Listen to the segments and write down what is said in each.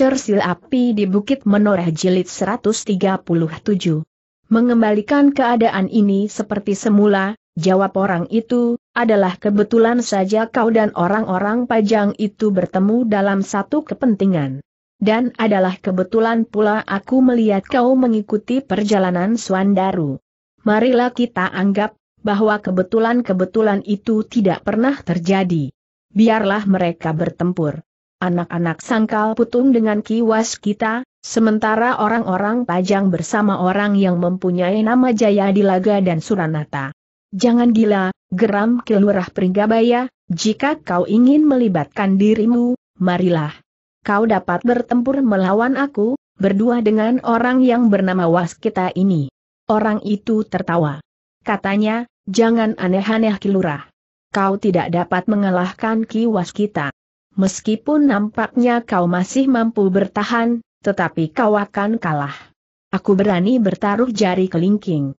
Cersil Api di Bukit Menoreh Jilid 137. Mengembalikan keadaan ini seperti semula, jawab orang itu, adalah kebetulan saja kau dan orang-orang pajang itu bertemu dalam satu kepentingan. Dan adalah kebetulan pula aku melihat kau mengikuti perjalanan Suandaru. Marilah kita anggap, bahwa kebetulan-kebetulan itu tidak pernah terjadi. Biarlah mereka bertempur. Anak-anak sangkal putung dengan kiwas kita, sementara orang-orang pajang bersama orang yang mempunyai nama Jaya di dan Suranata. Jangan gila, geram kelurah Pringgabaya, jika kau ingin melibatkan dirimu, marilah. Kau dapat bertempur melawan aku, berdua dengan orang yang bernama Waskita ini. Orang itu tertawa. Katanya, jangan aneh-aneh Kilurah. Kau tidak dapat mengalahkan Ki Waskita meskipun nampaknya kau masih mampu bertahan, tetapi kau akan kalah. Aku berani bertaruh jari kelingking.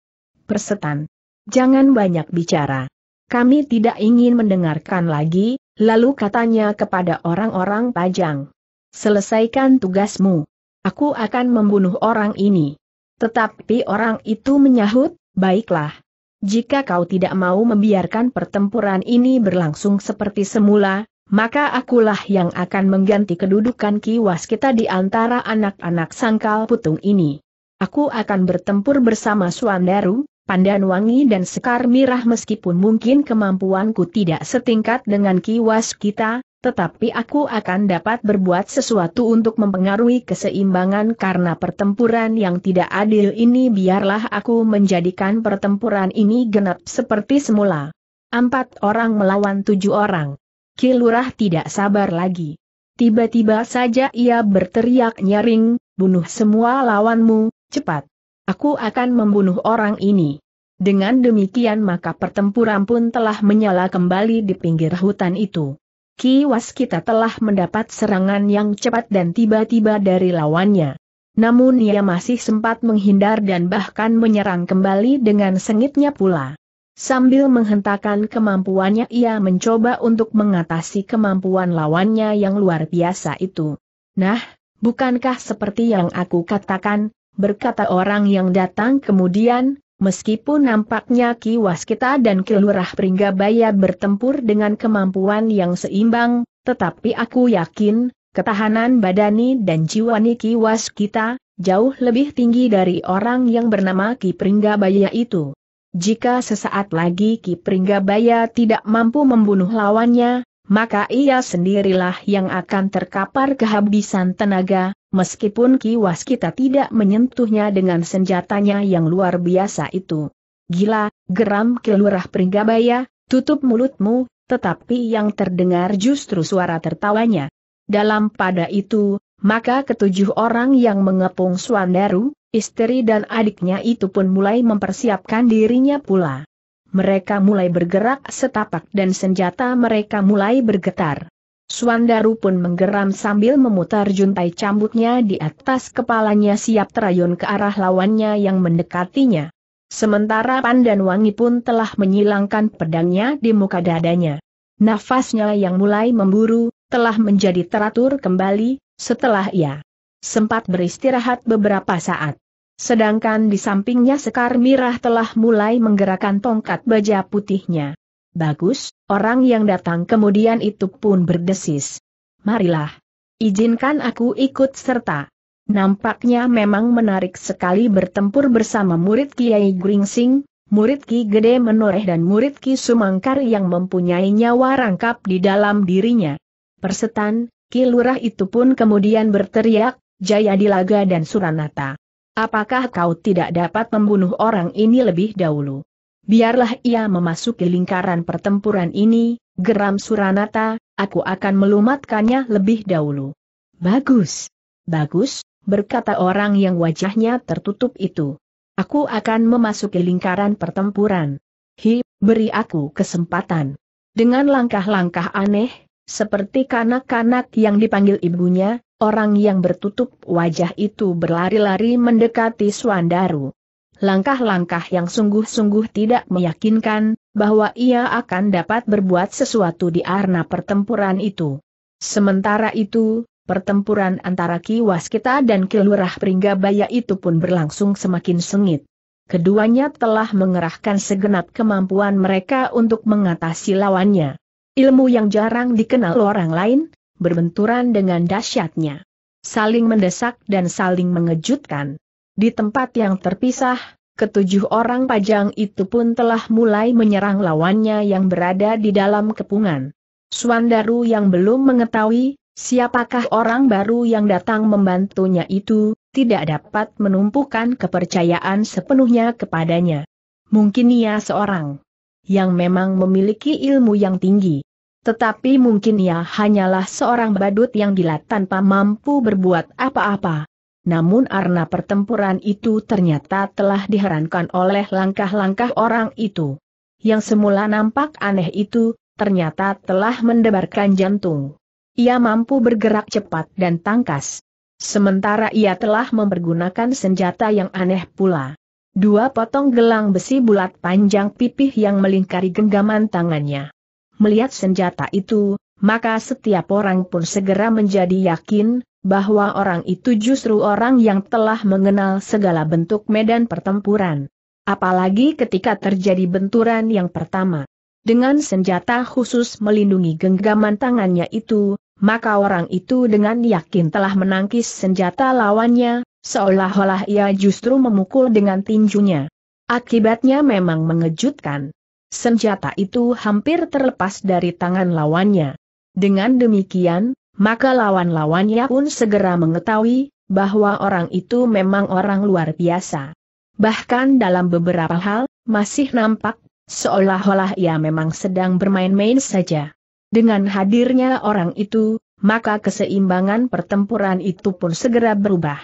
Persetan. Jangan banyak bicara. Kami tidak ingin mendengarkan lagi, lalu katanya kepada orang-orang pajang. Selesaikan tugasmu. Aku akan membunuh orang ini. Tetapi orang itu menyahut, baiklah. Jika kau tidak mau membiarkan pertempuran ini berlangsung seperti semula, maka akulah yang akan mengganti kedudukan kiwas kita di antara anak-anak sangkal putung ini. Aku akan bertempur bersama Suandaru, Pandan Wangi dan Sekar Mirah meskipun mungkin kemampuanku tidak setingkat dengan kiwas kita, tetapi aku akan dapat berbuat sesuatu untuk mempengaruhi keseimbangan karena pertempuran yang tidak adil ini biarlah aku menjadikan pertempuran ini genap seperti semula. Empat orang melawan tujuh orang. Lurah tidak sabar lagi. Tiba-tiba saja ia berteriak nyaring, bunuh semua lawanmu, cepat. Aku akan membunuh orang ini. Dengan demikian maka pertempuran pun telah menyala kembali di pinggir hutan itu. Ki Waskita telah mendapat serangan yang cepat dan tiba-tiba dari lawannya. Namun ia masih sempat menghindar dan bahkan menyerang kembali dengan sengitnya pula. Sambil menghentakkan kemampuannya ia mencoba untuk mengatasi kemampuan lawannya yang luar biasa itu. Nah, bukankah seperti yang aku katakan, berkata orang yang datang kemudian, meskipun nampaknya Ki Waskita dan Kilurah Pringgabaya bertempur dengan kemampuan yang seimbang, tetapi aku yakin, ketahanan badani dan jiwani Ki Waskita, jauh lebih tinggi dari orang yang bernama Ki Pringgabaya itu. Jika sesaat lagi Ki Pringgabaya tidak mampu membunuh lawannya, maka ia sendirilah yang akan terkapar kehabisan tenaga, meskipun Ki Waskita tidak menyentuhnya dengan senjatanya yang luar biasa itu. Gila, geram Kilurah Pringgabaya, tutup mulutmu, tetapi yang terdengar justru suara tertawanya. Dalam pada itu, maka ketujuh orang yang mengepung Swandaru, Istri dan adiknya itu pun mulai mempersiapkan dirinya pula. Mereka mulai bergerak setapak dan senjata mereka mulai bergetar. Suandaru pun menggeram sambil memutar juntai cambuknya di atas kepalanya siap terayun ke arah lawannya yang mendekatinya. Sementara Pandan Wangi pun telah menyilangkan pedangnya di muka dadanya. Nafasnya yang mulai memburu, telah menjadi teratur kembali, setelah ia sempat beristirahat beberapa saat. Sedangkan di sampingnya Sekar Mirah telah mulai menggerakkan tongkat baja putihnya. Bagus, orang yang datang kemudian itu pun berdesis. Marilah. Izinkan aku ikut serta. Nampaknya memang menarik sekali bertempur bersama murid Kiai Gringsing, murid Ki Gede Menoreh dan murid Ki Sumangkar yang mempunyai nyawa rangkap di dalam dirinya. Persetan, Ki Lurah itu pun kemudian berteriak, Jaya Dilaga dan Suranata. Apakah kau tidak dapat membunuh orang ini lebih dahulu? Biarlah ia memasuki lingkaran pertempuran ini, geram Suranata, aku akan melumatkannya lebih dahulu. Bagus. Bagus, berkata orang yang wajahnya tertutup itu. Aku akan memasuki lingkaran pertempuran. Hi, beri aku kesempatan. Dengan langkah-langkah aneh, seperti kanak-kanak yang dipanggil ibunya, Orang yang bertutup wajah itu berlari-lari mendekati Suandaru. Langkah-langkah yang sungguh-sungguh tidak meyakinkan, bahwa ia akan dapat berbuat sesuatu di arena pertempuran itu. Sementara itu, pertempuran antara Ki Waskita dan Kilurah Pringgabaya itu pun berlangsung semakin sengit. Keduanya telah mengerahkan segenap kemampuan mereka untuk mengatasi lawannya. Ilmu yang jarang dikenal orang lain, berbenturan dengan dahsyatnya. Saling mendesak dan saling mengejutkan. Di tempat yang terpisah, ketujuh orang pajang itu pun telah mulai menyerang lawannya yang berada di dalam kepungan. Suandaru yang belum mengetahui siapakah orang baru yang datang membantunya itu, tidak dapat menumpukan kepercayaan sepenuhnya kepadanya. Mungkin ia seorang yang memang memiliki ilmu yang tinggi. Tetapi mungkin ia hanyalah seorang badut yang gila tanpa mampu berbuat apa-apa. Namun arna pertempuran itu ternyata telah diherankan oleh langkah-langkah orang itu. Yang semula nampak aneh itu, ternyata telah mendebarkan jantung. Ia mampu bergerak cepat dan tangkas. Sementara ia telah mempergunakan senjata yang aneh pula. Dua potong gelang besi bulat panjang pipih yang melingkari genggaman tangannya. Melihat senjata itu, maka setiap orang pun segera menjadi yakin, bahwa orang itu justru orang yang telah mengenal segala bentuk medan pertempuran. Apalagi ketika terjadi benturan yang pertama. Dengan senjata khusus melindungi genggaman tangannya itu, maka orang itu dengan yakin telah menangkis senjata lawannya, seolah-olah ia justru memukul dengan tinjunya. Akibatnya memang mengejutkan. Senjata itu hampir terlepas dari tangan lawannya. Dengan demikian, maka lawan-lawannya pun segera mengetahui bahwa orang itu memang orang luar biasa. Bahkan dalam beberapa hal, masih nampak seolah-olah ia memang sedang bermain-main saja. Dengan hadirnya orang itu, maka keseimbangan pertempuran itu pun segera berubah.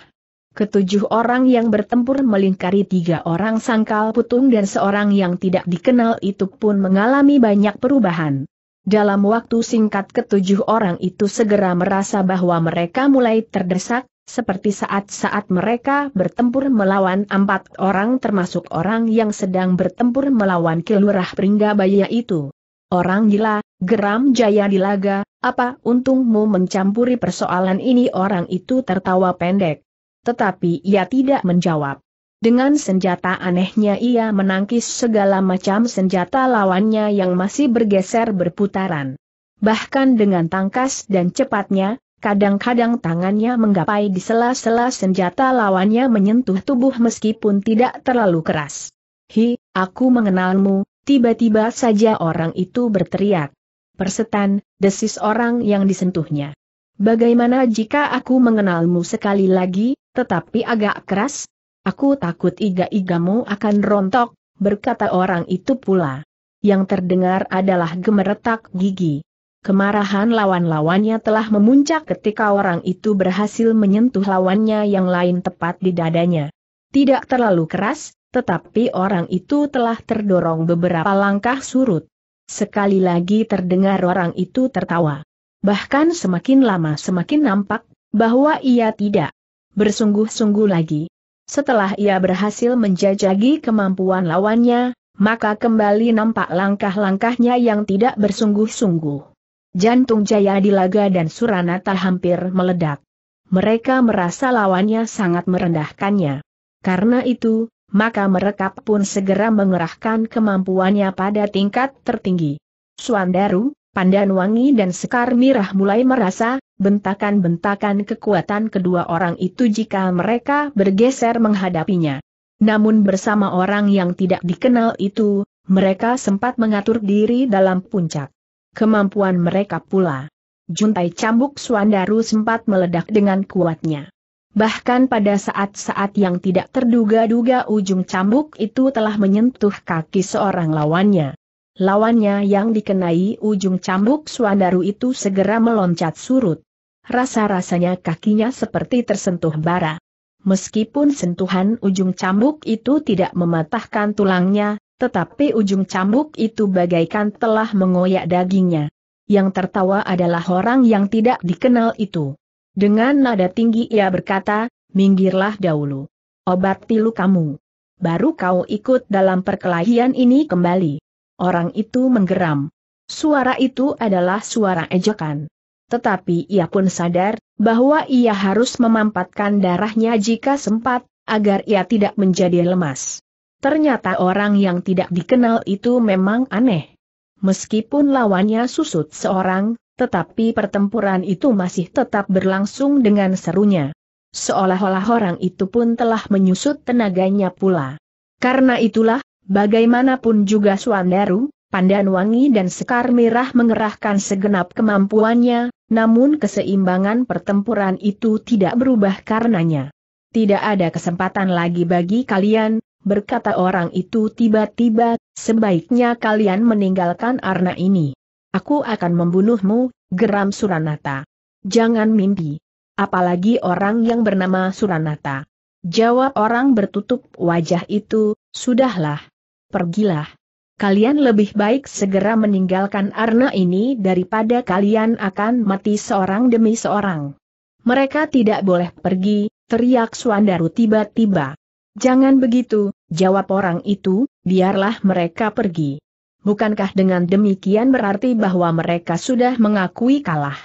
Ketujuh orang yang bertempur melingkari tiga orang sangkal putung dan seorang yang tidak dikenal itu pun mengalami banyak perubahan. Dalam waktu singkat ketujuh orang itu segera merasa bahwa mereka mulai terdesak, seperti saat-saat mereka bertempur melawan empat orang termasuk orang yang sedang bertempur melawan Kilurah Pringgabaya itu. Orang gila, geram Jaya Dilaga, apa untungmu mencampuri persoalan ini orang itu tertawa pendek tetapi ia tidak menjawab. Dengan senjata anehnya ia menangkis segala macam senjata lawannya yang masih bergeser berputaran. Bahkan dengan tangkas dan cepatnya, kadang-kadang tangannya menggapai di sela-sela senjata lawannya menyentuh tubuh meskipun tidak terlalu keras. Hi, aku mengenalmu, tiba-tiba saja orang itu berteriak. Persetan, desis orang yang disentuhnya. Bagaimana jika aku mengenalmu sekali lagi, tetapi agak keras? Aku takut iga-igamu akan rontok, berkata orang itu pula. Yang terdengar adalah gemeretak gigi. Kemarahan lawan-lawannya telah memuncak ketika orang itu berhasil menyentuh lawannya yang lain tepat di dadanya. Tidak terlalu keras, tetapi orang itu telah terdorong beberapa langkah surut. Sekali lagi terdengar orang itu tertawa. Bahkan semakin lama semakin nampak, bahwa ia tidak bersungguh-sungguh lagi. Setelah ia berhasil menjajagi kemampuan lawannya, maka kembali nampak langkah-langkahnya yang tidak bersungguh-sungguh. Jantung Jaya Dilaga dan Suranata hampir meledak. Mereka merasa lawannya sangat merendahkannya. Karena itu, maka mereka pun segera mengerahkan kemampuannya pada tingkat tertinggi. Suandaru, Pandan Wangi dan Sekar Mirah mulai merasa, bentakan-bentakan kekuatan kedua orang itu jika mereka bergeser menghadapinya. Namun bersama orang yang tidak dikenal itu, mereka sempat mengatur diri dalam puncak. Kemampuan mereka pula. Juntai cambuk Suandaru sempat meledak dengan kuatnya. Bahkan pada saat-saat yang tidak terduga-duga ujung cambuk itu telah menyentuh kaki seorang lawannya. Lawannya yang dikenai ujung cambuk Suandaru itu segera meloncat surut. Rasa-rasanya kakinya seperti tersentuh bara. Meskipun sentuhan ujung cambuk itu tidak mematahkan tulangnya, tetapi ujung cambuk itu bagaikan telah mengoyak dagingnya. Yang tertawa adalah orang yang tidak dikenal itu. Dengan nada tinggi ia berkata, minggirlah dahulu. Obat tilu kamu. Baru kau ikut dalam perkelahian ini kembali. Orang itu menggeram. Suara itu adalah suara ejekan. Tetapi ia pun sadar, bahwa ia harus memampatkan darahnya jika sempat, agar ia tidak menjadi lemas. Ternyata orang yang tidak dikenal itu memang aneh. Meskipun lawannya susut seorang, tetapi pertempuran itu masih tetap berlangsung dengan serunya. Seolah-olah orang itu pun telah menyusut tenaganya pula. Karena itulah, Bagaimanapun juga Suandaru, Pandan Wangi dan Sekar Mirah mengerahkan segenap kemampuannya, namun keseimbangan pertempuran itu tidak berubah karenanya. Tidak ada kesempatan lagi bagi kalian, berkata orang itu tiba-tiba, sebaiknya kalian meninggalkan arna ini. Aku akan membunuhmu, geram Suranata. Jangan mimpi. Apalagi orang yang bernama Suranata. Jawab orang bertutup wajah itu, sudahlah, pergilah. Kalian lebih baik segera meninggalkan Arna ini daripada kalian akan mati seorang demi seorang. Mereka tidak boleh pergi, teriak Suandaru tiba-tiba. Jangan begitu, jawab orang itu, biarlah mereka pergi. Bukankah dengan demikian berarti bahwa mereka sudah mengakui kalah?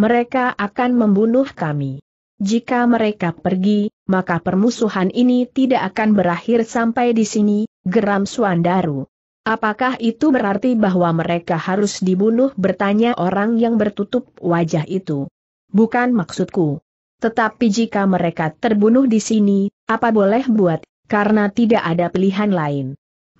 Mereka akan membunuh kami. Jika mereka pergi, maka permusuhan ini tidak akan berakhir sampai di sini, Geram Suandaru. Apakah itu berarti bahwa mereka harus dibunuh bertanya orang yang bertutup wajah itu? Bukan maksudku. Tetapi jika mereka terbunuh di sini, apa boleh buat, karena tidak ada pilihan lain.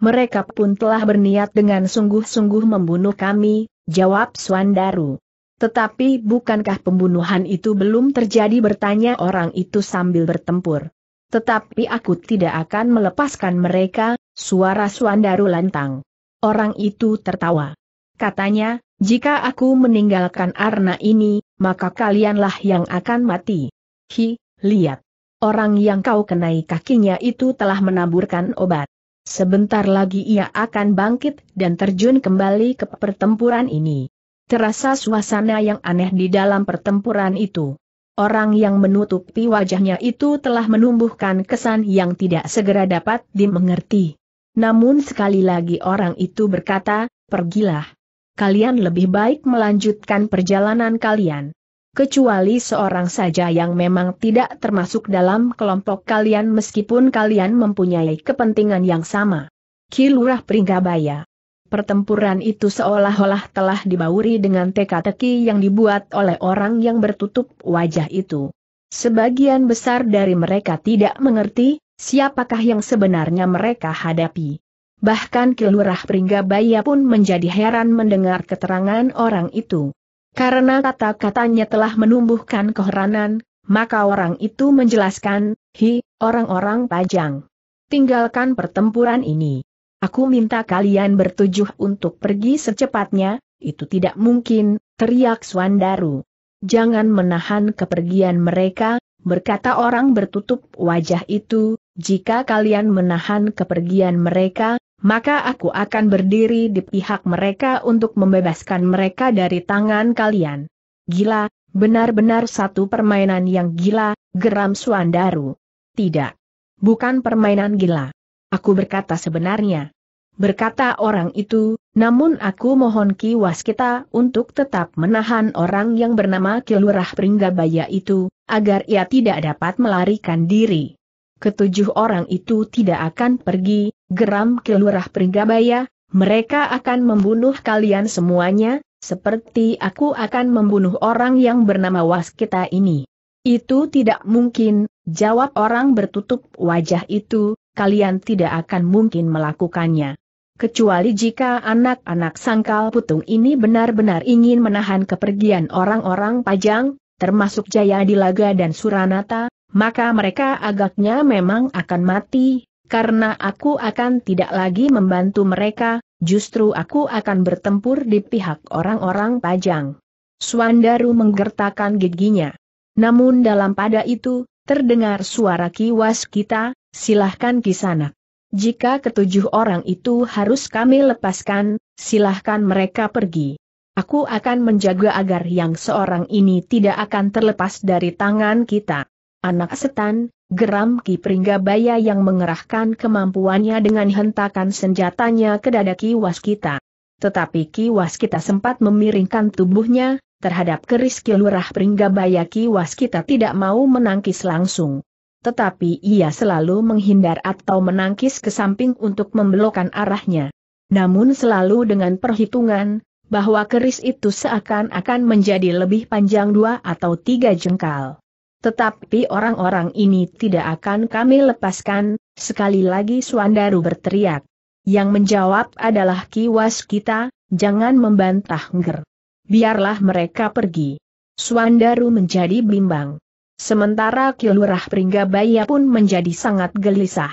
Mereka pun telah berniat dengan sungguh-sungguh membunuh kami, jawab Suandaru. Tetapi bukankah pembunuhan itu belum terjadi bertanya orang itu sambil bertempur. Tetapi aku tidak akan melepaskan mereka, suara Suandaru lantang. Orang itu tertawa. Katanya, jika aku meninggalkan Arna ini, maka kalianlah yang akan mati. Hi, lihat. Orang yang kau kenai kakinya itu telah menaburkan obat. Sebentar lagi ia akan bangkit dan terjun kembali ke pertempuran ini. Terasa suasana yang aneh di dalam pertempuran itu. Orang yang menutupi wajahnya itu telah menumbuhkan kesan yang tidak segera dapat dimengerti. Namun sekali lagi orang itu berkata, pergilah. Kalian lebih baik melanjutkan perjalanan kalian. Kecuali seorang saja yang memang tidak termasuk dalam kelompok kalian meskipun kalian mempunyai kepentingan yang sama. Kilurah Pringgabaya pertempuran itu seolah-olah telah dibauri dengan teka-teki yang dibuat oleh orang yang bertutup wajah itu. Sebagian besar dari mereka tidak mengerti, siapakah yang sebenarnya mereka hadapi. Bahkan kelurah Pringgabaya pun menjadi heran mendengar keterangan orang itu. Karena kata-katanya telah menumbuhkan keheranan, maka orang itu menjelaskan, hi, orang-orang pajang. Tinggalkan pertempuran ini. Aku minta kalian bertujuh untuk pergi secepatnya, itu tidak mungkin, teriak Swandaru. Jangan menahan kepergian mereka, berkata orang bertutup wajah itu, jika kalian menahan kepergian mereka, maka aku akan berdiri di pihak mereka untuk membebaskan mereka dari tangan kalian. Gila, benar-benar satu permainan yang gila, geram Swandaru. Tidak. Bukan permainan gila. Aku berkata sebenarnya. Berkata orang itu, namun aku mohon Ki Waskita untuk tetap menahan orang yang bernama Kilurah Pringgabaya itu, agar ia tidak dapat melarikan diri. Ketujuh orang itu tidak akan pergi, geram Kilurah Pringgabaya, mereka akan membunuh kalian semuanya, seperti aku akan membunuh orang yang bernama Waskita ini. Itu tidak mungkin, jawab orang bertutup wajah itu, kalian tidak akan mungkin melakukannya. Kecuali jika anak-anak sangkal putung ini benar-benar ingin menahan kepergian orang-orang pajang, termasuk Jaya Dilaga dan Suranata, maka mereka agaknya memang akan mati, karena aku akan tidak lagi membantu mereka, justru aku akan bertempur di pihak orang-orang pajang. Suandaru menggertakkan giginya. Namun dalam pada itu, terdengar suara kiwas kita, Silahkan kisanak. Jika ketujuh orang itu harus kami lepaskan, silahkan mereka pergi. Aku akan menjaga agar yang seorang ini tidak akan terlepas dari tangan kita. Anak setan, geram Ki Pringgabaya yang mengerahkan kemampuannya dengan hentakan senjatanya ke dada Ki Waskita. Tetapi Ki Waskita sempat memiringkan tubuhnya, terhadap keris Kilurah Pringgabaya Ki Waskita tidak mau menangkis langsung tetapi ia selalu menghindar atau menangkis ke samping untuk membelokkan arahnya. Namun selalu dengan perhitungan, bahwa keris itu seakan-akan menjadi lebih panjang dua atau tiga jengkal. Tetapi orang-orang ini tidak akan kami lepaskan, sekali lagi Suandaru berteriak. Yang menjawab adalah kiwas kita, jangan membantah ngger. Biarlah mereka pergi. Suandaru menjadi bimbang. Sementara Kilurah Pringgabaya pun menjadi sangat gelisah.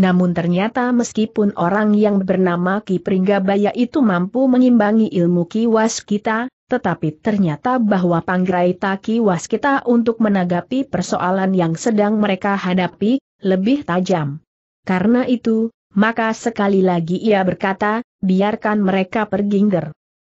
Namun ternyata meskipun orang yang bernama Ki Pringgabaya itu mampu mengimbangi ilmu Ki Waskita, tetapi ternyata bahwa Panggraita kiwas Waskita untuk menanggapi persoalan yang sedang mereka hadapi, lebih tajam. Karena itu, maka sekali lagi ia berkata, biarkan mereka pergi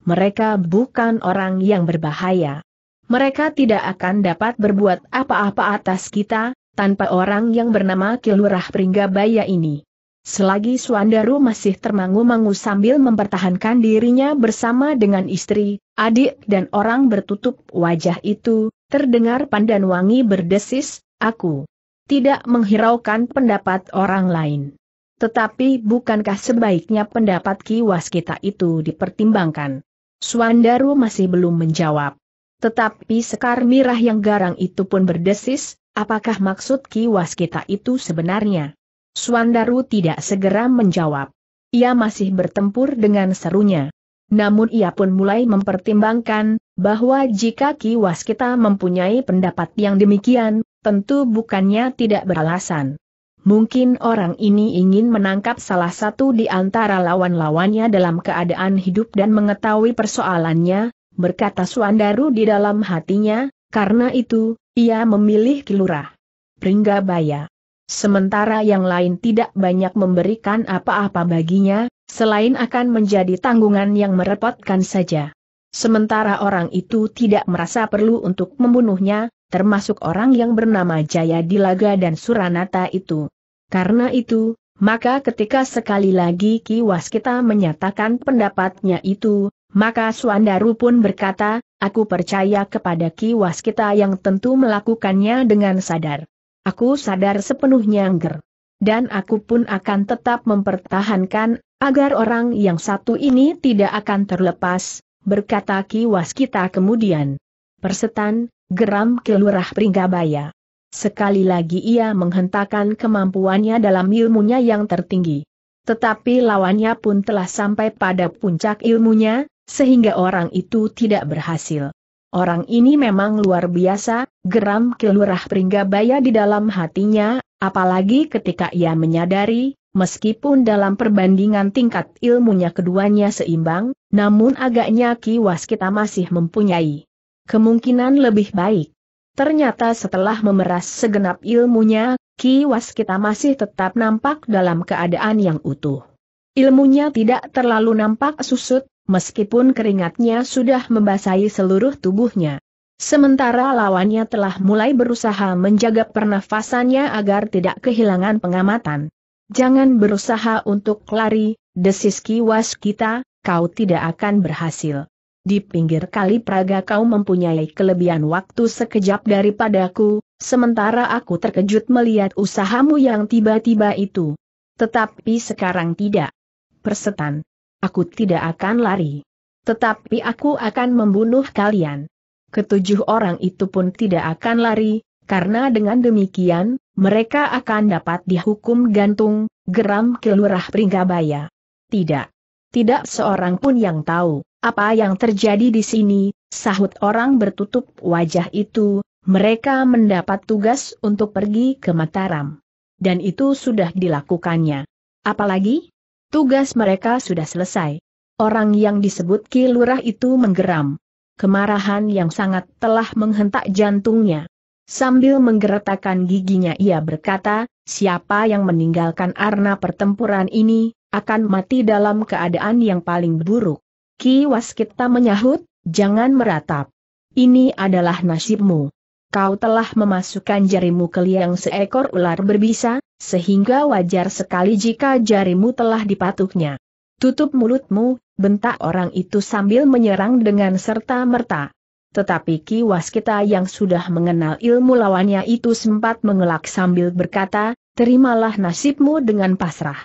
Mereka bukan orang yang berbahaya mereka tidak akan dapat berbuat apa-apa atas kita, tanpa orang yang bernama Kilurah Pringgabaya ini. Selagi Suandaru masih termangu-mangu sambil mempertahankan dirinya bersama dengan istri, adik dan orang bertutup wajah itu, terdengar pandan wangi berdesis, aku tidak menghiraukan pendapat orang lain. Tetapi bukankah sebaiknya pendapat kiwas kita itu dipertimbangkan? Suandaru masih belum menjawab. Tetapi sekar mirah yang garang itu pun berdesis, apakah maksud Ki Waskita itu sebenarnya? Suandaru tidak segera menjawab. Ia masih bertempur dengan serunya. Namun ia pun mulai mempertimbangkan, bahwa jika Ki Waskita mempunyai pendapat yang demikian, tentu bukannya tidak beralasan. Mungkin orang ini ingin menangkap salah satu di antara lawan-lawannya dalam keadaan hidup dan mengetahui persoalannya, berkata Suandaru di dalam hatinya, karena itu, ia memilih Kilurah. Pringgabaya. Sementara yang lain tidak banyak memberikan apa-apa baginya, selain akan menjadi tanggungan yang merepotkan saja. Sementara orang itu tidak merasa perlu untuk membunuhnya, termasuk orang yang bernama Jaya Dilaga dan Suranata itu. Karena itu, maka ketika sekali lagi Ki Waskita menyatakan pendapatnya itu, maka Suandaru pun berkata, aku percaya kepada Ki Waskita yang tentu melakukannya dengan sadar. Aku sadar sepenuhnya angger. Dan aku pun akan tetap mempertahankan, agar orang yang satu ini tidak akan terlepas, berkata Ki Waskita kemudian. Persetan, geram kelurah Pringgabaya. Sekali lagi ia menghentakkan kemampuannya dalam ilmunya yang tertinggi. Tetapi lawannya pun telah sampai pada puncak ilmunya, sehingga orang itu tidak berhasil. Orang ini memang luar biasa, geram kelurah Pringgabaya di dalam hatinya, apalagi ketika ia menyadari, meskipun dalam perbandingan tingkat ilmunya keduanya seimbang, namun agaknya Ki Waskita masih mempunyai kemungkinan lebih baik. Ternyata setelah memeras segenap ilmunya, Ki Waskita masih tetap nampak dalam keadaan yang utuh. Ilmunya tidak terlalu nampak susut, meskipun keringatnya sudah membasahi seluruh tubuhnya. Sementara lawannya telah mulai berusaha menjaga pernafasannya agar tidak kehilangan pengamatan. Jangan berusaha untuk lari, desis kiwas kita, kau tidak akan berhasil. Di pinggir kali Praga kau mempunyai kelebihan waktu sekejap daripadaku, sementara aku terkejut melihat usahamu yang tiba-tiba itu. Tetapi sekarang tidak. Persetan. Aku tidak akan lari. Tetapi aku akan membunuh kalian. Ketujuh orang itu pun tidak akan lari, karena dengan demikian, mereka akan dapat dihukum gantung, geram kelurah Pringgabaya. Tidak. Tidak seorang pun yang tahu, apa yang terjadi di sini, sahut orang bertutup wajah itu, mereka mendapat tugas untuk pergi ke Mataram. Dan itu sudah dilakukannya. Apalagi? Tugas mereka sudah selesai. Orang yang disebut Ki Lurah itu menggeram. Kemarahan yang sangat telah menghentak jantungnya. Sambil menggeretakkan giginya ia berkata, siapa yang meninggalkan arna pertempuran ini, akan mati dalam keadaan yang paling buruk. Ki Waskita menyahut, jangan meratap. Ini adalah nasibmu kau telah memasukkan jarimu ke liang seekor ular berbisa, sehingga wajar sekali jika jarimu telah dipatuknya. Tutup mulutmu, bentak orang itu sambil menyerang dengan serta-merta. Tetapi Ki Waskita yang sudah mengenal ilmu lawannya itu sempat mengelak sambil berkata, terimalah nasibmu dengan pasrah.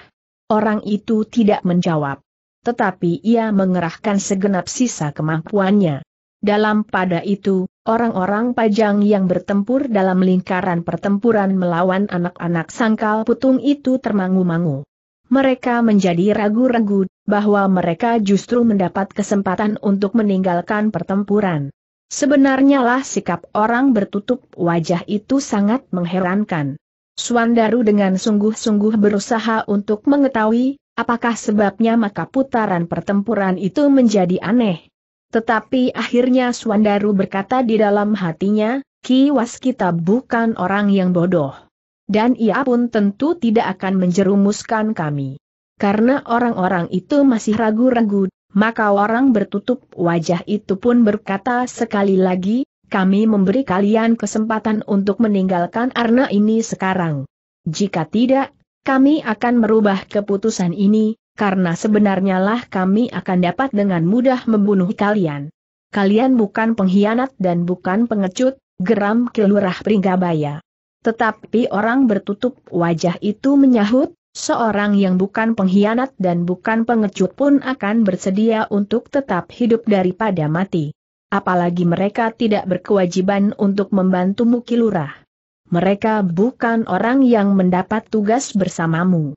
Orang itu tidak menjawab. Tetapi ia mengerahkan segenap sisa kemampuannya. Dalam pada itu, orang-orang pajang yang bertempur dalam lingkaran pertempuran melawan anak-anak sangkal putung itu termangu-mangu. Mereka menjadi ragu-ragu bahwa mereka justru mendapat kesempatan untuk meninggalkan pertempuran. Sebenarnya lah sikap orang bertutup wajah itu sangat mengherankan. Suandaru dengan sungguh-sungguh berusaha untuk mengetahui, apakah sebabnya maka putaran pertempuran itu menjadi aneh. Tetapi akhirnya Swandaru berkata di dalam hatinya, Ki Waskita bukan orang yang bodoh. Dan ia pun tentu tidak akan menjerumuskan kami. Karena orang-orang itu masih ragu-ragu, maka orang bertutup wajah itu pun berkata sekali lagi, kami memberi kalian kesempatan untuk meninggalkan Arna ini sekarang. Jika tidak, kami akan merubah keputusan ini, karena sebenarnya lah kami akan dapat dengan mudah membunuh kalian. Kalian bukan pengkhianat dan bukan pengecut, geram kelurah Pringgabaya. Tetapi orang bertutup wajah itu menyahut, seorang yang bukan pengkhianat dan bukan pengecut pun akan bersedia untuk tetap hidup daripada mati. Apalagi mereka tidak berkewajiban untuk membantumu Kilurah. Mereka bukan orang yang mendapat tugas bersamamu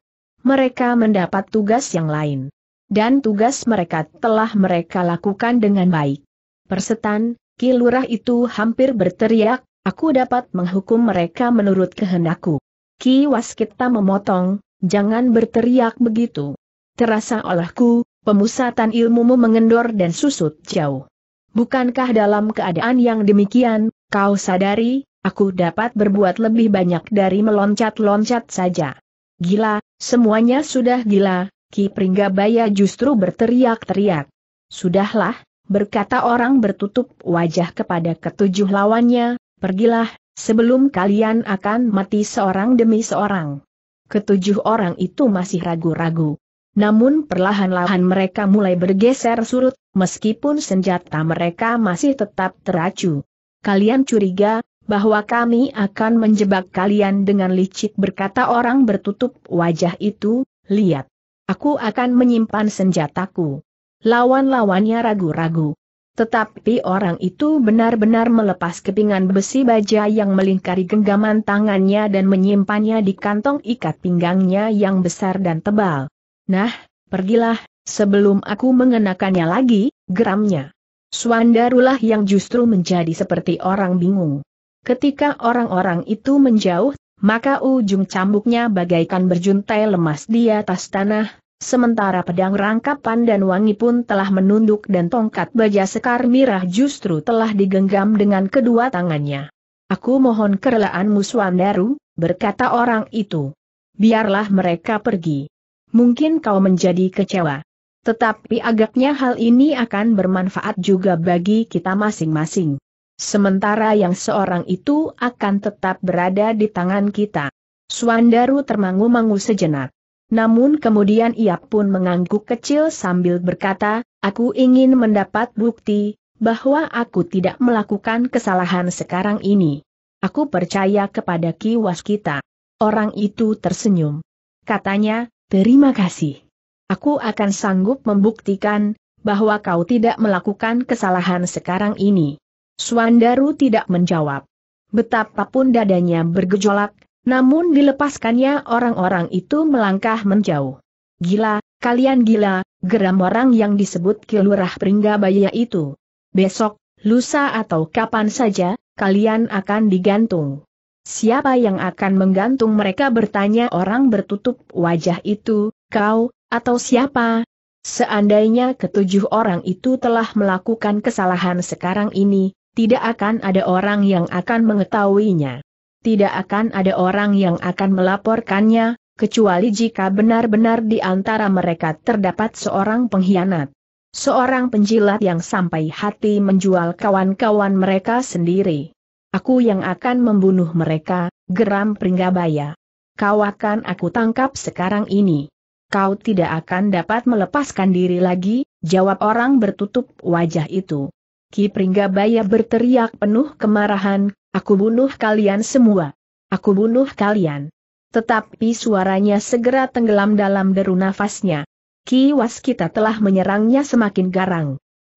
mereka mendapat tugas yang lain. Dan tugas mereka telah mereka lakukan dengan baik. Persetan, Kilurah itu hampir berteriak, aku dapat menghukum mereka menurut kehendakku. Ki Waskita memotong, jangan berteriak begitu. Terasa olehku, pemusatan ilmumu mengendor dan susut jauh. Bukankah dalam keadaan yang demikian, kau sadari, aku dapat berbuat lebih banyak dari meloncat-loncat saja. Gila, semuanya sudah gila, Ki Pringgabaya justru berteriak-teriak. Sudahlah, berkata orang bertutup wajah kepada ketujuh lawannya, pergilah, sebelum kalian akan mati seorang demi seorang. Ketujuh orang itu masih ragu-ragu. Namun perlahan-lahan mereka mulai bergeser surut, meskipun senjata mereka masih tetap teracu. Kalian curiga, bahwa kami akan menjebak kalian dengan licik berkata orang bertutup wajah itu, lihat. Aku akan menyimpan senjataku. Lawan-lawannya ragu-ragu. Tetapi orang itu benar-benar melepas kepingan besi baja yang melingkari genggaman tangannya dan menyimpannya di kantong ikat pinggangnya yang besar dan tebal. Nah, pergilah, sebelum aku mengenakannya lagi, geramnya. Suandarulah yang justru menjadi seperti orang bingung. Ketika orang-orang itu menjauh, maka ujung cambuknya bagaikan berjuntai lemas di atas tanah, sementara pedang rangkapan dan wangi pun telah menunduk dan tongkat baja sekar mirah justru telah digenggam dengan kedua tangannya. Aku mohon kerelaanmu Muswandaru, berkata orang itu. Biarlah mereka pergi. Mungkin kau menjadi kecewa. Tetapi agaknya hal ini akan bermanfaat juga bagi kita masing-masing. Sementara yang seorang itu akan tetap berada di tangan kita. Suandaru termangu-mangu sejenak. Namun kemudian ia pun mengangguk kecil sambil berkata, aku ingin mendapat bukti, bahwa aku tidak melakukan kesalahan sekarang ini. Aku percaya kepada kiwas kita. Orang itu tersenyum. Katanya, terima kasih. Aku akan sanggup membuktikan, bahwa kau tidak melakukan kesalahan sekarang ini. Suandaru tidak menjawab. Betapapun dadanya bergejolak, namun dilepaskannya orang-orang itu melangkah menjauh. Gila, kalian gila, geram orang yang disebut Kilurah Pringgabaya itu. Besok, lusa atau kapan saja, kalian akan digantung. Siapa yang akan menggantung mereka bertanya orang bertutup wajah itu, kau, atau siapa? Seandainya ketujuh orang itu telah melakukan kesalahan sekarang ini, tidak akan ada orang yang akan mengetahuinya. Tidak akan ada orang yang akan melaporkannya, kecuali jika benar-benar di antara mereka terdapat seorang pengkhianat. Seorang penjilat yang sampai hati menjual kawan-kawan mereka sendiri. Aku yang akan membunuh mereka, geram Pringgabaya. Kau akan aku tangkap sekarang ini. Kau tidak akan dapat melepaskan diri lagi, jawab orang bertutup wajah itu. Ki Pringgabaya berteriak penuh kemarahan, aku bunuh kalian semua. Aku bunuh kalian. Tetapi suaranya segera tenggelam dalam deru nafasnya. Ki Waskita telah menyerangnya semakin garang.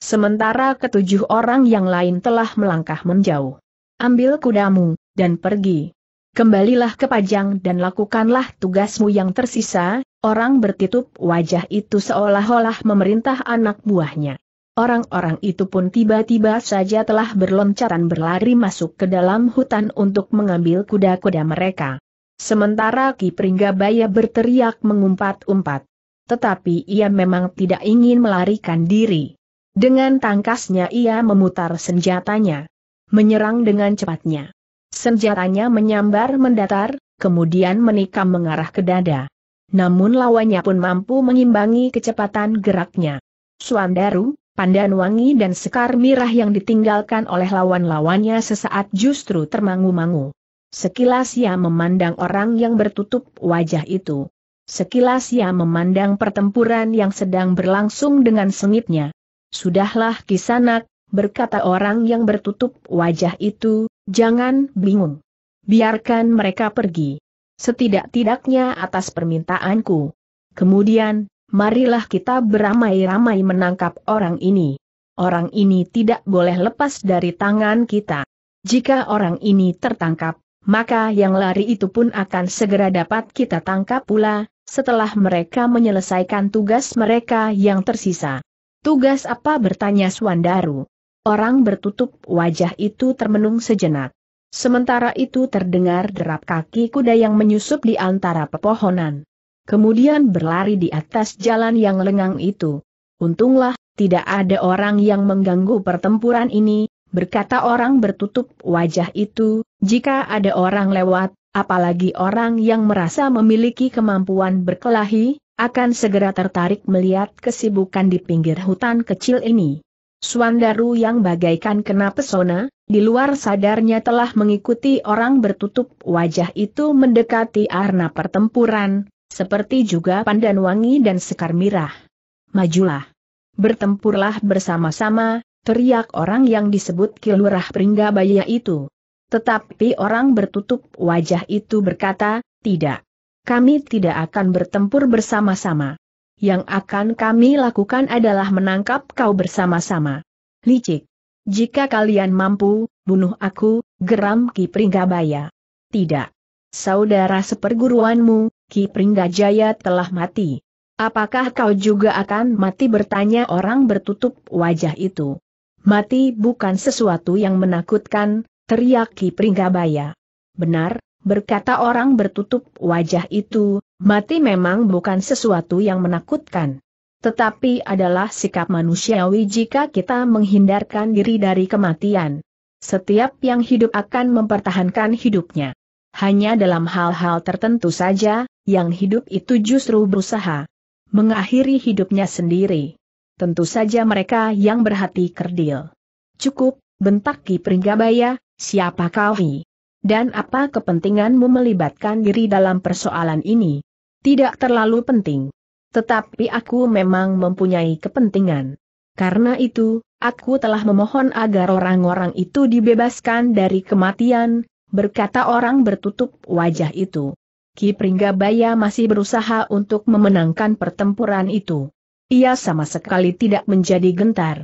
Sementara ketujuh orang yang lain telah melangkah menjauh. Ambil kudamu, dan pergi. Kembalilah ke Pajang dan lakukanlah tugasmu yang tersisa, orang bertitup wajah itu seolah-olah memerintah anak buahnya. Orang-orang itu pun tiba-tiba saja telah berloncatan berlari masuk ke dalam hutan untuk mengambil kuda-kuda mereka. Sementara Ki Pringgabaya berteriak mengumpat-umpat. Tetapi ia memang tidak ingin melarikan diri. Dengan tangkasnya ia memutar senjatanya. Menyerang dengan cepatnya. Senjatanya menyambar mendatar, kemudian menikam mengarah ke dada. Namun lawannya pun mampu mengimbangi kecepatan geraknya. Suandaru, Pandan wangi dan sekar mirah yang ditinggalkan oleh lawan-lawannya sesaat justru termangu-mangu. Sekilas ia memandang orang yang bertutup wajah itu. Sekilas ia memandang pertempuran yang sedang berlangsung dengan sengitnya. Sudahlah kisanak, berkata orang yang bertutup wajah itu, jangan bingung. Biarkan mereka pergi. Setidak-tidaknya atas permintaanku. Kemudian, marilah kita beramai-ramai menangkap orang ini. Orang ini tidak boleh lepas dari tangan kita. Jika orang ini tertangkap, maka yang lari itu pun akan segera dapat kita tangkap pula, setelah mereka menyelesaikan tugas mereka yang tersisa. Tugas apa bertanya Suandaru? Orang bertutup wajah itu termenung sejenak. Sementara itu terdengar derap kaki kuda yang menyusup di antara pepohonan kemudian berlari di atas jalan yang lengang itu. Untunglah, tidak ada orang yang mengganggu pertempuran ini, berkata orang bertutup wajah itu, jika ada orang lewat, apalagi orang yang merasa memiliki kemampuan berkelahi, akan segera tertarik melihat kesibukan di pinggir hutan kecil ini. Suandaru yang bagaikan kena pesona, di luar sadarnya telah mengikuti orang bertutup wajah itu mendekati arena pertempuran, seperti juga pandan wangi dan sekar mirah. Majulah. Bertempurlah bersama-sama, teriak orang yang disebut Kilurah Pringgabaya itu. Tetapi orang bertutup wajah itu berkata, tidak. Kami tidak akan bertempur bersama-sama. Yang akan kami lakukan adalah menangkap kau bersama-sama. Licik. Jika kalian mampu, bunuh aku, geram Ki Pringgabaya. Tidak. Saudara seperguruanmu, Ki Pringgajaya telah mati. Apakah kau juga akan mati bertanya orang bertutup wajah itu. Mati bukan sesuatu yang menakutkan, teriak Ki Pringgabaya. Benar, berkata orang bertutup wajah itu, mati memang bukan sesuatu yang menakutkan. Tetapi adalah sikap manusiawi jika kita menghindarkan diri dari kematian. Setiap yang hidup akan mempertahankan hidupnya. Hanya dalam hal-hal tertentu saja, yang hidup itu justru berusaha mengakhiri hidupnya sendiri. Tentu saja mereka yang berhati kerdil. Cukup, bentak Ki Pringgabaya, siapa kau hi? Dan apa kepentinganmu melibatkan diri dalam persoalan ini? Tidak terlalu penting. Tetapi aku memang mempunyai kepentingan. Karena itu, aku telah memohon agar orang-orang itu dibebaskan dari kematian, berkata orang bertutup wajah itu. Ki Pringgabaya masih berusaha untuk memenangkan pertempuran itu. Ia sama sekali tidak menjadi gentar.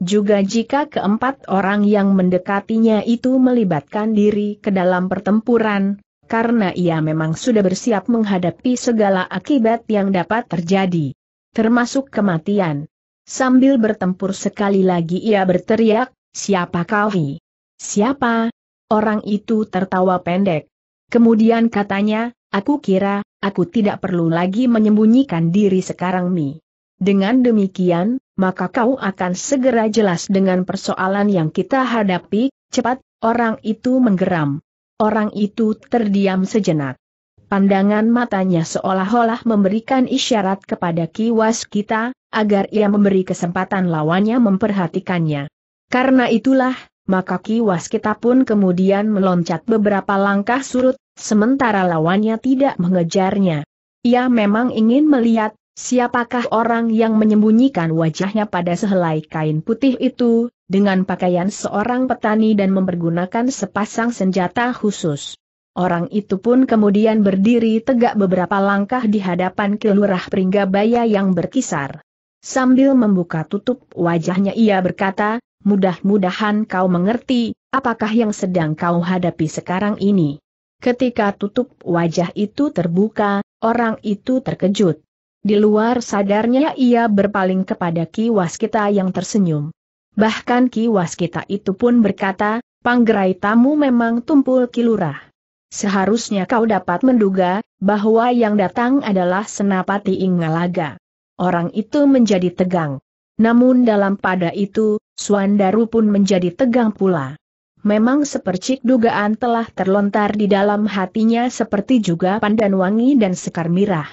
Juga jika keempat orang yang mendekatinya itu melibatkan diri ke dalam pertempuran, karena ia memang sudah bersiap menghadapi segala akibat yang dapat terjadi, termasuk kematian. Sambil bertempur sekali lagi ia berteriak, siapa kau? Siapa? Orang itu tertawa pendek. Kemudian katanya, Aku kira, aku tidak perlu lagi menyembunyikan diri sekarang Mi. Dengan demikian, maka kau akan segera jelas dengan persoalan yang kita hadapi, cepat, orang itu menggeram. Orang itu terdiam sejenak. Pandangan matanya seolah-olah memberikan isyarat kepada kiwas kita, agar ia memberi kesempatan lawannya memperhatikannya. Karena itulah, maka kiwas kita pun kemudian meloncat beberapa langkah surut, Sementara lawannya tidak mengejarnya. Ia memang ingin melihat, siapakah orang yang menyembunyikan wajahnya pada sehelai kain putih itu, dengan pakaian seorang petani dan mempergunakan sepasang senjata khusus. Orang itu pun kemudian berdiri tegak beberapa langkah di hadapan Kelurah Pringgabaya yang berkisar. Sambil membuka tutup wajahnya ia berkata, mudah-mudahan kau mengerti, apakah yang sedang kau hadapi sekarang ini. Ketika tutup wajah itu terbuka, orang itu terkejut. Di luar sadarnya ia berpaling kepada Ki Waskita yang tersenyum. Bahkan Ki Waskita itu pun berkata, Panggerai tamu memang tumpul kilurah. Seharusnya kau dapat menduga, bahwa yang datang adalah Senapati Ingalaga. Orang itu menjadi tegang. Namun dalam pada itu, Suandaru pun menjadi tegang pula. Memang sepercik dugaan telah terlontar di dalam hatinya seperti juga pandan wangi dan sekar mirah.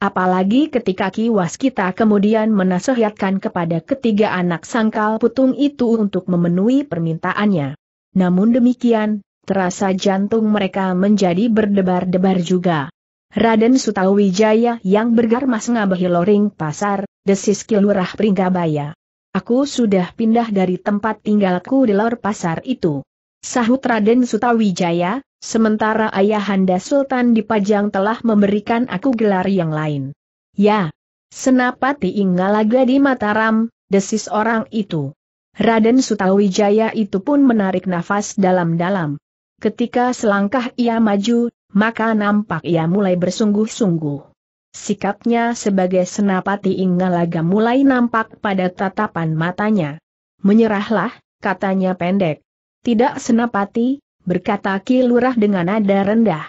Apalagi ketika Ki Waskita kemudian menasihatkan kepada ketiga anak sangkal putung itu untuk memenuhi permintaannya. Namun demikian, terasa jantung mereka menjadi berdebar-debar juga. Raden Sutawijaya yang bergarmas ngabahi loring pasar, desis kilurah Pringgabaya. Aku sudah pindah dari tempat tinggalku di lor pasar itu. Sahut Raden Sutawijaya, sementara ayahanda Sultan Dipajang telah memberikan aku gelar yang lain. Ya, Senapati Ingalaga di Mataram, desis orang itu. Raden Sutawijaya itu pun menarik nafas dalam-dalam. Ketika selangkah ia maju, maka nampak ia mulai bersungguh-sungguh. Sikapnya sebagai senapati Ingalaga mulai nampak pada tatapan matanya. Menyerahlah, katanya pendek. Tidak senapati, berkata kilurah dengan nada rendah.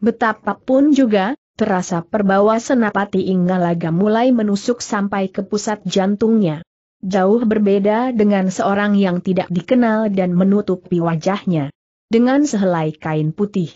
Betapapun juga, terasa perbawa senapati Inggalaga mulai menusuk sampai ke pusat jantungnya. Jauh berbeda dengan seorang yang tidak dikenal dan menutupi wajahnya. Dengan sehelai kain putih.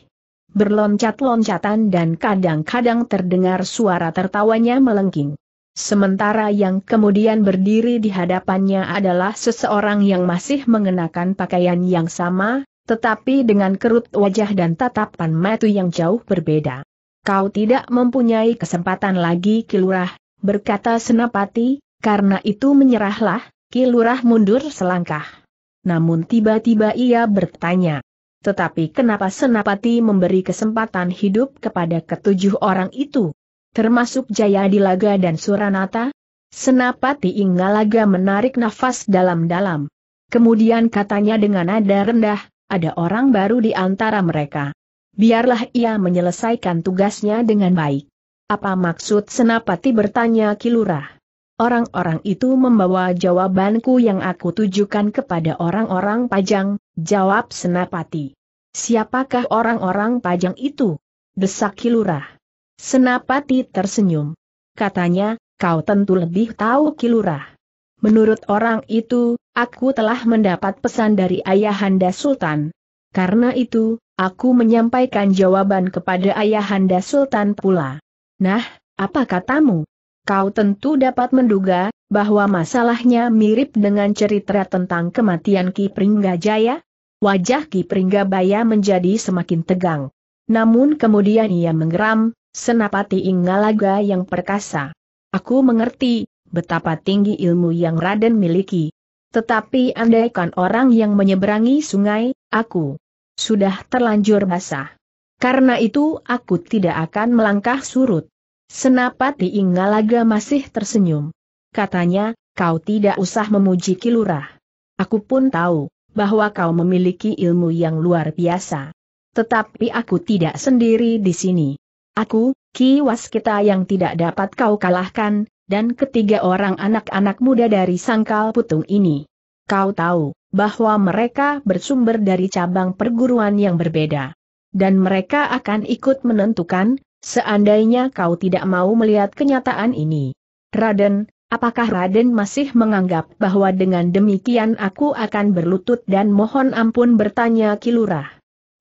Berloncat-loncatan dan kadang-kadang terdengar suara tertawanya melengking. Sementara yang kemudian berdiri di hadapannya adalah seseorang yang masih mengenakan pakaian yang sama, tetapi dengan kerut wajah dan tatapan mata yang jauh berbeda. Kau tidak mempunyai kesempatan lagi Kilurah, berkata Senapati, karena itu menyerahlah, Kilurah mundur selangkah. Namun tiba-tiba ia bertanya. Tetapi kenapa Senapati memberi kesempatan hidup kepada ketujuh orang itu? termasuk Jaya Dilaga dan Suranata? Senapati Inggalaga menarik nafas dalam-dalam. Kemudian katanya dengan nada rendah, ada orang baru di antara mereka. Biarlah ia menyelesaikan tugasnya dengan baik. Apa maksud Senapati bertanya Kilurah? Orang-orang itu membawa jawabanku yang aku tujukan kepada orang-orang pajang, jawab Senapati. Siapakah orang-orang pajang itu? Desak Kilurah. Senapati tersenyum. Katanya, kau tentu lebih tahu kilurah. Menurut orang itu, aku telah mendapat pesan dari Ayahanda Sultan. Karena itu, aku menyampaikan jawaban kepada Ayahanda Sultan pula. Nah, apa katamu? Kau tentu dapat menduga, bahwa masalahnya mirip dengan cerita tentang kematian Ki Pringgajaya? Wajah Ki Pringgabaya menjadi semakin tegang. Namun kemudian ia menggeram, Senapati Inggalaga yang perkasa. Aku mengerti, betapa tinggi ilmu yang Raden miliki. Tetapi andaikan orang yang menyeberangi sungai, aku sudah terlanjur basah. Karena itu aku tidak akan melangkah surut. Senapati Inggalaga masih tersenyum. Katanya, kau tidak usah memuji kilurah. Aku pun tahu, bahwa kau memiliki ilmu yang luar biasa. Tetapi aku tidak sendiri di sini. Aku, Ki Waskita yang tidak dapat kau kalahkan, dan ketiga orang anak-anak muda dari sangkal putung ini. Kau tahu, bahwa mereka bersumber dari cabang perguruan yang berbeda. Dan mereka akan ikut menentukan, seandainya kau tidak mau melihat kenyataan ini. Raden, apakah Raden masih menganggap bahwa dengan demikian aku akan berlutut dan mohon ampun bertanya Kilurah?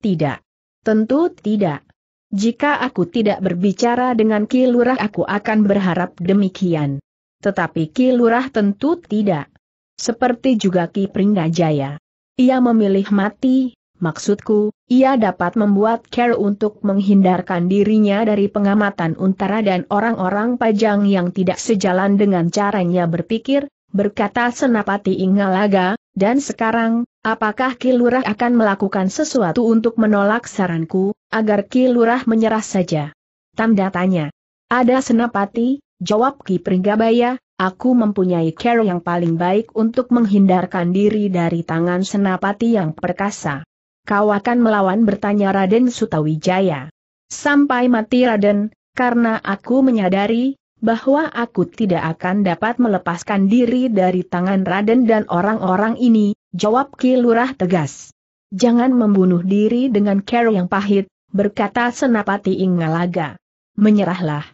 Tidak. Tentu tidak. Jika aku tidak berbicara dengan Ki Lurah aku akan berharap demikian. Tetapi Ki Lurah tentu tidak. Seperti juga Ki Pringgajaya. Ia memilih mati, maksudku, ia dapat membuat care untuk menghindarkan dirinya dari pengamatan untara dan orang-orang pajang yang tidak sejalan dengan caranya berpikir, berkata Senapati Ingalaga, dan sekarang, apakah Kilurah akan melakukan sesuatu untuk menolak saranku? agar Ki Lurah menyerah saja. Tanda tanya. Ada senapati, jawab Ki Pringgabaya, aku mempunyai care yang paling baik untuk menghindarkan diri dari tangan senapati yang perkasa. Kau akan melawan bertanya Raden Sutawijaya. Sampai mati Raden, karena aku menyadari, bahwa aku tidak akan dapat melepaskan diri dari tangan Raden dan orang-orang ini, jawab Ki Lurah tegas. Jangan membunuh diri dengan care yang pahit, berkata Senapati Ingalaga. Menyerahlah.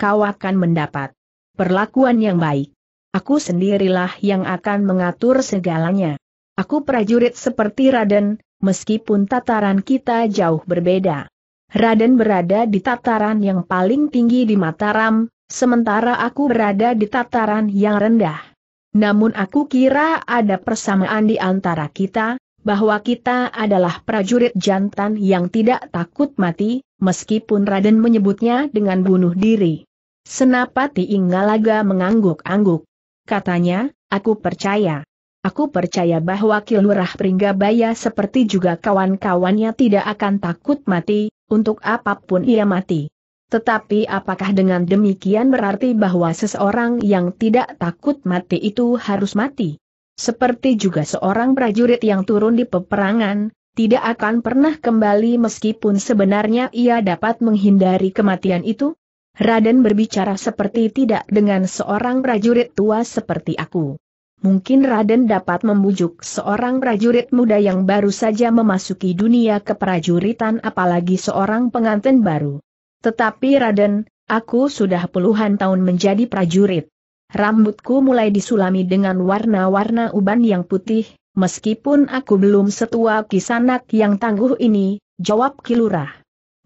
Kau akan mendapat perlakuan yang baik. Aku sendirilah yang akan mengatur segalanya. Aku prajurit seperti Raden, meskipun tataran kita jauh berbeda. Raden berada di tataran yang paling tinggi di Mataram, sementara aku berada di tataran yang rendah. Namun aku kira ada persamaan di antara kita, bahwa kita adalah prajurit jantan yang tidak takut mati, meskipun Raden menyebutnya dengan bunuh diri. Senapati Inggalaga mengangguk-angguk. Katanya, aku percaya. Aku percaya bahwa Kilurah Pringgabaya seperti juga kawan-kawannya tidak akan takut mati, untuk apapun ia mati. Tetapi apakah dengan demikian berarti bahwa seseorang yang tidak takut mati itu harus mati? Seperti juga seorang prajurit yang turun di peperangan, tidak akan pernah kembali meskipun sebenarnya ia dapat menghindari kematian itu? Raden berbicara seperti tidak dengan seorang prajurit tua seperti aku. Mungkin Raden dapat membujuk seorang prajurit muda yang baru saja memasuki dunia keprajuritan apalagi seorang pengantin baru. Tetapi Raden, aku sudah puluhan tahun menjadi prajurit. Rambutku mulai disulami dengan warna-warna uban yang putih, meskipun aku belum setua kisanak yang tangguh ini, jawab Kilurah.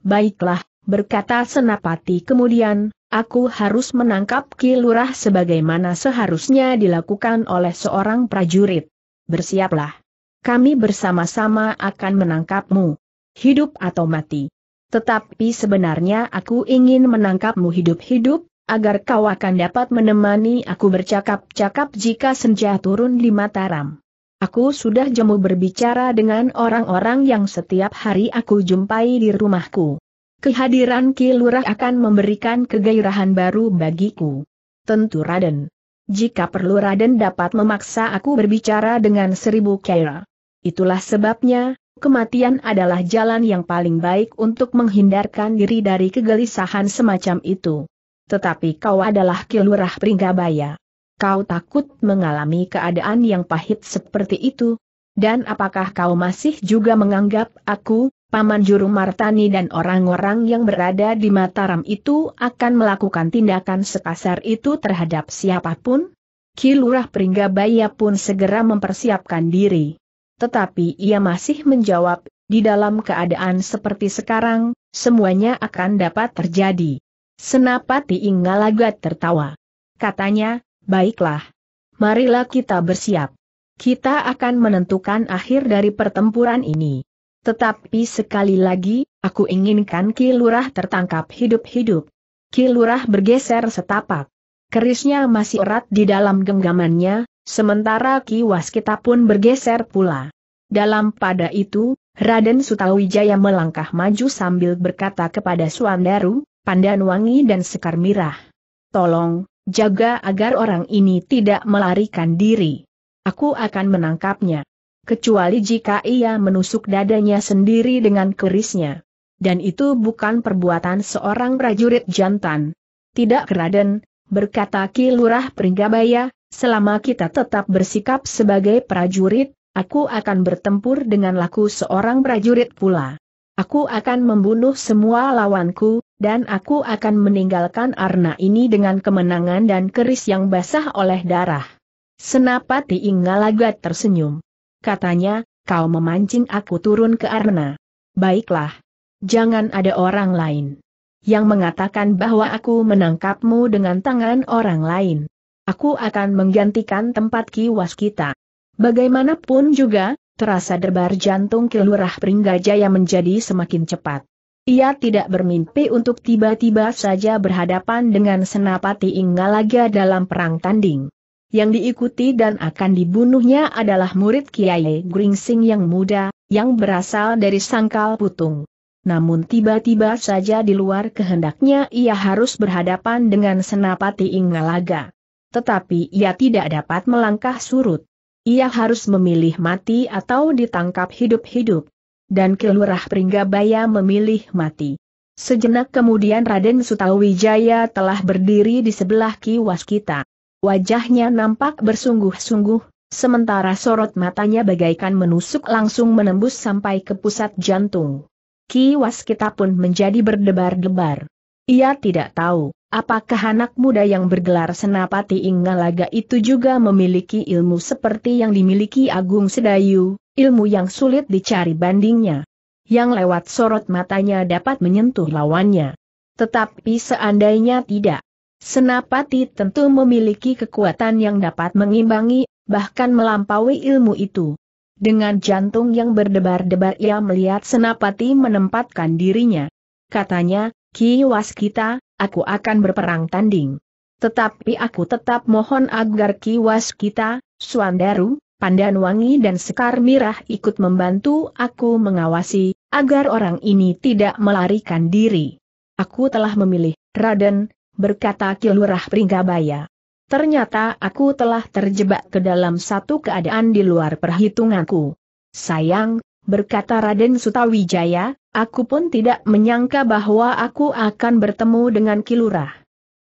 Baiklah, berkata Senapati kemudian, aku harus menangkap Kilurah sebagaimana seharusnya dilakukan oleh seorang prajurit. Bersiaplah. Kami bersama-sama akan menangkapmu. Hidup atau mati. Tetapi sebenarnya aku ingin menangkapmu hidup-hidup, agar kau akan dapat menemani aku bercakap-cakap jika senja turun di Mataram. Aku sudah jemu berbicara dengan orang-orang yang setiap hari aku jumpai di rumahku. Kehadiran Ki Lurah akan memberikan kegairahan baru bagiku. Tentu Raden. Jika perlu Raden dapat memaksa aku berbicara dengan seribu kera. Itulah sebabnya, kematian adalah jalan yang paling baik untuk menghindarkan diri dari kegelisahan semacam itu tetapi kau adalah Kilurah Pringgabaya. Kau takut mengalami keadaan yang pahit seperti itu? Dan apakah kau masih juga menganggap aku, Paman Juru Martani dan orang-orang yang berada di Mataram itu akan melakukan tindakan sekasar itu terhadap siapapun? Kilurah Pringgabaya pun segera mempersiapkan diri. Tetapi ia masih menjawab, di dalam keadaan seperti sekarang, semuanya akan dapat terjadi. Senapati Inggalagat tertawa. Katanya, baiklah. Marilah kita bersiap. Kita akan menentukan akhir dari pertempuran ini. Tetapi sekali lagi, aku inginkan Ki tertangkap hidup-hidup. Ki bergeser setapak. Kerisnya masih erat di dalam genggamannya, sementara Ki Waskita pun bergeser pula. Dalam pada itu, Raden Sutawijaya melangkah maju sambil berkata kepada Suandaru, pandan wangi dan sekar mirah. Tolong, jaga agar orang ini tidak melarikan diri. Aku akan menangkapnya. Kecuali jika ia menusuk dadanya sendiri dengan kerisnya. Dan itu bukan perbuatan seorang prajurit jantan. Tidak keraden, berkata Ki Lurah Pringgabaya, selama kita tetap bersikap sebagai prajurit, aku akan bertempur dengan laku seorang prajurit pula. Aku akan membunuh semua lawanku, dan aku akan meninggalkan Arna ini dengan kemenangan dan keris yang basah oleh darah. Senapati Ingalagat tersenyum. Katanya, kau memancing aku turun ke Arna. Baiklah. Jangan ada orang lain yang mengatakan bahwa aku menangkapmu dengan tangan orang lain. Aku akan menggantikan tempat kiwas kita. Bagaimanapun juga, terasa debar jantung kelurah Pringgajaya menjadi semakin cepat. Ia tidak bermimpi untuk tiba-tiba saja berhadapan dengan Senapati Inggalaga dalam perang tanding. Yang diikuti dan akan dibunuhnya adalah murid Kiai Gringsing yang muda, yang berasal dari Sangkal Putung. Namun tiba-tiba saja di luar kehendaknya ia harus berhadapan dengan Senapati Inggalaga. Tetapi ia tidak dapat melangkah surut ia harus memilih mati atau ditangkap hidup-hidup. Dan Kelurah Pringgabaya memilih mati. Sejenak kemudian Raden Sutawijaya telah berdiri di sebelah Ki Waskita. Wajahnya nampak bersungguh-sungguh, sementara sorot matanya bagaikan menusuk langsung menembus sampai ke pusat jantung. Ki Waskita pun menjadi berdebar-debar. Ia tidak tahu, Apakah anak muda yang bergelar Senapati Ingalaga itu juga memiliki ilmu seperti yang dimiliki Agung Sedayu, ilmu yang sulit dicari bandingnya? Yang lewat sorot matanya dapat menyentuh lawannya. Tetapi seandainya tidak, Senapati tentu memiliki kekuatan yang dapat mengimbangi, bahkan melampaui ilmu itu. Dengan jantung yang berdebar-debar ia melihat Senapati menempatkan dirinya. Katanya, Ki Waskita aku akan berperang tanding. Tetapi aku tetap mohon agar kiwas kita, Suandaru, Pandanwangi dan Sekar Mirah ikut membantu aku mengawasi, agar orang ini tidak melarikan diri. Aku telah memilih, Raden, berkata Kilurah Pringgabaya. Ternyata aku telah terjebak ke dalam satu keadaan di luar perhitunganku. Sayang, berkata Raden Sutawijaya, Aku pun tidak menyangka bahwa aku akan bertemu dengan Kilurah.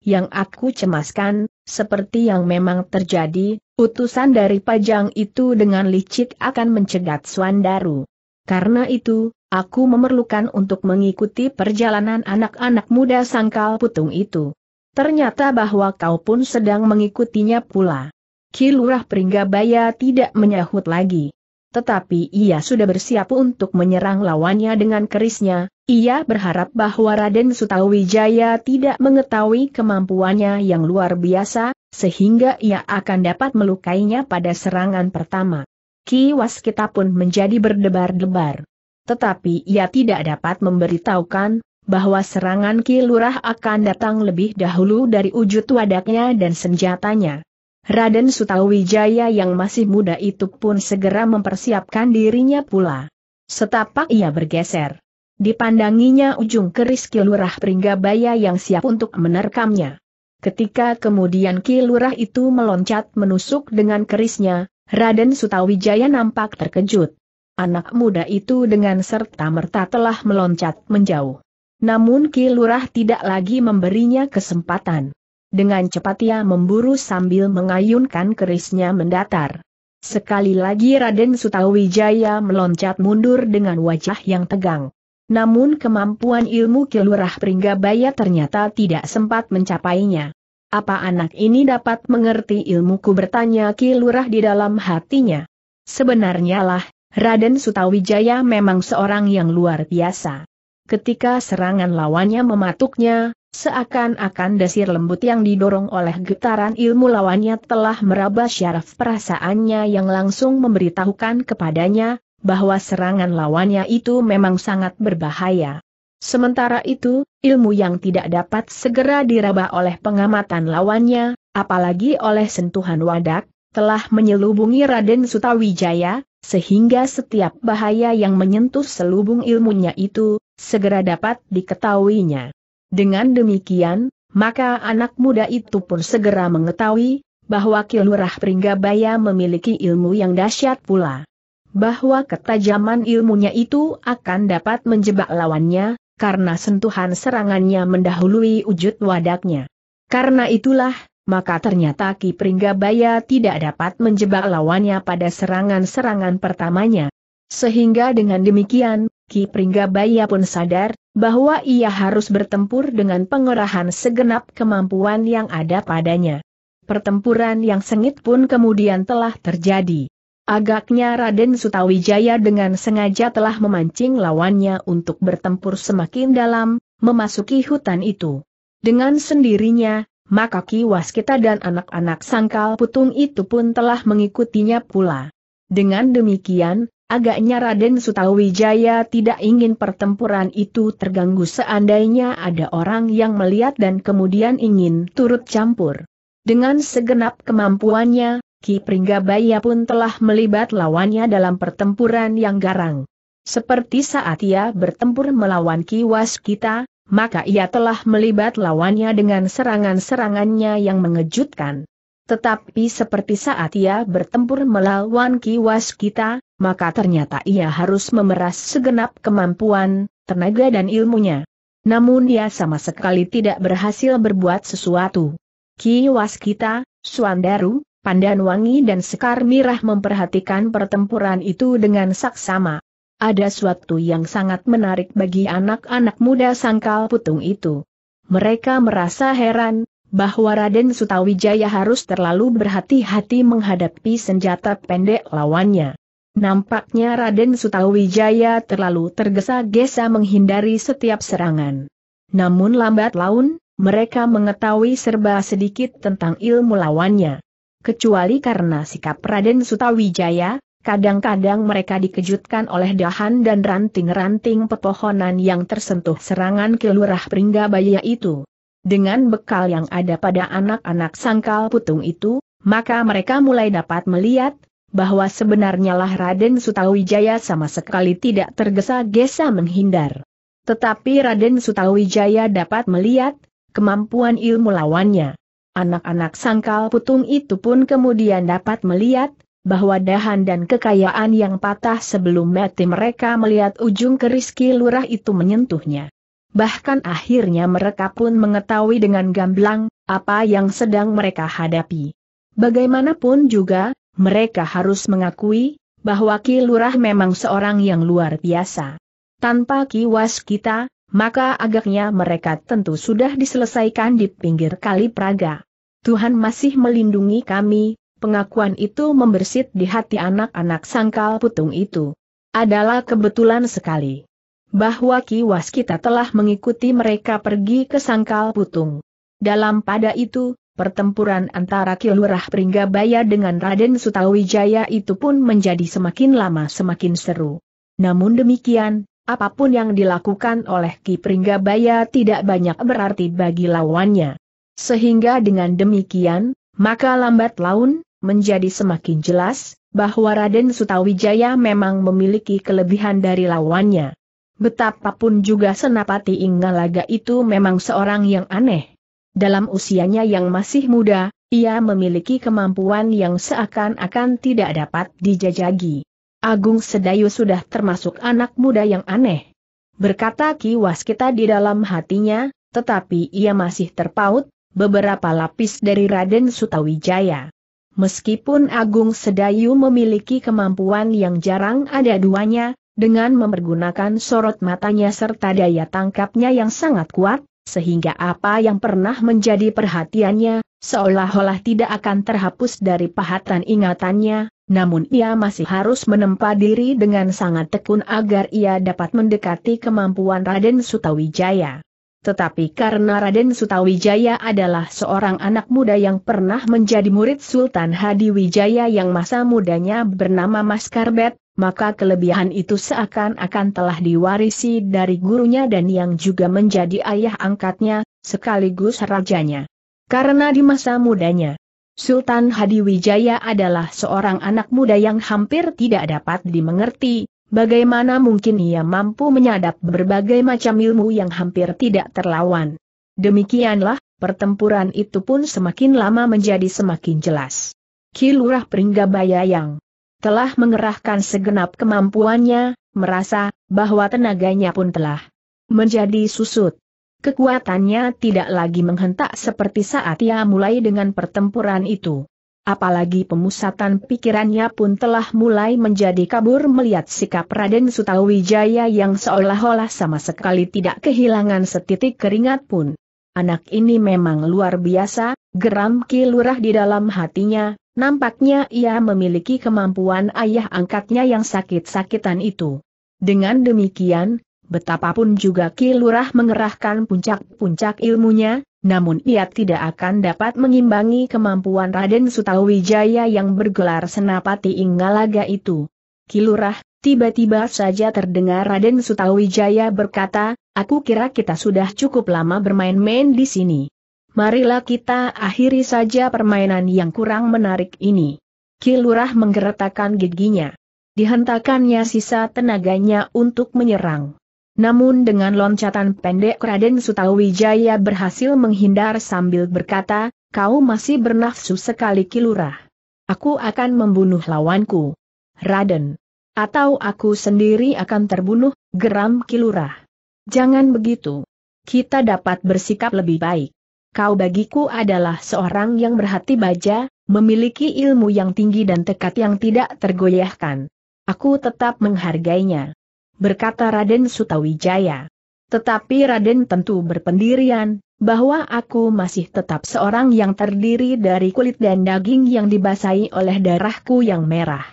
Yang aku cemaskan, seperti yang memang terjadi, utusan dari Pajang itu dengan licik akan mencegat Swandaru. Karena itu, aku memerlukan untuk mengikuti perjalanan anak-anak muda sangkal putung itu. Ternyata bahwa kau pun sedang mengikutinya pula. Kilurah Pringgabaya tidak menyahut lagi. Tetapi ia sudah bersiap untuk menyerang lawannya dengan kerisnya, ia berharap bahwa Raden Sutawijaya tidak mengetahui kemampuannya yang luar biasa, sehingga ia akan dapat melukainya pada serangan pertama. Ki Waskita pun menjadi berdebar-debar. Tetapi ia tidak dapat memberitahukan, bahwa serangan Ki Lurah akan datang lebih dahulu dari wujud wadaknya dan senjatanya. Raden Sutawijaya yang masih muda itu pun segera mempersiapkan dirinya pula. Setapak ia bergeser. Dipandanginya ujung keris Kilurah Pringgabaya yang siap untuk menerkamnya. Ketika kemudian Kilurah itu meloncat menusuk dengan kerisnya, Raden Sutawijaya nampak terkejut. Anak muda itu dengan serta-merta telah meloncat menjauh. Namun Kilurah tidak lagi memberinya kesempatan. Dengan cepat ia memburu sambil mengayunkan kerisnya mendatar. Sekali lagi Raden Sutawijaya meloncat mundur dengan wajah yang tegang. Namun kemampuan ilmu kilurah Pringgabaya ternyata tidak sempat mencapainya. Apa anak ini dapat mengerti ilmuku bertanya kilurah di dalam hatinya? Sebenarnya lah, Raden Sutawijaya memang seorang yang luar biasa. Ketika serangan lawannya mematuknya, Seakan-akan desir lembut yang didorong oleh getaran ilmu lawannya telah meraba syaraf perasaannya yang langsung memberitahukan kepadanya, bahwa serangan lawannya itu memang sangat berbahaya. Sementara itu, ilmu yang tidak dapat segera diraba oleh pengamatan lawannya, apalagi oleh sentuhan wadak, telah menyelubungi Raden Sutawijaya, sehingga setiap bahaya yang menyentuh selubung ilmunya itu, segera dapat diketahuinya. Dengan demikian, maka anak muda itu pun segera mengetahui, bahwa Kilurah Pringgabaya memiliki ilmu yang dahsyat pula. Bahwa ketajaman ilmunya itu akan dapat menjebak lawannya, karena sentuhan serangannya mendahului wujud wadaknya. Karena itulah, maka ternyata Ki Pringgabaya tidak dapat menjebak lawannya pada serangan-serangan pertamanya. Sehingga dengan demikian, Ki Pringgabaya pun sadar, bahwa ia harus bertempur dengan pengerahan segenap kemampuan yang ada padanya. Pertempuran yang sengit pun kemudian telah terjadi. Agaknya Raden Sutawijaya dengan sengaja telah memancing lawannya untuk bertempur semakin dalam, memasuki hutan itu. Dengan sendirinya, maka Ki Waskita dan anak-anak sangkal putung itu pun telah mengikutinya pula. Dengan demikian, Agaknya Raden Sutawijaya tidak ingin pertempuran itu terganggu seandainya ada orang yang melihat dan kemudian ingin turut campur. Dengan segenap kemampuannya, Ki Pringgabaya pun telah melibat lawannya dalam pertempuran yang garang. Seperti saat ia bertempur melawan Ki Waskita, maka ia telah melibat lawannya dengan serangan-serangannya yang mengejutkan. Tetapi seperti saat ia bertempur melawan kiwas kita, maka ternyata ia harus memeras segenap kemampuan, tenaga dan ilmunya. Namun ia sama sekali tidak berhasil berbuat sesuatu. Kiwas kita, Suandaru, Pandanwangi dan Sekar Mirah memperhatikan pertempuran itu dengan saksama. Ada suatu yang sangat menarik bagi anak-anak muda sangkal putung itu. Mereka merasa heran, bahwa Raden Sutawijaya harus terlalu berhati-hati menghadapi senjata pendek lawannya. Nampaknya Raden Sutawijaya terlalu tergesa-gesa menghindari setiap serangan. Namun lambat laun, mereka mengetahui serba sedikit tentang ilmu lawannya. Kecuali karena sikap Raden Sutawijaya, kadang-kadang mereka dikejutkan oleh dahan dan ranting-ranting pepohonan yang tersentuh serangan kelurah Pringgabaya itu. Dengan bekal yang ada pada anak-anak sangkal putung itu, maka mereka mulai dapat melihat bahwa sebenarnya lah Raden Sutawijaya sama sekali tidak tergesa-gesa menghindar. Tetapi Raden Sutawijaya dapat melihat kemampuan ilmu lawannya. Anak-anak sangkal putung itu pun kemudian dapat melihat bahwa dahan dan kekayaan yang patah sebelum mati mereka melihat ujung keris lurah itu menyentuhnya bahkan akhirnya mereka pun mengetahui dengan gamblang, apa yang sedang mereka hadapi. Bagaimanapun juga, mereka harus mengakui, bahwa Ki Lurah memang seorang yang luar biasa. Tanpa kiwas kita, maka agaknya mereka tentu sudah diselesaikan di pinggir kali Praga. Tuhan masih melindungi kami, pengakuan itu membersit di hati anak-anak sangkal putung itu. Adalah kebetulan sekali bahwa kiwas kita telah mengikuti mereka pergi ke Sangkal Putung. Dalam pada itu, pertempuran antara Kilurah Pringgabaya dengan Raden Sutawijaya itu pun menjadi semakin lama semakin seru. Namun demikian, apapun yang dilakukan oleh Ki Pringgabaya tidak banyak berarti bagi lawannya. Sehingga dengan demikian, maka lambat laun, menjadi semakin jelas, bahwa Raden Sutawijaya memang memiliki kelebihan dari lawannya. Betapapun juga Senapati Inggalaga itu memang seorang yang aneh. Dalam usianya yang masih muda, ia memiliki kemampuan yang seakan-akan tidak dapat dijajagi. Agung Sedayu sudah termasuk anak muda yang aneh. Berkata Ki Waskita di dalam hatinya, tetapi ia masih terpaut, beberapa lapis dari Raden Sutawijaya. Meskipun Agung Sedayu memiliki kemampuan yang jarang ada duanya, dengan mempergunakan sorot matanya serta daya tangkapnya yang sangat kuat, sehingga apa yang pernah menjadi perhatiannya, seolah-olah tidak akan terhapus dari pahatan ingatannya, namun ia masih harus menempa diri dengan sangat tekun agar ia dapat mendekati kemampuan Raden Sutawijaya. Tetapi karena Raden Sutawijaya adalah seorang anak muda yang pernah menjadi murid Sultan Hadi Wijaya yang masa mudanya bernama Maskarbet maka kelebihan itu seakan-akan telah diwarisi dari gurunya dan yang juga menjadi ayah angkatnya, sekaligus rajanya. Karena di masa mudanya, Sultan Hadiwijaya adalah seorang anak muda yang hampir tidak dapat dimengerti, bagaimana mungkin ia mampu menyadap berbagai macam ilmu yang hampir tidak terlawan. Demikianlah, pertempuran itu pun semakin lama menjadi semakin jelas. Kilurah Pringgabaya yang telah mengerahkan segenap kemampuannya, merasa bahwa tenaganya pun telah menjadi susut. Kekuatannya tidak lagi menghentak seperti saat ia mulai dengan pertempuran itu. Apalagi pemusatan pikirannya pun telah mulai menjadi kabur melihat sikap Raden Sutawijaya yang seolah-olah sama sekali tidak kehilangan setitik keringat pun. Anak ini memang luar biasa, geram kilurah di dalam hatinya, Nampaknya ia memiliki kemampuan ayah angkatnya yang sakit-sakitan itu. Dengan demikian, betapapun juga Ki Lurah mengerahkan puncak-puncak ilmunya, namun ia tidak akan dapat mengimbangi kemampuan Raden Sutawijaya yang bergelar Senapati Inggalaga itu. Ki Lurah, tiba-tiba saja terdengar Raden Sutawijaya berkata, aku kira kita sudah cukup lama bermain-main di sini. Marilah kita akhiri saja permainan yang kurang menarik ini. Kilurah menggeretakkan giginya. Dihentakannya sisa tenaganya untuk menyerang. Namun dengan loncatan pendek Raden Sutawijaya berhasil menghindar sambil berkata, kau masih bernafsu sekali Kilurah. Aku akan membunuh lawanku. Raden. Atau aku sendiri akan terbunuh, geram Kilurah. Jangan begitu. Kita dapat bersikap lebih baik kau bagiku adalah seorang yang berhati baja, memiliki ilmu yang tinggi dan tekad yang tidak tergoyahkan. Aku tetap menghargainya. Berkata Raden Sutawijaya. Tetapi Raden tentu berpendirian, bahwa aku masih tetap seorang yang terdiri dari kulit dan daging yang dibasahi oleh darahku yang merah.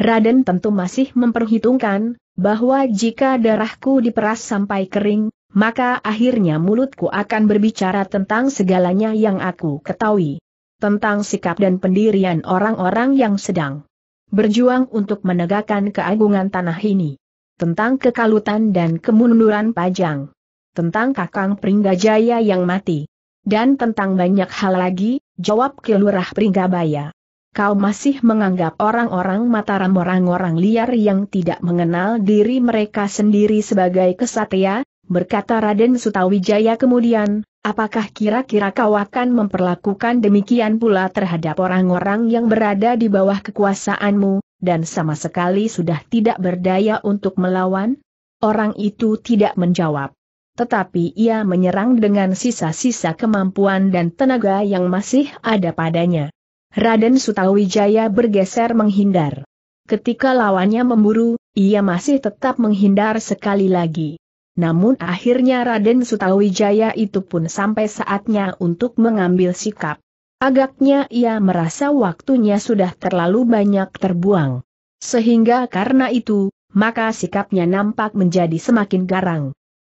Raden tentu masih memperhitungkan, bahwa jika darahku diperas sampai kering, maka akhirnya mulutku akan berbicara tentang segalanya yang aku ketahui. Tentang sikap dan pendirian orang-orang yang sedang berjuang untuk menegakkan keagungan tanah ini. Tentang kekalutan dan kemunduran Pajang. Tentang Kakang Pringgajaya yang mati. Dan tentang banyak hal lagi, jawab Kelurah Pringgabaya. Kau masih menganggap orang-orang Mataram orang-orang liar yang tidak mengenal diri mereka sendiri sebagai kesatria, berkata Raden Sutawijaya kemudian, apakah kira-kira kau akan memperlakukan demikian pula terhadap orang-orang yang berada di bawah kekuasaanmu, dan sama sekali sudah tidak berdaya untuk melawan? Orang itu tidak menjawab. Tetapi ia menyerang dengan sisa-sisa kemampuan dan tenaga yang masih ada padanya. Raden Sutawijaya bergeser menghindar. Ketika lawannya memburu, ia masih tetap menghindar sekali lagi. Namun akhirnya Raden Sutawijaya itu pun sampai saatnya untuk mengambil sikap. Agaknya ia merasa waktunya sudah terlalu banyak terbuang. Sehingga karena itu, maka sikapnya nampak menjadi semakin garang.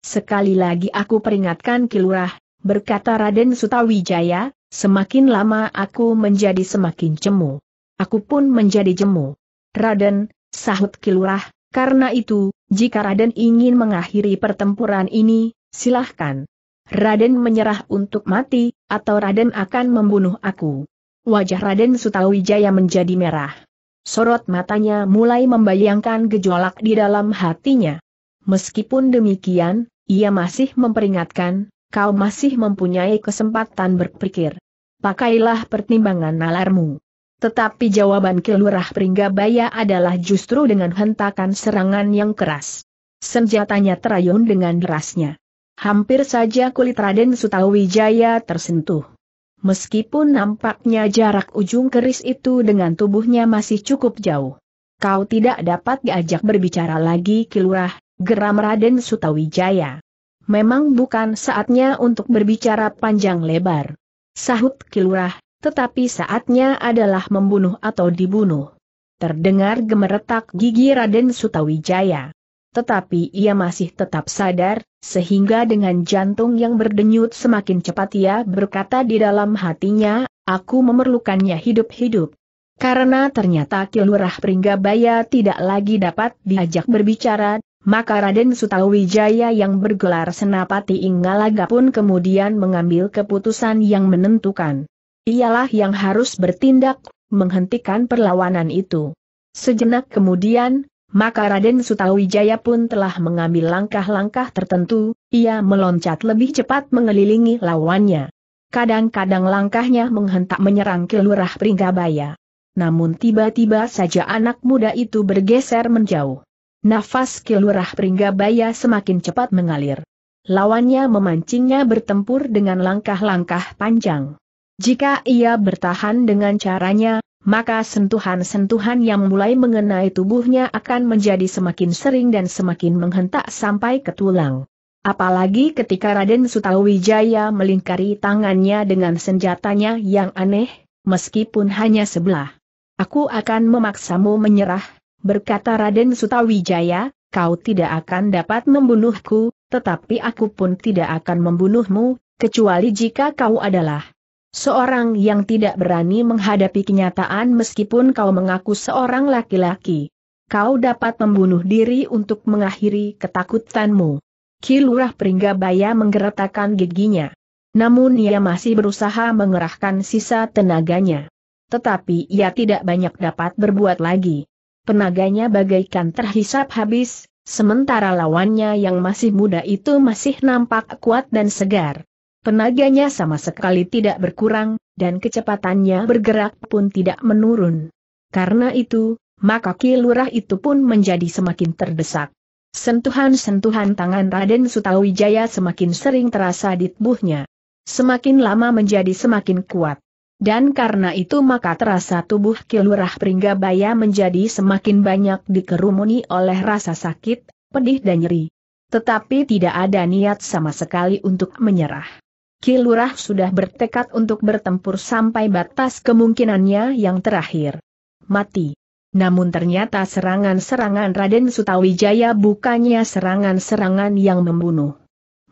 Sekali lagi aku peringatkan Kilurah, berkata Raden Sutawijaya, semakin lama aku menjadi semakin cemu. Aku pun menjadi jemu. Raden, sahut Kilurah, karena itu, jika Raden ingin mengakhiri pertempuran ini, silahkan. Raden menyerah untuk mati, atau Raden akan membunuh aku. Wajah Raden Sutawijaya menjadi merah. Sorot matanya mulai membayangkan gejolak di dalam hatinya. Meskipun demikian, ia masih memperingatkan, kau masih mempunyai kesempatan berpikir. Pakailah pertimbangan nalarmu. Tetapi jawaban Kelurah Pringgabaya adalah justru dengan hentakan serangan yang keras. Senjatanya terayun dengan derasnya. Hampir saja kulit Raden Sutawijaya tersentuh. Meskipun nampaknya jarak ujung keris itu dengan tubuhnya masih cukup jauh. Kau tidak dapat diajak berbicara lagi Kilurah, geram Raden Sutawijaya. Memang bukan saatnya untuk berbicara panjang lebar. Sahut Kilurah, tetapi saatnya adalah membunuh atau dibunuh. Terdengar gemeretak gigi Raden Sutawijaya. Tetapi ia masih tetap sadar, sehingga dengan jantung yang berdenyut semakin cepat ia berkata di dalam hatinya, aku memerlukannya hidup-hidup. Karena ternyata Kilurah Pringgabaya tidak lagi dapat diajak berbicara, maka Raden Sutawijaya yang bergelar Senapati Inggalaga pun kemudian mengambil keputusan yang menentukan. Ialah yang harus bertindak, menghentikan perlawanan itu. Sejenak kemudian, maka Raden Sutawijaya pun telah mengambil langkah-langkah tertentu, ia meloncat lebih cepat mengelilingi lawannya. Kadang-kadang langkahnya menghentak menyerang ke lurah Pringgabaya. Namun tiba-tiba saja anak muda itu bergeser menjauh. Nafas Kilurah Pringgabaya semakin cepat mengalir. Lawannya memancingnya bertempur dengan langkah-langkah panjang. Jika ia bertahan dengan caranya, maka sentuhan-sentuhan yang mulai mengenai tubuhnya akan menjadi semakin sering dan semakin menghentak sampai ke tulang. Apalagi ketika Raden Sutawijaya melingkari tangannya dengan senjatanya yang aneh, meskipun hanya sebelah. Aku akan memaksamu menyerah, berkata Raden Sutawijaya, kau tidak akan dapat membunuhku, tetapi aku pun tidak akan membunuhmu, kecuali jika kau adalah Seorang yang tidak berani menghadapi kenyataan meskipun kau mengaku seorang laki-laki. Kau dapat membunuh diri untuk mengakhiri ketakutanmu. Kilurah Pringgabaya menggeretakkan giginya. Namun ia masih berusaha mengerahkan sisa tenaganya. Tetapi ia tidak banyak dapat berbuat lagi. Tenaganya bagaikan terhisap habis, sementara lawannya yang masih muda itu masih nampak kuat dan segar. Tenaganya sama sekali tidak berkurang, dan kecepatannya bergerak pun tidak menurun. Karena itu, maka kilurah itu pun menjadi semakin terdesak. Sentuhan-sentuhan tangan Raden Sutawijaya semakin sering terasa di tubuhnya. Semakin lama menjadi semakin kuat. Dan karena itu maka terasa tubuh Kilurah Pringgabaya menjadi semakin banyak dikerumuni oleh rasa sakit, pedih dan nyeri. Tetapi tidak ada niat sama sekali untuk menyerah. Kilurah sudah bertekad untuk bertempur sampai batas kemungkinannya yang terakhir. Mati. Namun ternyata serangan-serangan Raden Sutawijaya bukannya serangan-serangan yang membunuh.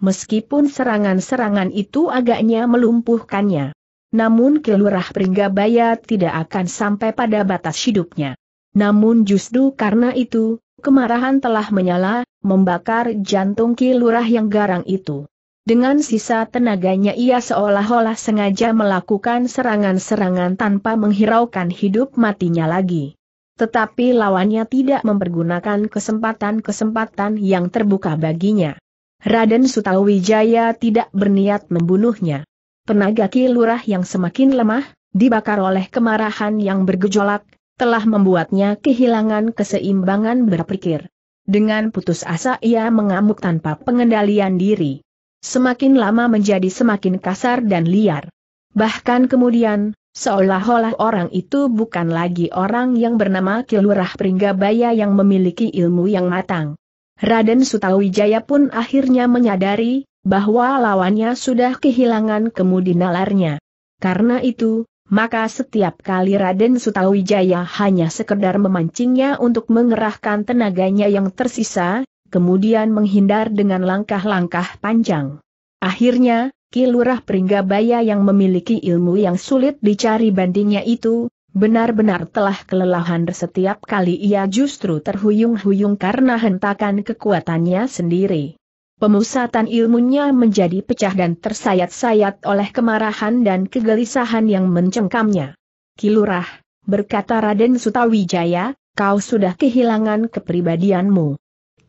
Meskipun serangan-serangan itu agaknya melumpuhkannya. Namun Kilurah Pringgabaya tidak akan sampai pada batas hidupnya. Namun justru karena itu, kemarahan telah menyala, membakar jantung Kilurah yang garang itu. Dengan sisa tenaganya ia seolah-olah sengaja melakukan serangan-serangan tanpa menghiraukan hidup matinya lagi. Tetapi lawannya tidak mempergunakan kesempatan-kesempatan yang terbuka baginya. Raden Sutawijaya tidak berniat membunuhnya. Penaga kilurah yang semakin lemah, dibakar oleh kemarahan yang bergejolak, telah membuatnya kehilangan keseimbangan berpikir. Dengan putus asa ia mengamuk tanpa pengendalian diri semakin lama menjadi semakin kasar dan liar. Bahkan kemudian, seolah-olah orang itu bukan lagi orang yang bernama Kilurah Pringgabaya yang memiliki ilmu yang matang. Raden Sutawijaya pun akhirnya menyadari bahwa lawannya sudah kehilangan kemudi nalarnya. Karena itu, maka setiap kali Raden Sutawijaya hanya sekedar memancingnya untuk mengerahkan tenaganya yang tersisa, kemudian menghindar dengan langkah-langkah panjang. Akhirnya, Kilurah Pringgabaya yang memiliki ilmu yang sulit dicari bandingnya itu, benar-benar telah kelelahan setiap kali ia justru terhuyung-huyung karena hentakan kekuatannya sendiri. Pemusatan ilmunya menjadi pecah dan tersayat-sayat oleh kemarahan dan kegelisahan yang mencengkamnya. Kilurah, berkata Raden Sutawijaya, kau sudah kehilangan kepribadianmu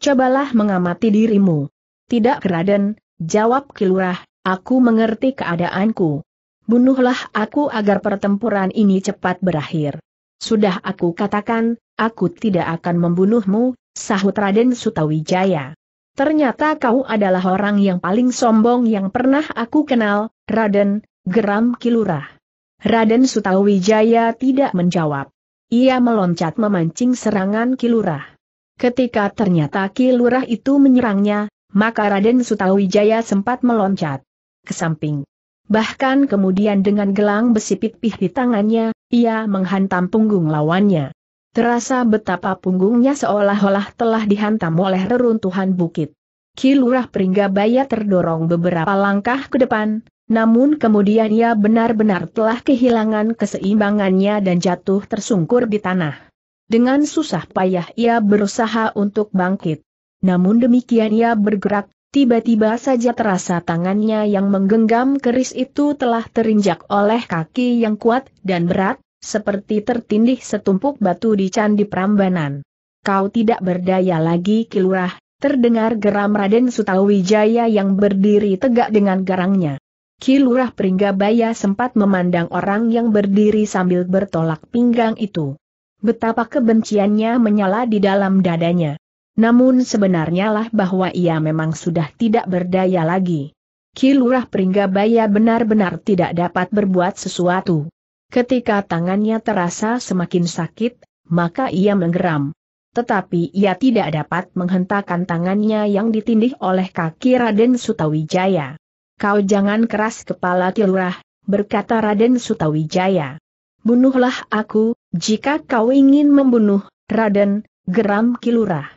cobalah mengamati dirimu. Tidak keraden, jawab kilurah, aku mengerti keadaanku. Bunuhlah aku agar pertempuran ini cepat berakhir. Sudah aku katakan, aku tidak akan membunuhmu, sahut Raden Sutawijaya. Ternyata kau adalah orang yang paling sombong yang pernah aku kenal, Raden, geram kilurah. Raden Sutawijaya tidak menjawab. Ia meloncat memancing serangan kilurah. Ketika ternyata Ki Lurah itu menyerangnya, maka Raden Sutawijaya sempat meloncat ke samping. Bahkan kemudian dengan gelang besi pipih di tangannya, ia menghantam punggung lawannya. Terasa betapa punggungnya seolah-olah telah dihantam oleh reruntuhan bukit. Ki Lurah Pringgabaya terdorong beberapa langkah ke depan, namun kemudian ia benar-benar telah kehilangan keseimbangannya dan jatuh tersungkur di tanah. Dengan susah payah ia berusaha untuk bangkit. Namun demikian ia bergerak, tiba-tiba saja terasa tangannya yang menggenggam keris itu telah terinjak oleh kaki yang kuat dan berat, seperti tertindih setumpuk batu di candi Prambanan. Kau tidak berdaya lagi kilurah, terdengar geram Raden Sutawijaya yang berdiri tegak dengan garangnya. Kilurah Pringgabaya sempat memandang orang yang berdiri sambil bertolak pinggang itu. Betapa kebenciannya menyala di dalam dadanya. Namun sebenarnya lah bahwa ia memang sudah tidak berdaya lagi. Kilurah Pringgabaya benar-benar tidak dapat berbuat sesuatu. Ketika tangannya terasa semakin sakit, maka ia menggeram. Tetapi ia tidak dapat menghentakkan tangannya yang ditindih oleh kaki Raden Sutawijaya. Kau jangan keras kepala Kilurah, berkata Raden Sutawijaya. Bunuhlah aku, jika kau ingin membunuh, Raden, geram Kilurah.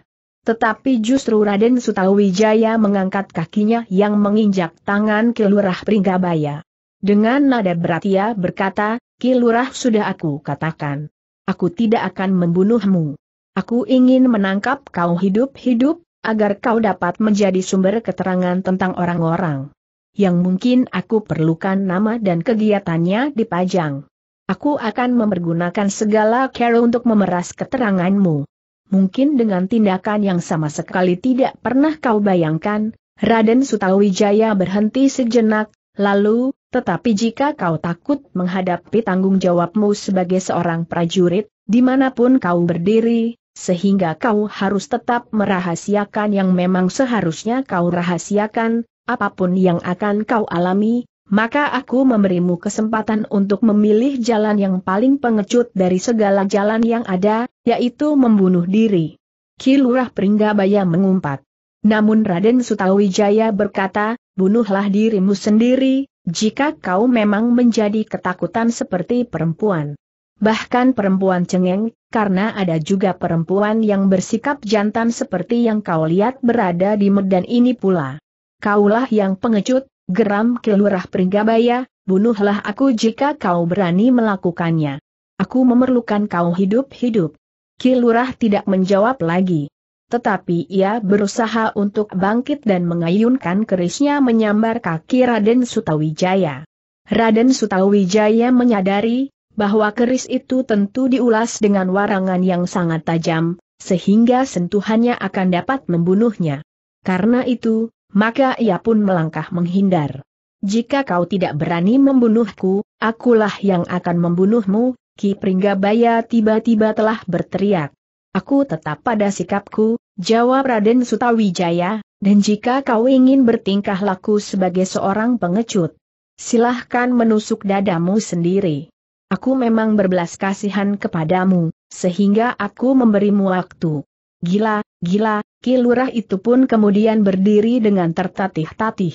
Tetapi justru Raden Sutawijaya mengangkat kakinya yang menginjak tangan Kilurah Pringgabaya. Dengan nada berat ia berkata, Kilurah sudah aku katakan. Aku tidak akan membunuhmu. Aku ingin menangkap kau hidup-hidup, agar kau dapat menjadi sumber keterangan tentang orang-orang yang mungkin aku perlukan nama dan kegiatannya dipajang. Aku akan memergunakan segala cara untuk memeras keteranganmu. Mungkin dengan tindakan yang sama sekali tidak pernah kau bayangkan, Raden Sutawijaya berhenti sejenak, lalu, tetapi jika kau takut menghadapi tanggung jawabmu sebagai seorang prajurit, dimanapun kau berdiri, sehingga kau harus tetap merahasiakan yang memang seharusnya kau rahasiakan, apapun yang akan kau alami, maka aku memberimu kesempatan untuk memilih jalan yang paling pengecut dari segala jalan yang ada, yaitu membunuh diri. Kilurah Pringgabaya mengumpat. Namun Raden Sutawijaya berkata, bunuhlah dirimu sendiri, jika kau memang menjadi ketakutan seperti perempuan. Bahkan perempuan cengeng, karena ada juga perempuan yang bersikap jantan seperti yang kau lihat berada di medan ini pula. Kaulah yang pengecut, Geram Kelurah Pringgabaya, bunuhlah aku jika kau berani melakukannya. Aku memerlukan kau hidup-hidup. Kilurah tidak menjawab lagi. Tetapi ia berusaha untuk bangkit dan mengayunkan kerisnya menyambar kaki Raden Sutawijaya. Raden Sutawijaya menyadari bahwa keris itu tentu diulas dengan warangan yang sangat tajam, sehingga sentuhannya akan dapat membunuhnya. Karena itu, maka ia pun melangkah menghindar. Jika kau tidak berani membunuhku, akulah yang akan membunuhmu, Ki Pringgabaya tiba-tiba telah berteriak. Aku tetap pada sikapku, jawab Raden Sutawijaya, dan jika kau ingin bertingkah laku sebagai seorang pengecut, silahkan menusuk dadamu sendiri. Aku memang berbelas kasihan kepadamu, sehingga aku memberimu waktu. Gila, Gila, kilurah itu pun kemudian berdiri dengan tertatih-tatih.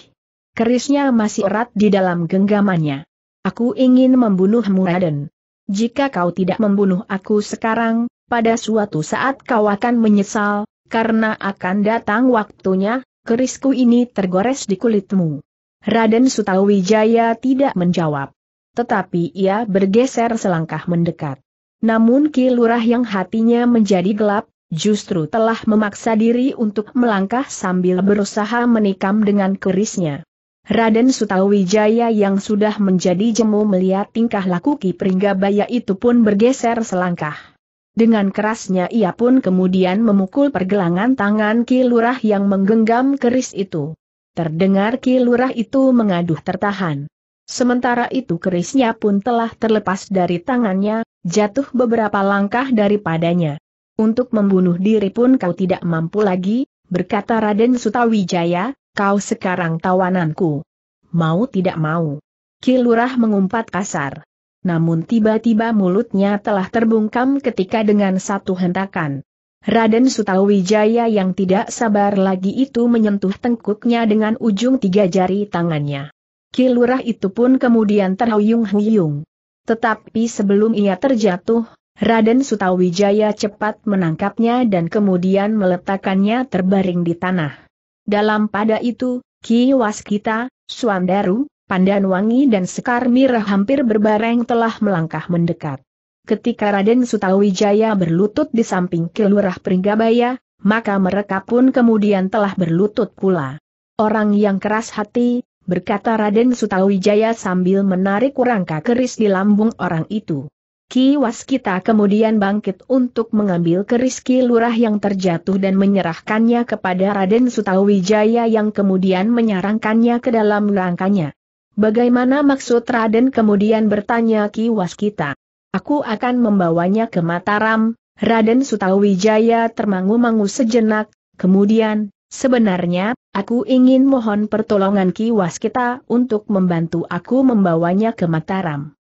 Kerisnya masih erat di dalam genggamannya. Aku ingin membunuhmu Raden. Jika kau tidak membunuh aku sekarang, pada suatu saat kau akan menyesal, karena akan datang waktunya, kerisku ini tergores di kulitmu. Raden Sutawijaya tidak menjawab. Tetapi ia bergeser selangkah mendekat. Namun Ki yang hatinya menjadi gelap, justru telah memaksa diri untuk melangkah sambil berusaha menikam dengan kerisnya. Raden Sutawijaya yang sudah menjadi jemu melihat tingkah laku Ki Pringgabaya itu pun bergeser selangkah. Dengan kerasnya ia pun kemudian memukul pergelangan tangan Ki Lurah yang menggenggam keris itu. Terdengar Ki Lurah itu mengaduh tertahan. Sementara itu kerisnya pun telah terlepas dari tangannya, jatuh beberapa langkah daripadanya untuk membunuh diri pun kau tidak mampu lagi, berkata Raden Sutawijaya, kau sekarang tawananku. Mau tidak mau. Kilurah mengumpat kasar. Namun tiba-tiba mulutnya telah terbungkam ketika dengan satu hentakan. Raden Sutawijaya yang tidak sabar lagi itu menyentuh tengkuknya dengan ujung tiga jari tangannya. Kilurah itu pun kemudian terhuyung-huyung. Tetapi sebelum ia terjatuh, Raden Sutawijaya cepat menangkapnya dan kemudian meletakkannya terbaring di tanah. Dalam pada itu, Ki Waskita, Suandaru, Pandanwangi dan Sekar Mirah hampir berbareng telah melangkah mendekat. Ketika Raden Sutawijaya berlutut di samping Kelurah Pringgabaya, maka mereka pun kemudian telah berlutut pula. Orang yang keras hati, berkata Raden Sutawijaya sambil menarik rangka keris di lambung orang itu. Ki Waskita kemudian bangkit untuk mengambil keris Ki Lurah yang terjatuh dan menyerahkannya kepada Raden Sutawijaya yang kemudian menyarankannya ke dalam rangkanya. Bagaimana maksud Raden kemudian bertanya Ki Waskita? Aku akan membawanya ke Mataram, Raden Sutawijaya termangu-mangu sejenak, kemudian, sebenarnya, aku ingin mohon pertolongan Ki Waskita untuk membantu aku membawanya ke Mataram.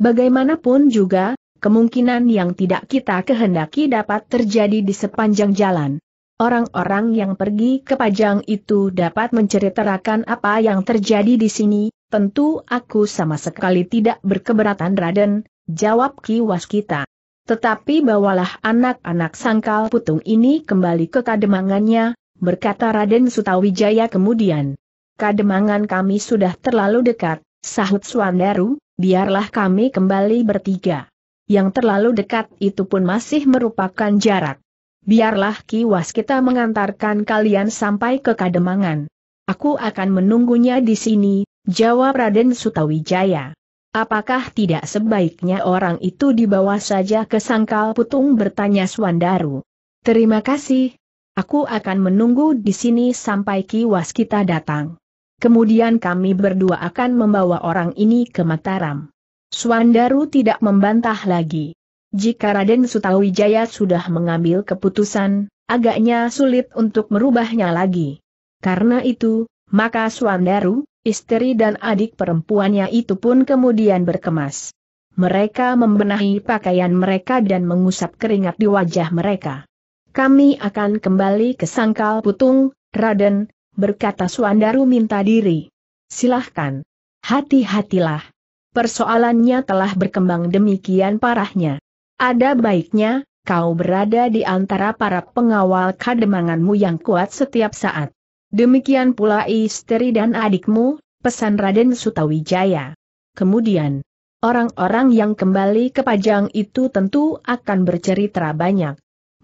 Bagaimanapun juga, kemungkinan yang tidak kita kehendaki dapat terjadi di sepanjang jalan. Orang-orang yang pergi ke Pajang itu dapat menceritakan apa yang terjadi di sini, tentu aku sama sekali tidak berkeberatan Raden, jawab Ki Waskita. Tetapi bawalah anak-anak sangkal putung ini kembali ke kademangannya, berkata Raden Sutawijaya kemudian. Kademangan kami sudah terlalu dekat, sahut Swandaru, biarlah kami kembali bertiga yang terlalu dekat itu pun masih merupakan jarak. Biarlah kiwas kita mengantarkan kalian sampai ke Kademangan. Aku akan menunggunya di sini, jawab Raden Sutawijaya. Apakah tidak sebaiknya orang itu dibawa saja ke Sangkal Putung bertanya Swandaru. Terima kasih. Aku akan menunggu di sini sampai kiwas kita datang. Kemudian kami berdua akan membawa orang ini ke Mataram. Suandaru tidak membantah lagi. Jika Raden Sutawijaya sudah mengambil keputusan, agaknya sulit untuk merubahnya lagi. Karena itu, maka Suandaru, istri dan adik perempuannya itu pun kemudian berkemas. Mereka membenahi pakaian mereka dan mengusap keringat di wajah mereka. Kami akan kembali ke Sangkal Putung, Raden, berkata Suandaru minta diri. Silahkan. Hati-hatilah persoalannya telah berkembang demikian parahnya. Ada baiknya, kau berada di antara para pengawal kademanganmu yang kuat setiap saat. Demikian pula istri dan adikmu, pesan Raden Sutawijaya. Kemudian, orang-orang yang kembali ke Pajang itu tentu akan bercerita banyak.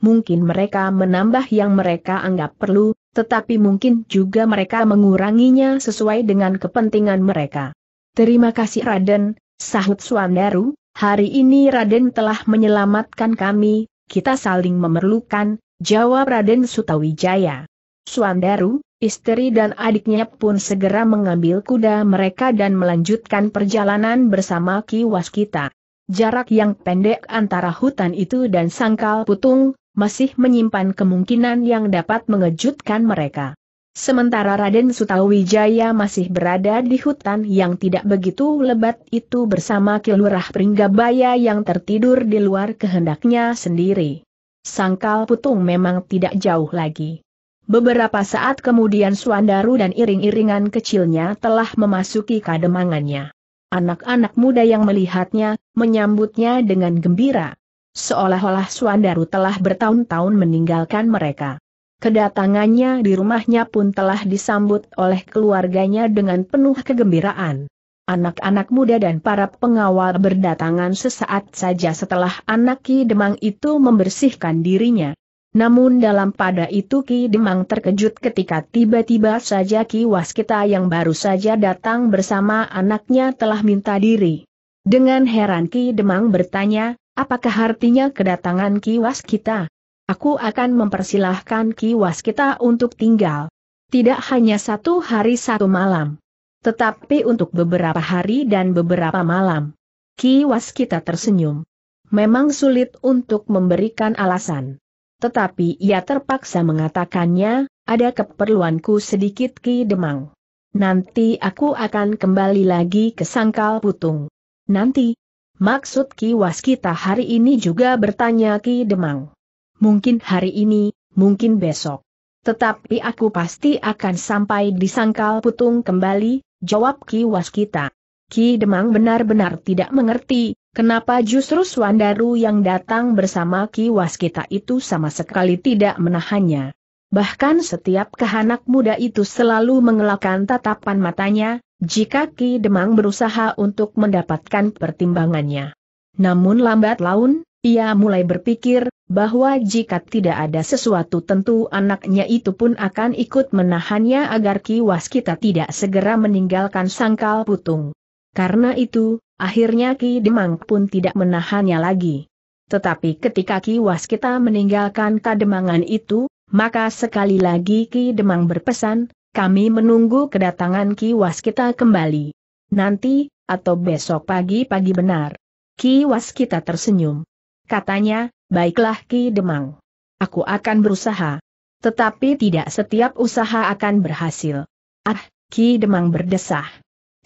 Mungkin mereka menambah yang mereka anggap perlu, tetapi mungkin juga mereka menguranginya sesuai dengan kepentingan mereka. Terima kasih Raden, sahut Suandaru, hari ini Raden telah menyelamatkan kami, kita saling memerlukan, jawab Raden Sutawijaya. Suandaru, istri dan adiknya pun segera mengambil kuda mereka dan melanjutkan perjalanan bersama Ki Waskita. Jarak yang pendek antara hutan itu dan sangkal putung, masih menyimpan kemungkinan yang dapat mengejutkan mereka. Sementara Raden Sutawijaya masih berada di hutan yang tidak begitu lebat itu bersama Kilurah Pringgabaya yang tertidur di luar kehendaknya sendiri. Sangkal Putung memang tidak jauh lagi. Beberapa saat kemudian Suandaru dan iring-iringan kecilnya telah memasuki kademangannya. Anak-anak muda yang melihatnya, menyambutnya dengan gembira. Seolah-olah Suandaru telah bertahun-tahun meninggalkan mereka. Kedatangannya di rumahnya pun telah disambut oleh keluarganya dengan penuh kegembiraan. Anak-anak muda dan para pengawal berdatangan sesaat saja setelah anak Ki Demang itu membersihkan dirinya. Namun dalam pada itu Ki Demang terkejut ketika tiba-tiba saja Ki Waskita yang baru saja datang bersama anaknya telah minta diri. Dengan heran Ki Demang bertanya, apakah artinya kedatangan Ki Waskita? aku akan mempersilahkan Ki Waskita untuk tinggal. Tidak hanya satu hari satu malam. Tetapi untuk beberapa hari dan beberapa malam. Ki Waskita tersenyum. Memang sulit untuk memberikan alasan. Tetapi ia terpaksa mengatakannya, ada keperluanku sedikit Ki Demang. Nanti aku akan kembali lagi ke Sangkal Putung. Nanti, maksud Ki Waskita hari ini juga bertanya Ki Demang mungkin hari ini, mungkin besok. Tetapi aku pasti akan sampai di sangkal putung kembali, jawab Ki Waskita. Ki Demang benar-benar tidak mengerti, kenapa justru Swandaru yang datang bersama Ki Waskita itu sama sekali tidak menahannya. Bahkan setiap kehanak muda itu selalu mengelakkan tatapan matanya, jika Ki Demang berusaha untuk mendapatkan pertimbangannya. Namun lambat laun, ia mulai berpikir, bahwa jika tidak ada sesuatu tentu anaknya itu pun akan ikut menahannya agar Ki Waskita tidak segera meninggalkan sangkal putung. Karena itu, akhirnya Ki Demang pun tidak menahannya lagi. Tetapi ketika Ki Waskita meninggalkan kademangan itu, maka sekali lagi Ki Demang berpesan, kami menunggu kedatangan Ki Waskita kembali. Nanti, atau besok pagi-pagi benar. Ki Waskita tersenyum katanya, baiklah Ki Demang. Aku akan berusaha. Tetapi tidak setiap usaha akan berhasil. Ah, Ki Demang berdesah.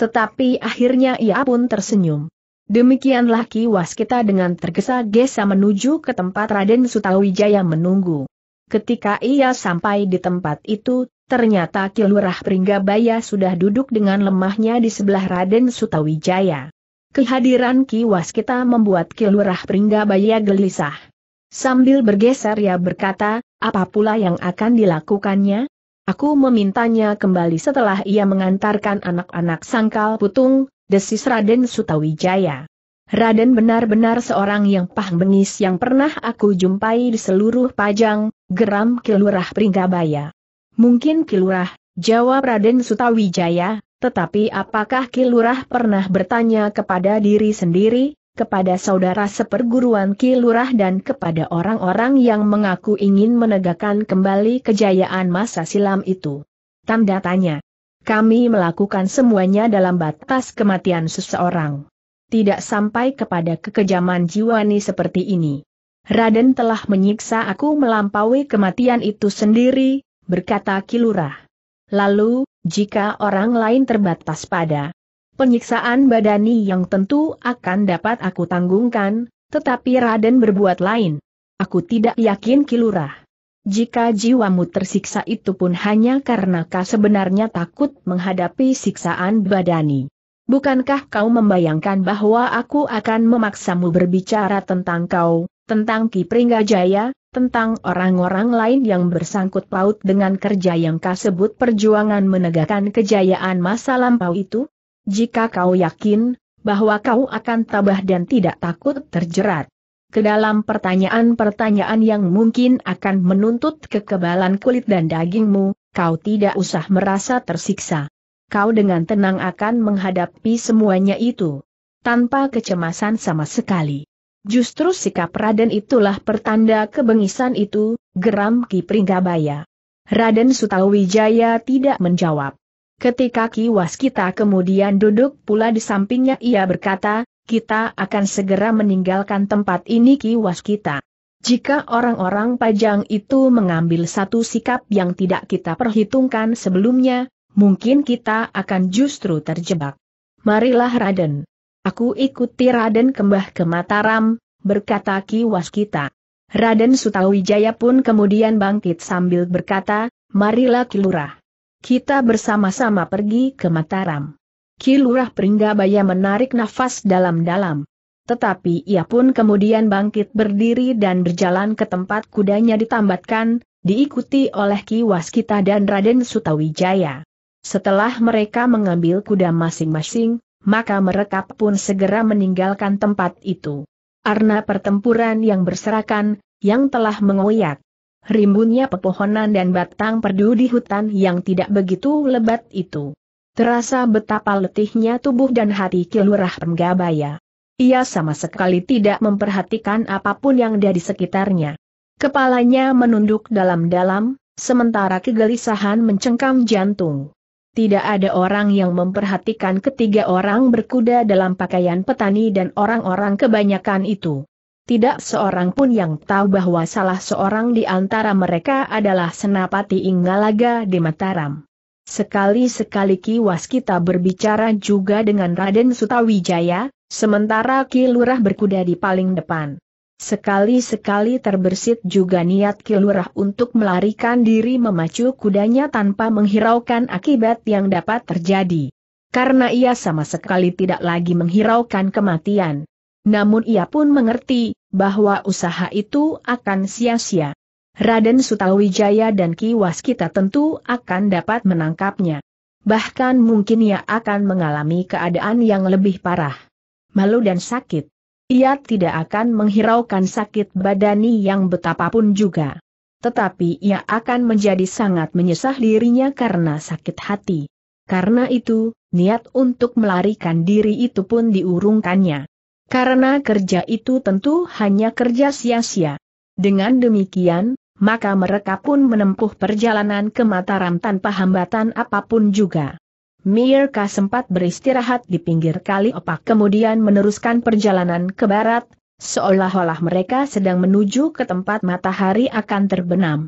Tetapi akhirnya ia pun tersenyum. Demikianlah Ki Waskita dengan tergesa-gesa menuju ke tempat Raden Sutawijaya menunggu. Ketika ia sampai di tempat itu, ternyata Kilurah Pringgabaya sudah duduk dengan lemahnya di sebelah Raden Sutawijaya. Kehadiran Ki Waskita membuat Ki Pringgabaya gelisah. Sambil bergeser ia berkata, apa pula yang akan dilakukannya? Aku memintanya kembali setelah ia mengantarkan anak-anak sangkal putung, desis Raden Sutawijaya. Raden benar-benar seorang yang pah bengis yang pernah aku jumpai di seluruh Pajang, geram Kilurah Pringgabaya. Mungkin Kilurah, jawab Raden Sutawijaya, tetapi apakah Kilurah pernah bertanya kepada diri sendiri, kepada saudara seperguruan Kilurah dan kepada orang-orang yang mengaku ingin menegakkan kembali kejayaan masa silam itu? Tanda tanya. Kami melakukan semuanya dalam batas kematian seseorang. Tidak sampai kepada kekejaman jiwani seperti ini. Raden telah menyiksa aku melampaui kematian itu sendiri, berkata Kilurah. Lalu, jika orang lain terbatas pada penyiksaan badani yang tentu akan dapat aku tanggungkan, tetapi Raden berbuat lain. Aku tidak yakin Kilurah. Jika jiwamu tersiksa itu pun hanya karena kau sebenarnya takut menghadapi siksaan badani. Bukankah kau membayangkan bahwa aku akan memaksamu berbicara tentang kau, tentang Ki Pringgajaya, tentang orang-orang lain yang bersangkut paut dengan kerja yang kasebut perjuangan menegakkan kejayaan masa lampau itu? Jika kau yakin, bahwa kau akan tabah dan tidak takut terjerat ke dalam pertanyaan-pertanyaan yang mungkin akan menuntut kekebalan kulit dan dagingmu, kau tidak usah merasa tersiksa. Kau dengan tenang akan menghadapi semuanya itu, tanpa kecemasan sama sekali. Justru sikap Raden itulah pertanda kebengisan itu, geram Ki Pringgabaya. Raden Sutawijaya tidak menjawab. Ketika Ki Waskita kemudian duduk pula di sampingnya ia berkata, kita akan segera meninggalkan tempat ini Ki Waskita. Jika orang-orang pajang itu mengambil satu sikap yang tidak kita perhitungkan sebelumnya, mungkin kita akan justru terjebak. Marilah Raden. Aku ikuti Raden Kembah ke Mataram, berkata Ki Waskita. Raden Sutawijaya pun kemudian bangkit sambil berkata, marilah Kilurah. Kita bersama-sama pergi ke Mataram. Kilurah Pringgabaya menarik nafas dalam-dalam. Tetapi ia pun kemudian bangkit berdiri dan berjalan ke tempat kudanya ditambatkan, diikuti oleh Ki Waskita dan Raden Sutawijaya. Setelah mereka mengambil kuda masing-masing, maka mereka pun segera meninggalkan tempat itu. Karena pertempuran yang berserakan, yang telah mengoyak rimbunnya pepohonan dan batang perdu di hutan yang tidak begitu lebat itu. Terasa betapa letihnya tubuh dan hati Kilurah Penggabaya. Ia sama sekali tidak memperhatikan apapun yang ada di sekitarnya. Kepalanya menunduk dalam-dalam, sementara kegelisahan mencengkam jantung. Tidak ada orang yang memperhatikan ketiga orang berkuda dalam pakaian petani dan orang-orang kebanyakan itu. Tidak seorang pun yang tahu bahwa salah seorang di antara mereka adalah Senapati Inggalaga di Mataram. Sekali-sekali Ki kita berbicara juga dengan Raden Sutawijaya, sementara Ki Lurah berkuda di paling depan. Sekali-sekali terbersit juga niat kilurah untuk melarikan diri memacu kudanya tanpa menghiraukan akibat yang dapat terjadi. Karena ia sama sekali tidak lagi menghiraukan kematian. Namun ia pun mengerti, bahwa usaha itu akan sia-sia. Raden Sutawijaya dan Ki Waskita tentu akan dapat menangkapnya. Bahkan mungkin ia akan mengalami keadaan yang lebih parah. Malu dan sakit. Ia tidak akan menghiraukan sakit badani yang betapapun juga. Tetapi ia akan menjadi sangat menyesah dirinya karena sakit hati. Karena itu, niat untuk melarikan diri itu pun diurungkannya. Karena kerja itu tentu hanya kerja sia-sia. Dengan demikian, maka mereka pun menempuh perjalanan ke Mataram tanpa hambatan apapun juga. Mirka sempat beristirahat di pinggir kali opak kemudian meneruskan perjalanan ke barat, seolah-olah mereka sedang menuju ke tempat matahari akan terbenam.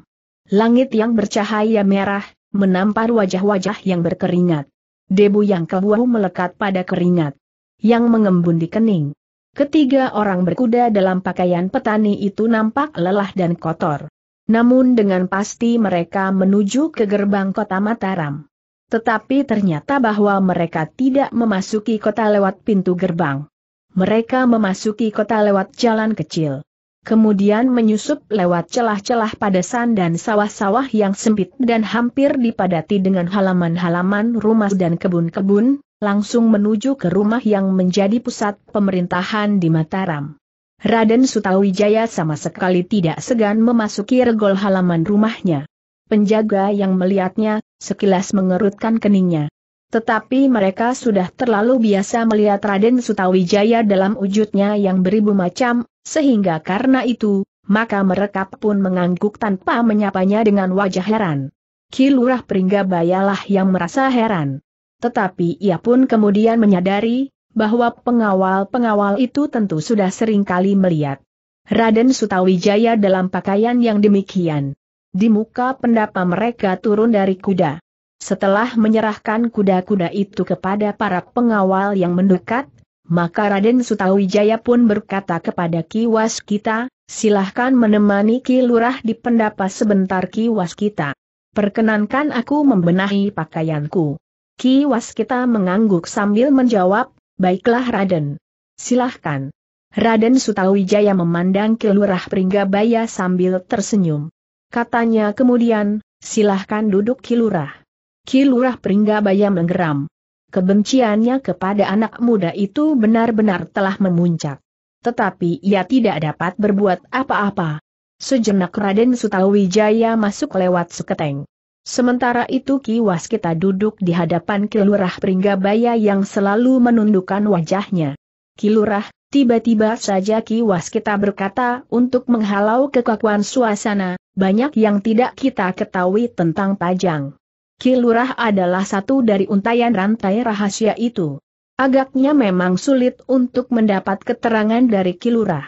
Langit yang bercahaya merah, menampar wajah-wajah yang berkeringat. Debu yang kelabu melekat pada keringat. Yang mengembun di kening. Ketiga orang berkuda dalam pakaian petani itu nampak lelah dan kotor. Namun dengan pasti mereka menuju ke gerbang kota Mataram. Tetapi ternyata bahwa mereka tidak memasuki kota lewat pintu gerbang. Mereka memasuki kota lewat jalan kecil. Kemudian menyusup lewat celah-celah padasan dan sawah-sawah yang sempit dan hampir dipadati dengan halaman-halaman rumah dan kebun-kebun, langsung menuju ke rumah yang menjadi pusat pemerintahan di Mataram. Raden Sutawijaya sama sekali tidak segan memasuki regol halaman rumahnya. Penjaga yang melihatnya, sekilas mengerutkan keningnya. Tetapi mereka sudah terlalu biasa melihat Raden Sutawijaya dalam wujudnya yang beribu macam, sehingga karena itu, maka mereka pun mengangguk tanpa menyapanya dengan wajah heran. Kilurah Pringgabayalah yang merasa heran. Tetapi ia pun kemudian menyadari, bahwa pengawal-pengawal itu tentu sudah sering kali melihat Raden Sutawijaya dalam pakaian yang demikian. Di muka pendapa mereka turun dari kuda. Setelah menyerahkan kuda-kuda itu kepada para pengawal yang mendekat, maka Raden Sutawijaya pun berkata kepada Ki Waskita, silahkan menemani Ki Lurah di pendapa sebentar Ki Waskita. Perkenankan aku membenahi pakaianku. Ki Waskita mengangguk sambil menjawab, baiklah Raden. Silahkan. Raden Sutawijaya memandang Kilurah Pringgabaya sambil tersenyum. Katanya kemudian, silahkan duduk Kilurah. Kilurah Pringgabaya menggeram. Kebenciannya kepada anak muda itu benar-benar telah memuncak. Tetapi ia tidak dapat berbuat apa-apa. Sejenak Raden Sutawijaya masuk lewat seketeng. Sementara itu Ki Waskita duduk di hadapan Kilurah Pringgabaya yang selalu menundukkan wajahnya. Kilurah, Tiba-tiba saja Ki Waskita berkata untuk menghalau kekakuan suasana, banyak yang tidak kita ketahui tentang Pajang. Ki Lurah adalah satu dari untayan rantai rahasia itu. Agaknya memang sulit untuk mendapat keterangan dari Ki Lurah.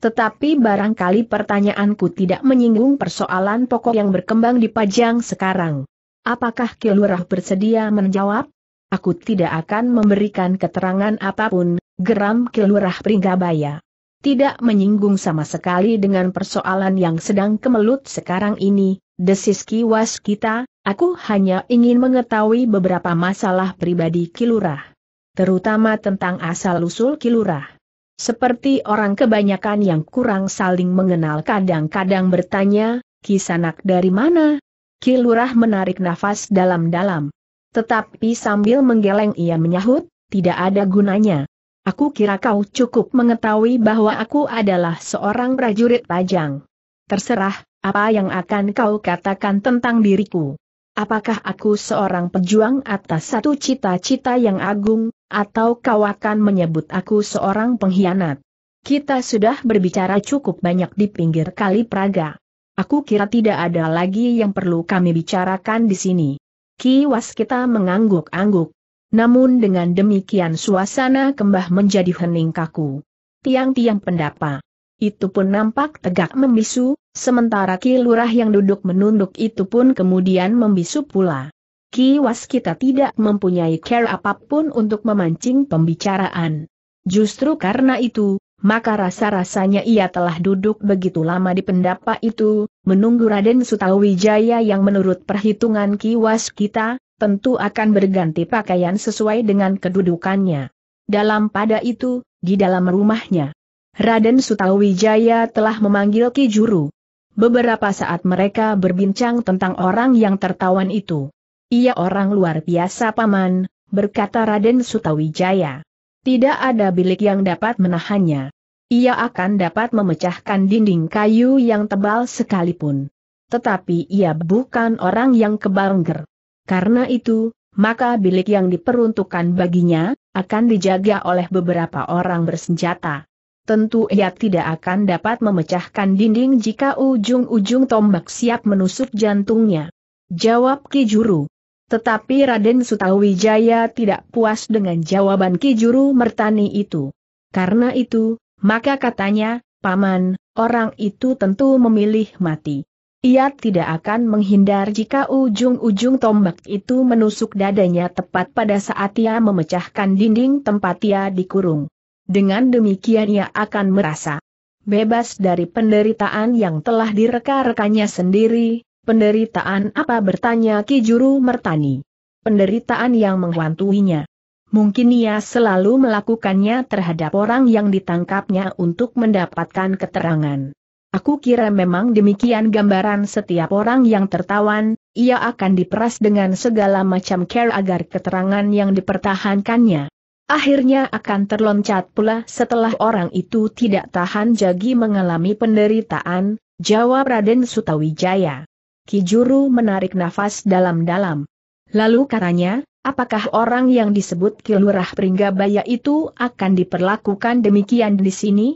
Tetapi barangkali pertanyaanku tidak menyinggung persoalan pokok yang berkembang di Pajang sekarang. Apakah Ki Lurah bersedia menjawab? Aku tidak akan memberikan keterangan apapun, geram kelurah Pringgabaya. Tidak menyinggung sama sekali dengan persoalan yang sedang kemelut sekarang ini, desis kiwas kita, aku hanya ingin mengetahui beberapa masalah pribadi Kilurah. Terutama tentang asal-usul Kilurah. Seperti orang kebanyakan yang kurang saling mengenal kadang-kadang bertanya, kisanak dari mana? Kilurah menarik nafas dalam-dalam. Tetapi sambil menggeleng ia menyahut, tidak ada gunanya. Aku kira kau cukup mengetahui bahwa aku adalah seorang prajurit pajang. Terserah, apa yang akan kau katakan tentang diriku? Apakah aku seorang pejuang atas satu cita-cita yang agung, atau kau akan menyebut aku seorang pengkhianat? Kita sudah berbicara cukup banyak di pinggir kali Praga. Aku kira tidak ada lagi yang perlu kami bicarakan di sini. Kiwas kita mengangguk-angguk. Namun dengan demikian suasana kembah menjadi hening kaku. Tiang-tiang pendapa. Itu pun nampak tegak membisu, sementara Ki Lurah yang duduk menunduk itu pun kemudian membisu pula. Ki Was kita tidak mempunyai care apapun untuk memancing pembicaraan. Justru karena itu, maka rasa-rasanya ia telah duduk begitu lama di pendapa itu, menunggu Raden Sutawijaya yang menurut perhitungan Ki Was kita, tentu akan berganti pakaian sesuai dengan kedudukannya. Dalam pada itu, di dalam rumahnya, Raden Sutawijaya telah memanggil Ki Juru. Beberapa saat mereka berbincang tentang orang yang tertawan itu. Ia orang luar biasa paman, berkata Raden Sutawijaya. Tidak ada bilik yang dapat menahannya. Ia akan dapat memecahkan dinding kayu yang tebal sekalipun. Tetapi ia bukan orang yang kebalengger. Karena itu, maka bilik yang diperuntukkan baginya, akan dijaga oleh beberapa orang bersenjata. Tentu ia tidak akan dapat memecahkan dinding jika ujung-ujung tombak siap menusuk jantungnya. Jawab Ki Juru. Tetapi Raden Sutawijaya tidak puas dengan jawaban Ki Juru Mertani itu. Karena itu, maka katanya, Paman, orang itu tentu memilih mati. Ia tidak akan menghindar jika ujung-ujung tombak itu menusuk dadanya tepat pada saat ia memecahkan dinding tempat ia dikurung. Dengan demikian ia akan merasa bebas dari penderitaan yang telah direka rekannya sendiri, penderitaan apa bertanya Ki Juru Mertani. Penderitaan yang menghantuinya. Mungkin ia selalu melakukannya terhadap orang yang ditangkapnya untuk mendapatkan keterangan. Aku kira memang demikian gambaran setiap orang yang tertawan, ia akan diperas dengan segala macam care agar keterangan yang dipertahankannya. Akhirnya akan terloncat pula setelah orang itu tidak tahan jagi mengalami penderitaan, jawab Raden Sutawijaya. Kijuru menarik nafas dalam-dalam. Lalu katanya, apakah orang yang disebut Kilurah Pringgabaya itu akan diperlakukan demikian di sini?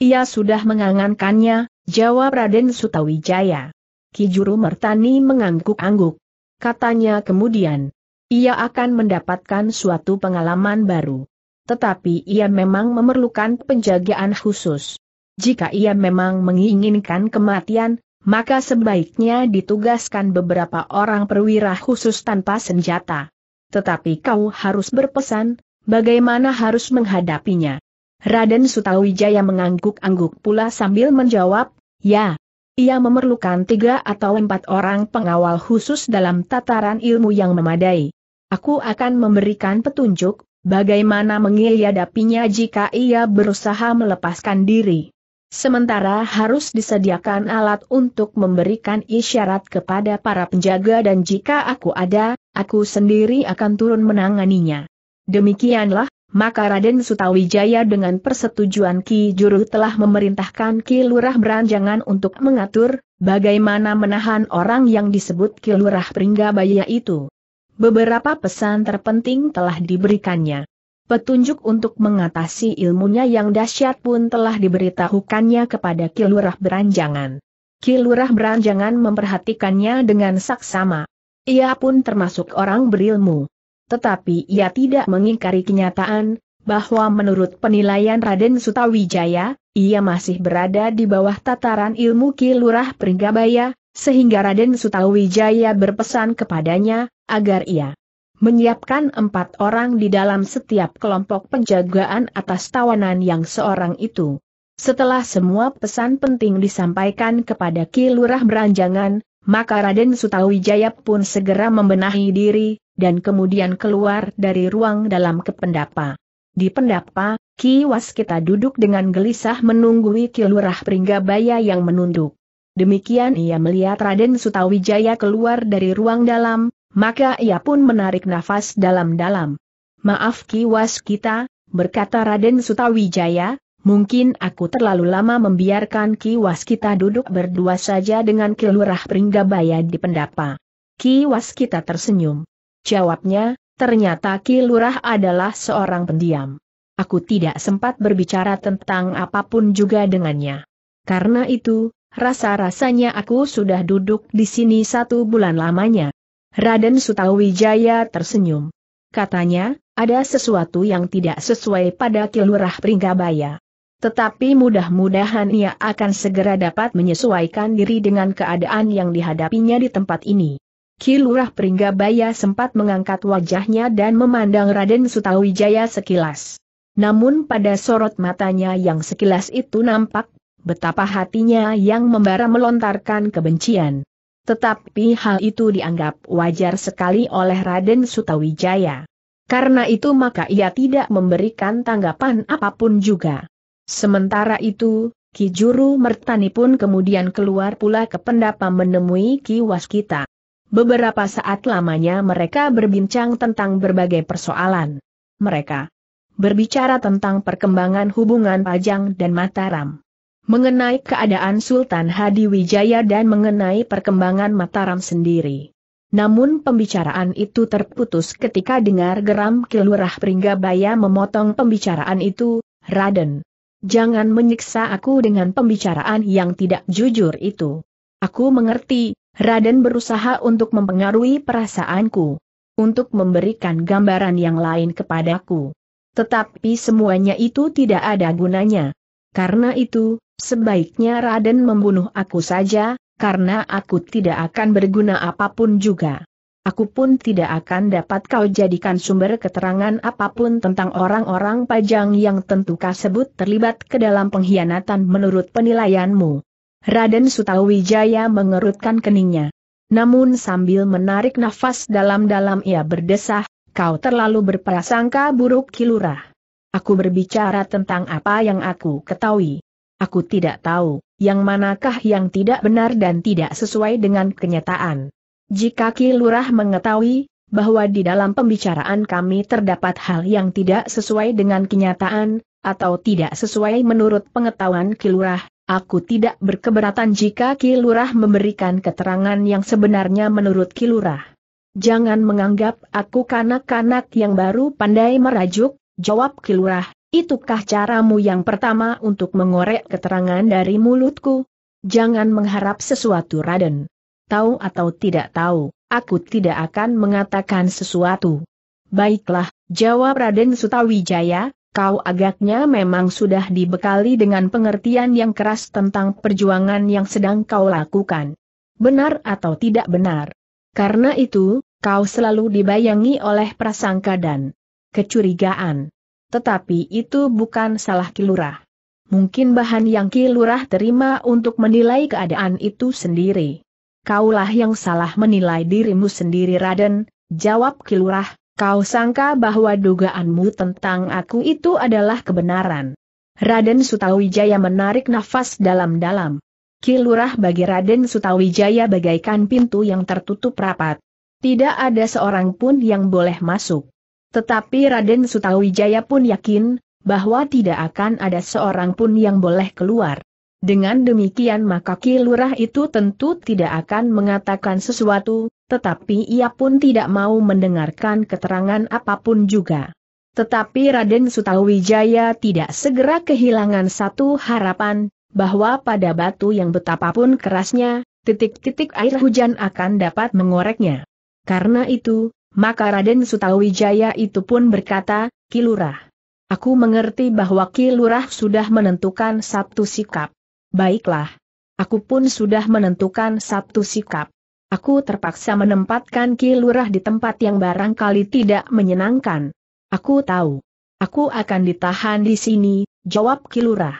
Ia sudah mengangankannya, Jawab Raden Sutawijaya. Kijuru Mertani mengangguk-angguk. Katanya kemudian, ia akan mendapatkan suatu pengalaman baru. Tetapi ia memang memerlukan penjagaan khusus. Jika ia memang menginginkan kematian, maka sebaiknya ditugaskan beberapa orang perwira khusus tanpa senjata. Tetapi kau harus berpesan, bagaimana harus menghadapinya. Raden Sutawijaya mengangguk-angguk pula sambil menjawab, Ya, ia memerlukan tiga atau empat orang pengawal khusus dalam tataran ilmu yang memadai. Aku akan memberikan petunjuk, bagaimana mengiadapinya jika ia berusaha melepaskan diri. Sementara harus disediakan alat untuk memberikan isyarat kepada para penjaga dan jika aku ada, aku sendiri akan turun menanganinya. Demikianlah, maka Raden Sutawijaya dengan persetujuan Ki Juru telah memerintahkan Ki Lurah Beranjangan untuk mengatur bagaimana menahan orang yang disebut Ki Lurah Pringgabaya itu. Beberapa pesan terpenting telah diberikannya. Petunjuk untuk mengatasi ilmunya yang dahsyat pun telah diberitahukannya kepada Ki Lurah Beranjangan. Ki Lurah Beranjangan memperhatikannya dengan saksama. Ia pun termasuk orang berilmu. Tetapi ia tidak mengingkari kenyataan, bahwa menurut penilaian Raden Sutawijaya, ia masih berada di bawah tataran ilmu Kilurah Pringgabaya, sehingga Raden Sutawijaya berpesan kepadanya, agar ia menyiapkan empat orang di dalam setiap kelompok penjagaan atas tawanan yang seorang itu. Setelah semua pesan penting disampaikan kepada Ki Beranjangan, maka Raden Sutawijaya pun segera membenahi diri, dan kemudian keluar dari ruang dalam ke kependapa. Di pendapa, Ki Waskita duduk dengan gelisah menunggui kilurah Pringgabaya yang menunduk. Demikian ia melihat Raden Sutawijaya keluar dari ruang dalam, maka ia pun menarik nafas dalam-dalam. Maaf Ki Waskita, berkata Raden Sutawijaya, mungkin aku terlalu lama membiarkan Ki Waskita duduk berdua saja dengan kilurah Pringgabaya di pendapa. Ki Waskita tersenyum. Jawabnya, ternyata Ki adalah seorang pendiam. Aku tidak sempat berbicara tentang apapun juga dengannya. Karena itu, rasa-rasanya aku sudah duduk di sini satu bulan lamanya. Raden Sutawijaya tersenyum. Katanya, ada sesuatu yang tidak sesuai pada Ki Pringgabaya. Tetapi mudah-mudahan ia akan segera dapat menyesuaikan diri dengan keadaan yang dihadapinya di tempat ini. Kilurah Lurah Pringgabaya sempat mengangkat wajahnya dan memandang Raden Sutawijaya sekilas. Namun pada sorot matanya yang sekilas itu nampak, betapa hatinya yang membara melontarkan kebencian. Tetapi hal itu dianggap wajar sekali oleh Raden Sutawijaya. Karena itu maka ia tidak memberikan tanggapan apapun juga. Sementara itu, Ki Juru Mertani pun kemudian keluar pula ke pendapa menemui Ki Waskita. Beberapa saat lamanya mereka berbincang tentang berbagai persoalan. Mereka berbicara tentang perkembangan hubungan Pajang dan Mataram. Mengenai keadaan Sultan Hadi Wijaya dan mengenai perkembangan Mataram sendiri. Namun pembicaraan itu terputus ketika dengar geram Kilurah Pringgabaya memotong pembicaraan itu, Raden. Jangan menyiksa aku dengan pembicaraan yang tidak jujur itu. Aku mengerti, Raden berusaha untuk mempengaruhi perasaanku. Untuk memberikan gambaran yang lain kepadaku. Tetapi semuanya itu tidak ada gunanya. Karena itu, sebaiknya Raden membunuh aku saja, karena aku tidak akan berguna apapun juga. Aku pun tidak akan dapat kau jadikan sumber keterangan apapun tentang orang-orang pajang yang tentu kau sebut terlibat ke dalam pengkhianatan menurut penilaianmu. Raden Sutawijaya mengerutkan keningnya. Namun sambil menarik nafas dalam-dalam ia berdesah, kau terlalu berprasangka buruk kilurah. Aku berbicara tentang apa yang aku ketahui. Aku tidak tahu, yang manakah yang tidak benar dan tidak sesuai dengan kenyataan. Jika kilurah mengetahui, bahwa di dalam pembicaraan kami terdapat hal yang tidak sesuai dengan kenyataan, atau tidak sesuai menurut pengetahuan kilurah, Aku tidak berkeberatan jika Kilurah memberikan keterangan yang sebenarnya menurut Kilurah. Jangan menganggap aku kanak-kanak yang baru pandai merajuk, jawab Kilurah. Itukah caramu yang pertama untuk mengorek keterangan dari mulutku? Jangan mengharap sesuatu Raden. Tahu atau tidak tahu, aku tidak akan mengatakan sesuatu. Baiklah, jawab Raden Sutawijaya, kau agaknya memang sudah dibekali dengan pengertian yang keras tentang perjuangan yang sedang kau lakukan. Benar atau tidak benar? Karena itu, kau selalu dibayangi oleh prasangka dan kecurigaan. Tetapi itu bukan salah kilurah. Mungkin bahan yang kilurah terima untuk menilai keadaan itu sendiri. Kaulah yang salah menilai dirimu sendiri Raden, jawab kilurah, Kau sangka bahwa dugaanmu tentang aku itu adalah kebenaran. Raden Sutawijaya menarik nafas dalam-dalam. Kilurah bagi Raden Sutawijaya bagaikan pintu yang tertutup rapat. Tidak ada seorang pun yang boleh masuk. Tetapi Raden Sutawijaya pun yakin, bahwa tidak akan ada seorang pun yang boleh keluar. Dengan demikian maka Kilurah itu tentu tidak akan mengatakan sesuatu, tetapi ia pun tidak mau mendengarkan keterangan apapun juga. Tetapi Raden Sutawijaya tidak segera kehilangan satu harapan, bahwa pada batu yang betapapun kerasnya, titik-titik air hujan akan dapat mengoreknya. Karena itu, maka Raden Sutawijaya itu pun berkata, Kilurah. Aku mengerti bahwa Kilurah sudah menentukan satu sikap. Baiklah. Aku pun sudah menentukan satu sikap. Aku terpaksa menempatkan Ki Lurah di tempat yang barangkali tidak menyenangkan. Aku tahu. Aku akan ditahan di sini, jawab Ki Lurah.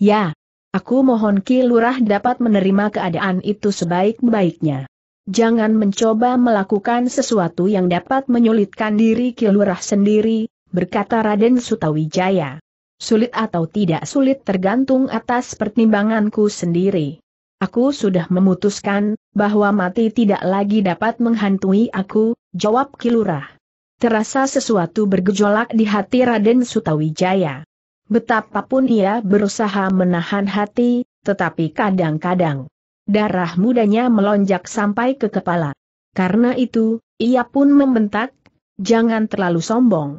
Ya, aku mohon Ki Lurah dapat menerima keadaan itu sebaik-baiknya. Jangan mencoba melakukan sesuatu yang dapat menyulitkan diri Ki Lurah sendiri, berkata Raden Sutawijaya. Sulit atau tidak sulit tergantung atas pertimbanganku sendiri. Aku sudah memutuskan, bahwa mati tidak lagi dapat menghantui aku, jawab Kilurah. Terasa sesuatu bergejolak di hati Raden Sutawijaya. Betapapun ia berusaha menahan hati, tetapi kadang-kadang darah mudanya melonjak sampai ke kepala. Karena itu, ia pun membentak, jangan terlalu sombong.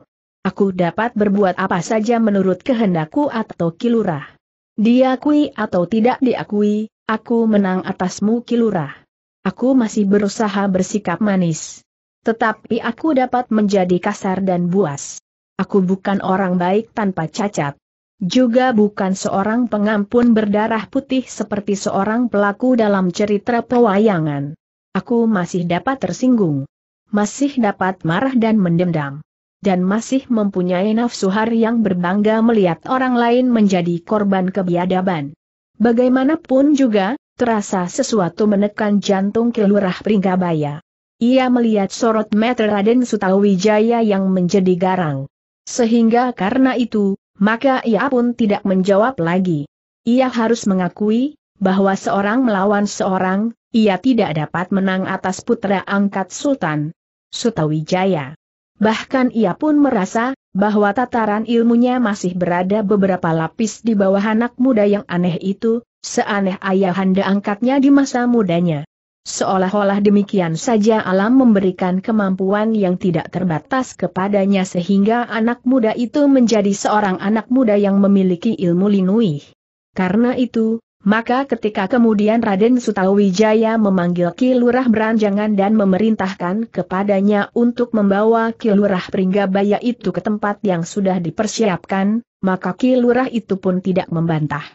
Aku dapat berbuat apa saja menurut kehendakku atau kilurah. Diakui atau tidak diakui, aku menang atasmu kilurah. Aku masih berusaha bersikap manis. Tetapi aku dapat menjadi kasar dan buas. Aku bukan orang baik tanpa cacat. Juga bukan seorang pengampun berdarah putih seperti seorang pelaku dalam cerita pewayangan. Aku masih dapat tersinggung. Masih dapat marah dan mendendam. Dan masih mempunyai nafsu har yang berbangga melihat orang lain menjadi korban kebiadaban. Bagaimanapun juga, terasa sesuatu menekan jantung Kelurah Pringgabaya. Ia melihat sorot mata Raden Sutawijaya yang menjadi garang. Sehingga karena itu, maka ia pun tidak menjawab lagi. Ia harus mengakui, bahwa seorang melawan seorang, ia tidak dapat menang atas putra angkat Sultan, Sutawijaya. Bahkan ia pun merasa, bahwa tataran ilmunya masih berada beberapa lapis di bawah anak muda yang aneh itu, seaneh ayahanda angkatnya di masa mudanya. Seolah-olah demikian saja alam memberikan kemampuan yang tidak terbatas kepadanya sehingga anak muda itu menjadi seorang anak muda yang memiliki ilmu linui. Karena itu, maka ketika kemudian Raden Sutawijaya memanggil Kilurah Beranjangan dan memerintahkan kepadanya untuk membawa Kilurah Pringgabaya itu ke tempat yang sudah dipersiapkan, maka Kilurah itu pun tidak membantah.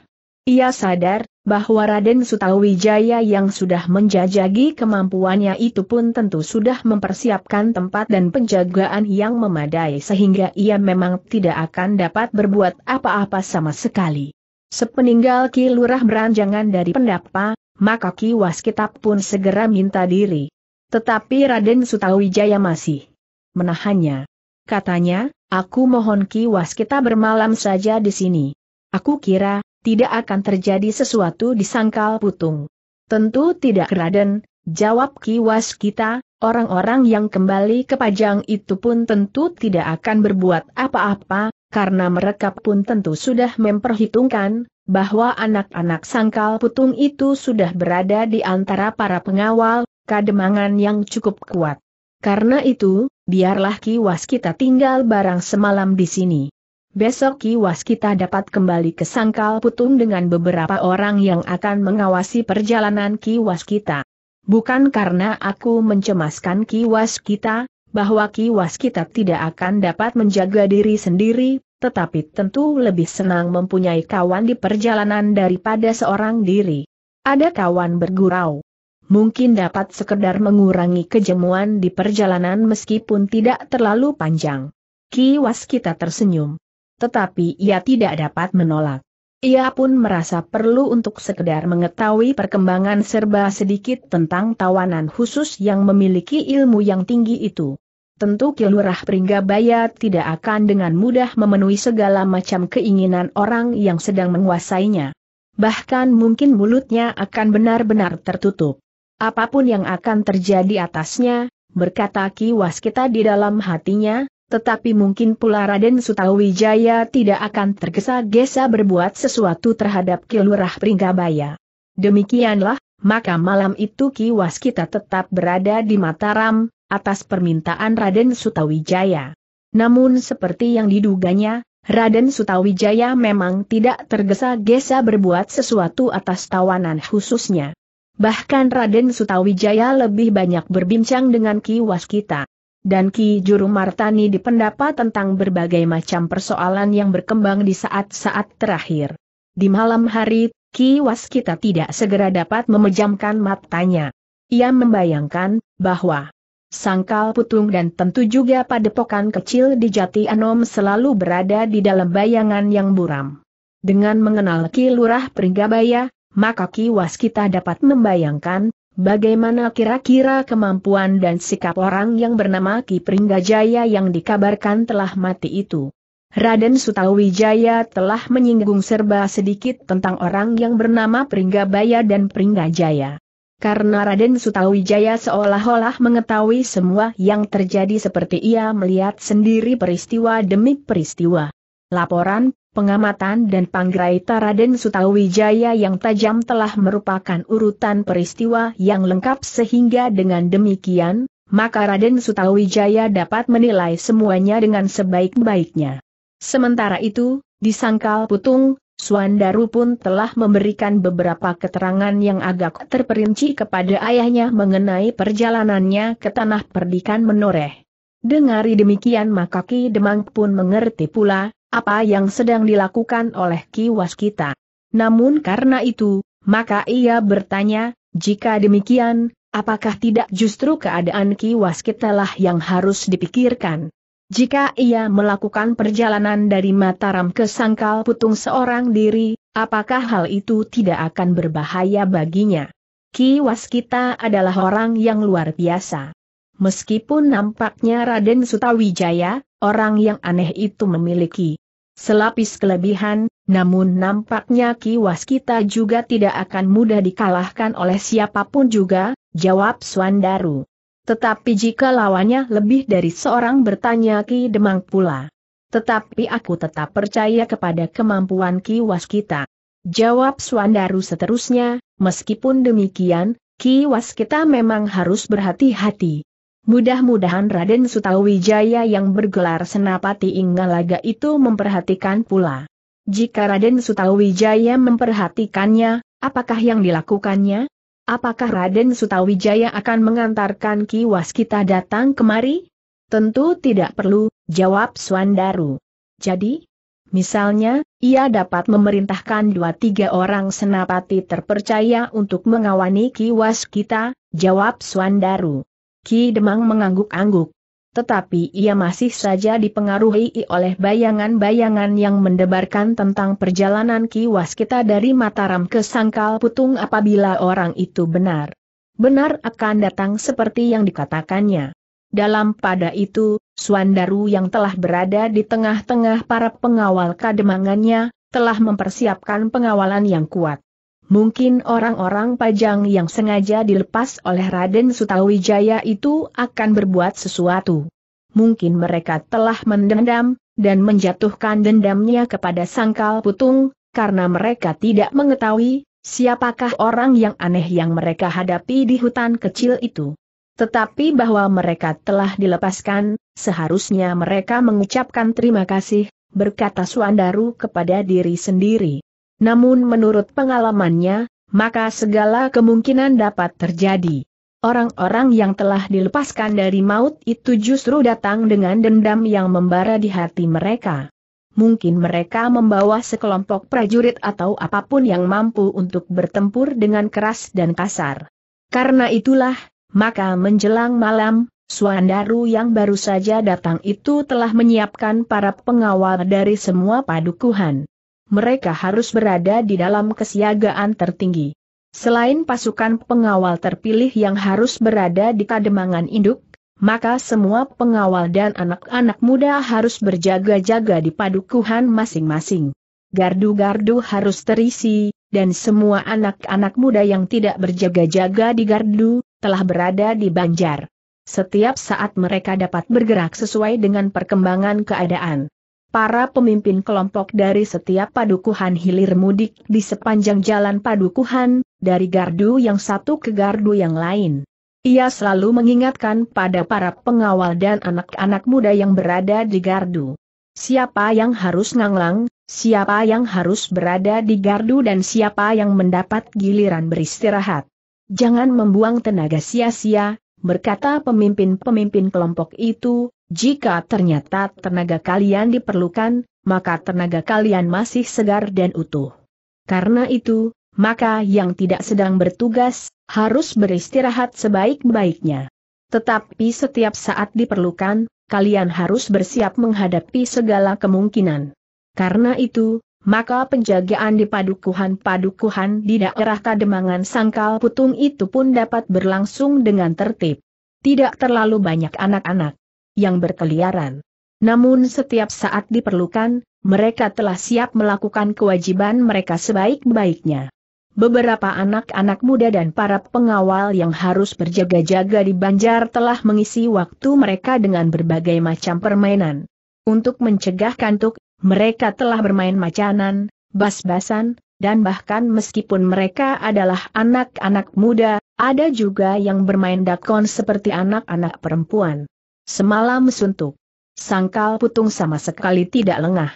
Ia sadar bahwa Raden Sutawijaya yang sudah menjajagi kemampuannya itu pun tentu sudah mempersiapkan tempat dan penjagaan yang memadai sehingga ia memang tidak akan dapat berbuat apa-apa sama sekali. Sepeninggal Ki Lurah beranjangan dari pendapa, maka Ki Waskita pun segera minta diri. Tetapi Raden Sutawijaya masih menahannya. Katanya, aku mohon Ki Waskita bermalam saja di sini. Aku kira, tidak akan terjadi sesuatu di sangkal putung. Tentu tidak Raden, jawab Ki Waskita, orang-orang yang kembali ke Pajang itu pun tentu tidak akan berbuat apa-apa, karena mereka pun tentu sudah memperhitungkan bahwa anak-anak sangkal putung itu sudah berada di antara para pengawal kademangan yang cukup kuat. Karena itu, biarlah Ki Waskita tinggal barang semalam di sini. Besok Ki Waskita dapat kembali ke sangkal putung dengan beberapa orang yang akan mengawasi perjalanan Ki Waskita. Bukan karena aku mencemaskan Ki Waskita bahwa kiwas kita tidak akan dapat menjaga diri sendiri, tetapi tentu lebih senang mempunyai kawan di perjalanan daripada seorang diri. Ada kawan bergurau. Mungkin dapat sekedar mengurangi kejemuan di perjalanan meskipun tidak terlalu panjang. Kiwas kita tersenyum. Tetapi ia tidak dapat menolak. Ia pun merasa perlu untuk sekedar mengetahui perkembangan serba sedikit tentang tawanan khusus yang memiliki ilmu yang tinggi itu. Tentu Kilurah Pringgabaya tidak akan dengan mudah memenuhi segala macam keinginan orang yang sedang menguasainya. Bahkan mungkin mulutnya akan benar-benar tertutup. Apapun yang akan terjadi atasnya, berkata Ki Waskita di dalam hatinya, tetapi mungkin pula Raden Sutawijaya tidak akan tergesa-gesa berbuat sesuatu terhadap Kilurah Pringgabaya. Demikianlah, maka malam itu Ki Waskita tetap berada di Mataram, atas permintaan Raden Sutawijaya. Namun seperti yang diduganya, Raden Sutawijaya memang tidak tergesa-gesa berbuat sesuatu atas tawanan khususnya. Bahkan Raden Sutawijaya lebih banyak berbincang dengan Ki Waskita. Dan Ki Juru Martani dipendapat tentang berbagai macam persoalan yang berkembang di saat-saat terakhir. Di malam hari, Ki Waskita tidak segera dapat memejamkan matanya. Ia membayangkan, bahwa Sangkal Putung dan tentu juga padepokan kecil di Jati Anom selalu berada di dalam bayangan yang buram. Dengan mengenal Ki Lurah Pringgabaya, maka Ki Waskita dapat membayangkan bagaimana kira-kira kemampuan dan sikap orang yang bernama Ki Pringgajaya yang dikabarkan telah mati itu. Raden Sutawijaya telah menyinggung serba sedikit tentang orang yang bernama Pringgabaya dan Pringgajaya karena Raden Sutawijaya seolah-olah mengetahui semua yang terjadi seperti ia melihat sendiri peristiwa demi peristiwa. Laporan, pengamatan dan panggraita Raden Sutawijaya yang tajam telah merupakan urutan peristiwa yang lengkap sehingga dengan demikian, maka Raden Sutawijaya dapat menilai semuanya dengan sebaik-baiknya. Sementara itu, disangkal Putung, Suandaru pun telah memberikan beberapa keterangan yang agak terperinci kepada ayahnya mengenai perjalanannya ke tanah perdikan menoreh. Dengari demikian maka Ki Demang pun mengerti pula, apa yang sedang dilakukan oleh Ki Waskita. Namun karena itu, maka ia bertanya, jika demikian, apakah tidak justru keadaan Ki Waskitalah yang harus dipikirkan? Jika ia melakukan perjalanan dari Mataram ke Sangkal Putung seorang diri, apakah hal itu tidak akan berbahaya baginya? Ki Waskita adalah orang yang luar biasa. Meskipun nampaknya Raden Sutawijaya, orang yang aneh itu memiliki selapis kelebihan, namun nampaknya Ki Waskita juga tidak akan mudah dikalahkan oleh siapapun juga, jawab Swandaru. Tetapi jika lawannya lebih dari seorang bertanya Ki Demang pula. Tetapi aku tetap percaya kepada kemampuan Ki Waskita. Jawab Swandaru seterusnya, meskipun demikian, Ki Waskita memang harus berhati-hati. Mudah-mudahan Raden Sutawijaya yang bergelar Senapati Inggalaga itu memperhatikan pula. Jika Raden Sutawijaya memperhatikannya, apakah yang dilakukannya? Apakah Raden Sutawijaya akan mengantarkan Ki Waskita datang kemari? Tentu tidak perlu, jawab Swandaru. Jadi, misalnya, ia dapat memerintahkan dua tiga orang senapati terpercaya untuk mengawani Ki Waskita, jawab Swandaru. Ki Demang mengangguk-angguk tetapi ia masih saja dipengaruhi oleh bayangan-bayangan yang mendebarkan tentang perjalanan kiwas kita dari Mataram ke Sangkal Putung apabila orang itu benar. Benar akan datang seperti yang dikatakannya. Dalam pada itu, Suandaru yang telah berada di tengah-tengah para pengawal kademangannya, telah mempersiapkan pengawalan yang kuat mungkin orang-orang pajang yang sengaja dilepas oleh Raden Sutawijaya itu akan berbuat sesuatu. Mungkin mereka telah mendendam, dan menjatuhkan dendamnya kepada sangkal putung, karena mereka tidak mengetahui siapakah orang yang aneh yang mereka hadapi di hutan kecil itu. Tetapi bahwa mereka telah dilepaskan, seharusnya mereka mengucapkan terima kasih, berkata Suandaru kepada diri sendiri. Namun menurut pengalamannya, maka segala kemungkinan dapat terjadi. Orang-orang yang telah dilepaskan dari maut itu justru datang dengan dendam yang membara di hati mereka. Mungkin mereka membawa sekelompok prajurit atau apapun yang mampu untuk bertempur dengan keras dan kasar. Karena itulah, maka menjelang malam, Suandaru yang baru saja datang itu telah menyiapkan para pengawal dari semua padukuhan mereka harus berada di dalam kesiagaan tertinggi. Selain pasukan pengawal terpilih yang harus berada di kademangan induk, maka semua pengawal dan anak-anak muda harus berjaga-jaga di padukuhan masing-masing. Gardu-gardu harus terisi, dan semua anak-anak muda yang tidak berjaga-jaga di gardu, telah berada di banjar. Setiap saat mereka dapat bergerak sesuai dengan perkembangan keadaan para pemimpin kelompok dari setiap padukuhan hilir mudik di sepanjang jalan padukuhan, dari gardu yang satu ke gardu yang lain. Ia selalu mengingatkan pada para pengawal dan anak-anak muda yang berada di gardu. Siapa yang harus nganglang, siapa yang harus berada di gardu dan siapa yang mendapat giliran beristirahat. Jangan membuang tenaga sia-sia, berkata pemimpin-pemimpin kelompok itu, jika ternyata tenaga kalian diperlukan, maka tenaga kalian masih segar dan utuh. Karena itu, maka yang tidak sedang bertugas, harus beristirahat sebaik-baiknya. Tetapi setiap saat diperlukan, kalian harus bersiap menghadapi segala kemungkinan. Karena itu, maka penjagaan di padukuhan-padukuhan di daerah Kademangan Sangkal Putung itu pun dapat berlangsung dengan tertib. Tidak terlalu banyak anak-anak yang berkeliaran. Namun setiap saat diperlukan, mereka telah siap melakukan kewajiban mereka sebaik-baiknya. Beberapa anak-anak muda dan para pengawal yang harus berjaga-jaga di Banjar telah mengisi waktu mereka dengan berbagai macam permainan. Untuk mencegah kantuk, mereka telah bermain macanan, bas-basan, dan bahkan meskipun mereka adalah anak-anak muda, ada juga yang bermain dakon seperti anak-anak perempuan. Semalam suntuk. Sangkal putung sama sekali tidak lengah.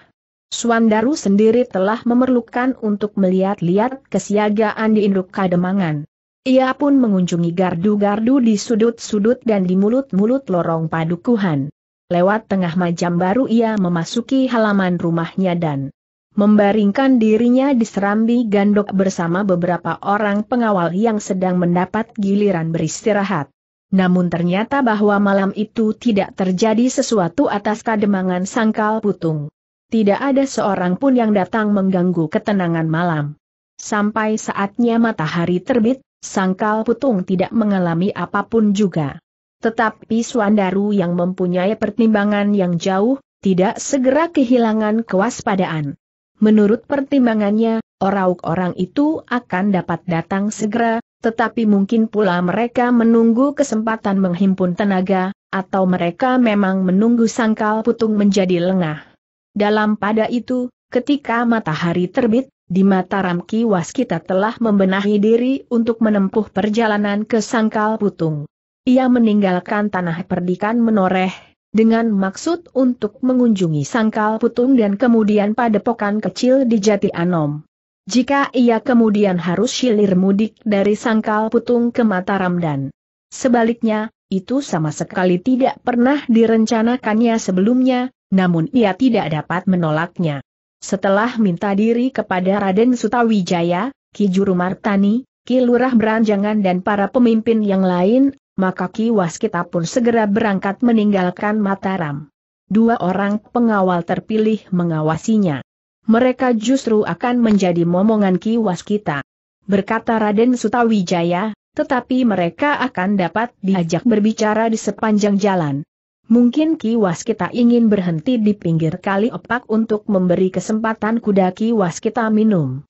Suandaru sendiri telah memerlukan untuk melihat-lihat kesiagaan di induk kademangan. Ia pun mengunjungi gardu-gardu di sudut-sudut dan di mulut-mulut lorong padukuhan. Lewat tengah majam baru ia memasuki halaman rumahnya dan membaringkan dirinya di serambi gandok bersama beberapa orang pengawal yang sedang mendapat giliran beristirahat. Namun ternyata bahwa malam itu tidak terjadi sesuatu atas kademangan sangkal putung. Tidak ada seorang pun yang datang mengganggu ketenangan malam. Sampai saatnya matahari terbit, sangkal putung tidak mengalami apapun juga. Tetapi Suandaru yang mempunyai pertimbangan yang jauh, tidak segera kehilangan kewaspadaan. Menurut pertimbangannya, orang-orang itu akan dapat datang segera, tetapi mungkin pula mereka menunggu kesempatan menghimpun tenaga, atau mereka memang menunggu sangkal putung menjadi lengah. Dalam pada itu, ketika matahari terbit, di Mataram Kiwas kita telah membenahi diri untuk menempuh perjalanan ke sangkal putung. Ia meninggalkan tanah perdikan menoreh, dengan maksud untuk mengunjungi sangkal putung dan kemudian pada padepokan kecil di Jati Anom. Jika ia kemudian harus hilir mudik dari Sangkal Putung ke Mataram dan sebaliknya, itu sama sekali tidak pernah direncanakannya sebelumnya, namun ia tidak dapat menolaknya. Setelah minta diri kepada Raden Sutawijaya, Ki Juru Martani, Ki Lurah Beranjangan dan para pemimpin yang lain, maka Ki Waskita pun segera berangkat meninggalkan Mataram. Dua orang pengawal terpilih mengawasinya mereka justru akan menjadi momongan kiwas kita. Berkata Raden Sutawijaya, tetapi mereka akan dapat diajak berbicara di sepanjang jalan. Mungkin kiwas kita ingin berhenti di pinggir kali opak untuk memberi kesempatan kuda kiwas kita minum.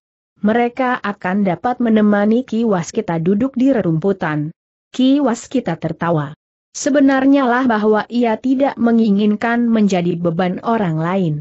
Mereka akan dapat menemani kiwas kita duduk di rerumputan. Kiwas kita tertawa. Sebenarnya lah bahwa ia tidak menginginkan menjadi beban orang lain.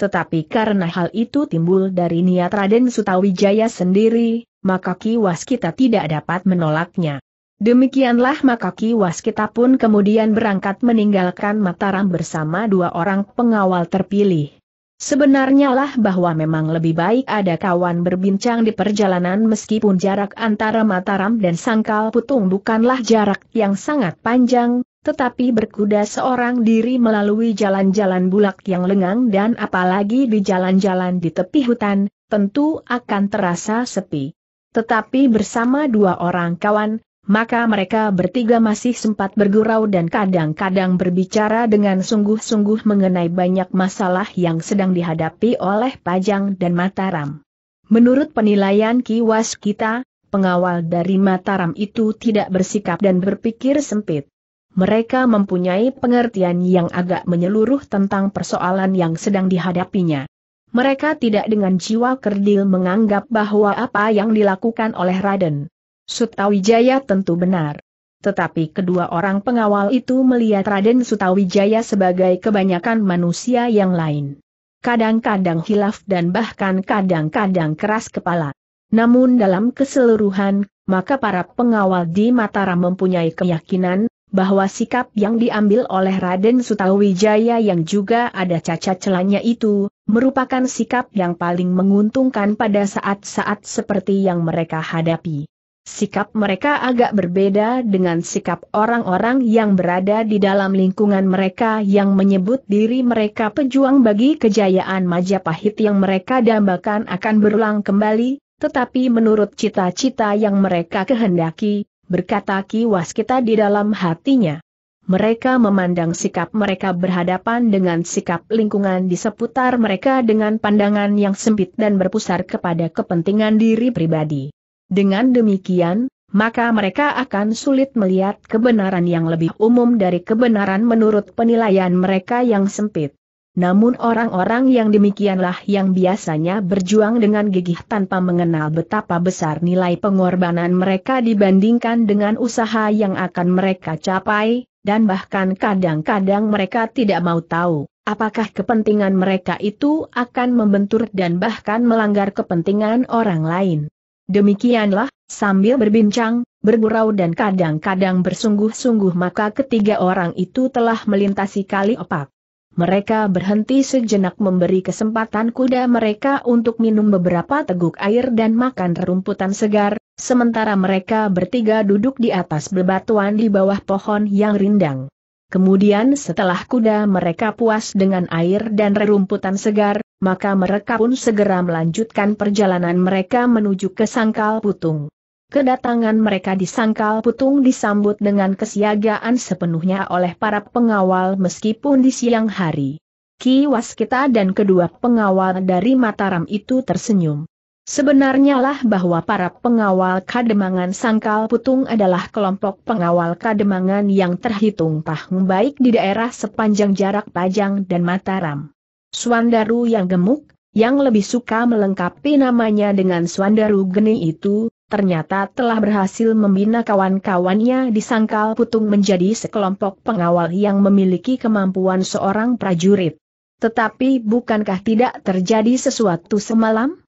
Tetapi karena hal itu timbul dari niat Raden Sutawijaya sendiri, maka kiwas kita tidak dapat menolaknya. Demikianlah maka kiwas kita pun kemudian berangkat meninggalkan Mataram bersama dua orang pengawal terpilih. Sebenarnya lah bahwa memang lebih baik ada kawan berbincang di perjalanan meskipun jarak antara Mataram dan Sangkal Putung bukanlah jarak yang sangat panjang, tetapi berkuda seorang diri melalui jalan-jalan bulak yang lengang dan apalagi di jalan-jalan di tepi hutan, tentu akan terasa sepi. Tetapi bersama dua orang kawan, maka mereka bertiga masih sempat bergurau dan kadang-kadang berbicara dengan sungguh-sungguh mengenai banyak masalah yang sedang dihadapi oleh Pajang dan Mataram. Menurut penilaian kiwas kita, pengawal dari Mataram itu tidak bersikap dan berpikir sempit mereka mempunyai pengertian yang agak menyeluruh tentang persoalan yang sedang dihadapinya. Mereka tidak dengan jiwa kerdil menganggap bahwa apa yang dilakukan oleh Raden Sutawijaya tentu benar. Tetapi kedua orang pengawal itu melihat Raden Sutawijaya sebagai kebanyakan manusia yang lain. Kadang-kadang hilaf dan bahkan kadang-kadang keras kepala. Namun dalam keseluruhan, maka para pengawal di Mataram mempunyai keyakinan bahwa sikap yang diambil oleh Raden Sutawijaya yang juga ada cacat celanya itu, merupakan sikap yang paling menguntungkan pada saat-saat seperti yang mereka hadapi. Sikap mereka agak berbeda dengan sikap orang-orang yang berada di dalam lingkungan mereka yang menyebut diri mereka pejuang bagi kejayaan Majapahit yang mereka dambakan akan berulang kembali, tetapi menurut cita-cita yang mereka kehendaki, berkata Ki Waskita di dalam hatinya. Mereka memandang sikap mereka berhadapan dengan sikap lingkungan di seputar mereka dengan pandangan yang sempit dan berpusar kepada kepentingan diri pribadi. Dengan demikian, maka mereka akan sulit melihat kebenaran yang lebih umum dari kebenaran menurut penilaian mereka yang sempit. Namun orang-orang yang demikianlah yang biasanya berjuang dengan gigih tanpa mengenal betapa besar nilai pengorbanan mereka dibandingkan dengan usaha yang akan mereka capai, dan bahkan kadang-kadang mereka tidak mau tahu apakah kepentingan mereka itu akan membentur dan bahkan melanggar kepentingan orang lain. Demikianlah, sambil berbincang, bergurau dan kadang-kadang bersungguh-sungguh maka ketiga orang itu telah melintasi kali opak. Mereka berhenti sejenak memberi kesempatan kuda mereka untuk minum beberapa teguk air dan makan rerumputan segar, sementara mereka bertiga duduk di atas bebatuan di bawah pohon yang rindang. Kemudian setelah kuda mereka puas dengan air dan rerumputan segar, maka mereka pun segera melanjutkan perjalanan mereka menuju ke Sangkal Putung. Kedatangan mereka di Sangkal putung disambut dengan kesiagaan sepenuhnya oleh para pengawal meskipun di siang hari. Ki Waskita dan kedua pengawal dari Mataram itu tersenyum. Sebenarnya lah bahwa para pengawal kademangan sangkal putung adalah kelompok pengawal kademangan yang terhitung pahung baik di daerah sepanjang jarak Pajang dan Mataram. Swandaru yang gemuk, yang lebih suka melengkapi namanya dengan Swandaru Geni itu, ternyata telah berhasil membina kawan-kawannya di Sangkal Putung menjadi sekelompok pengawal yang memiliki kemampuan seorang prajurit. Tetapi bukankah tidak terjadi sesuatu semalam?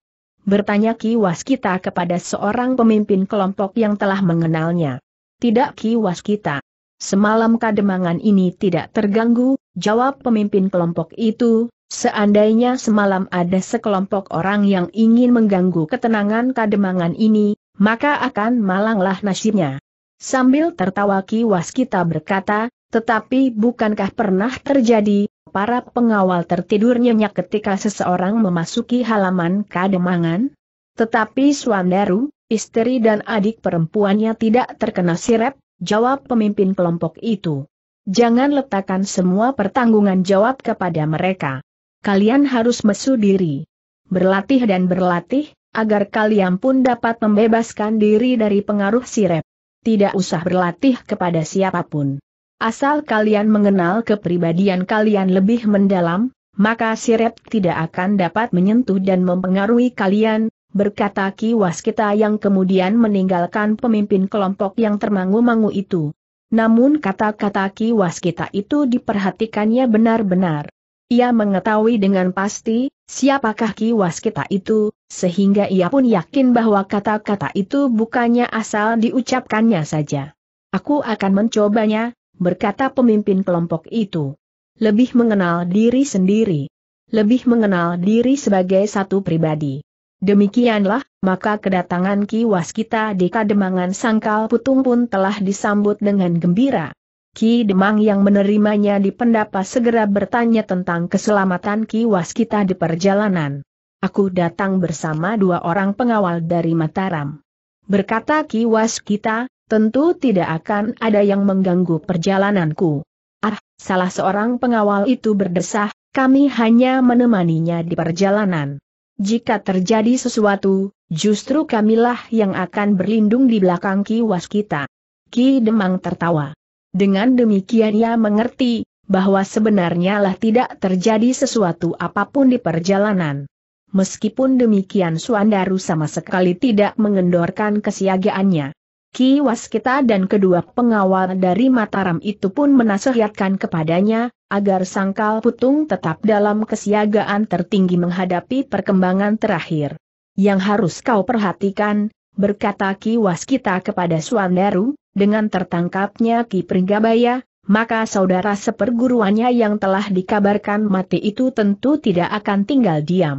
Bertanya Ki Waskita kepada seorang pemimpin kelompok yang telah mengenalnya. Tidak Ki Waskita. Semalam kademangan ini tidak terganggu, jawab pemimpin kelompok itu, Seandainya semalam ada sekelompok orang yang ingin mengganggu ketenangan kademangan ini, maka akan malanglah nasibnya. Sambil tertawa Ki Waskita berkata, tetapi bukankah pernah terjadi, para pengawal tertidur nyenyak ketika seseorang memasuki halaman kademangan? Tetapi Swandaru, istri dan adik perempuannya tidak terkena sirep, jawab pemimpin kelompok itu. Jangan letakkan semua pertanggungan jawab kepada mereka. Kalian harus mesu diri. Berlatih dan berlatih, agar kalian pun dapat membebaskan diri dari pengaruh sirep. Tidak usah berlatih kepada siapapun. Asal kalian mengenal kepribadian kalian lebih mendalam, maka sirep tidak akan dapat menyentuh dan mempengaruhi kalian, berkata Ki Waskita yang kemudian meninggalkan pemimpin kelompok yang termangu-mangu itu. Namun kata-kata Ki Waskita itu diperhatikannya benar-benar. Ia mengetahui dengan pasti, siapakah Ki Waskita itu, sehingga ia pun yakin bahwa kata-kata itu bukannya asal diucapkannya saja. Aku akan mencobanya, berkata pemimpin kelompok itu. Lebih mengenal diri sendiri. Lebih mengenal diri sebagai satu pribadi. Demikianlah, maka kedatangan Ki Waskita di Kademangan Sangkal Putung pun telah disambut dengan gembira. Ki Demang yang menerimanya di pendapa segera bertanya tentang keselamatan Ki Waskita di perjalanan. Aku datang bersama dua orang pengawal dari Mataram. Berkata Ki Waskita, tentu tidak akan ada yang mengganggu perjalananku. Ah, salah seorang pengawal itu berdesah, kami hanya menemaninya di perjalanan. Jika terjadi sesuatu, justru kamilah yang akan berlindung di belakang Ki Waskita. Ki Demang tertawa. Dengan demikian ia mengerti, bahwa sebenarnya lah tidak terjadi sesuatu apapun di perjalanan. Meskipun demikian Suandaru sama sekali tidak mengendorkan kesiagaannya. Ki Waskita dan kedua pengawal dari Mataram itu pun menasihatkan kepadanya, agar sangkal putung tetap dalam kesiagaan tertinggi menghadapi perkembangan terakhir. Yang harus kau perhatikan, berkata Ki Waskita kepada Suandaru, dengan tertangkapnya Ki Pringgabaya, maka saudara seperguruannya yang telah dikabarkan mati itu tentu tidak akan tinggal diam.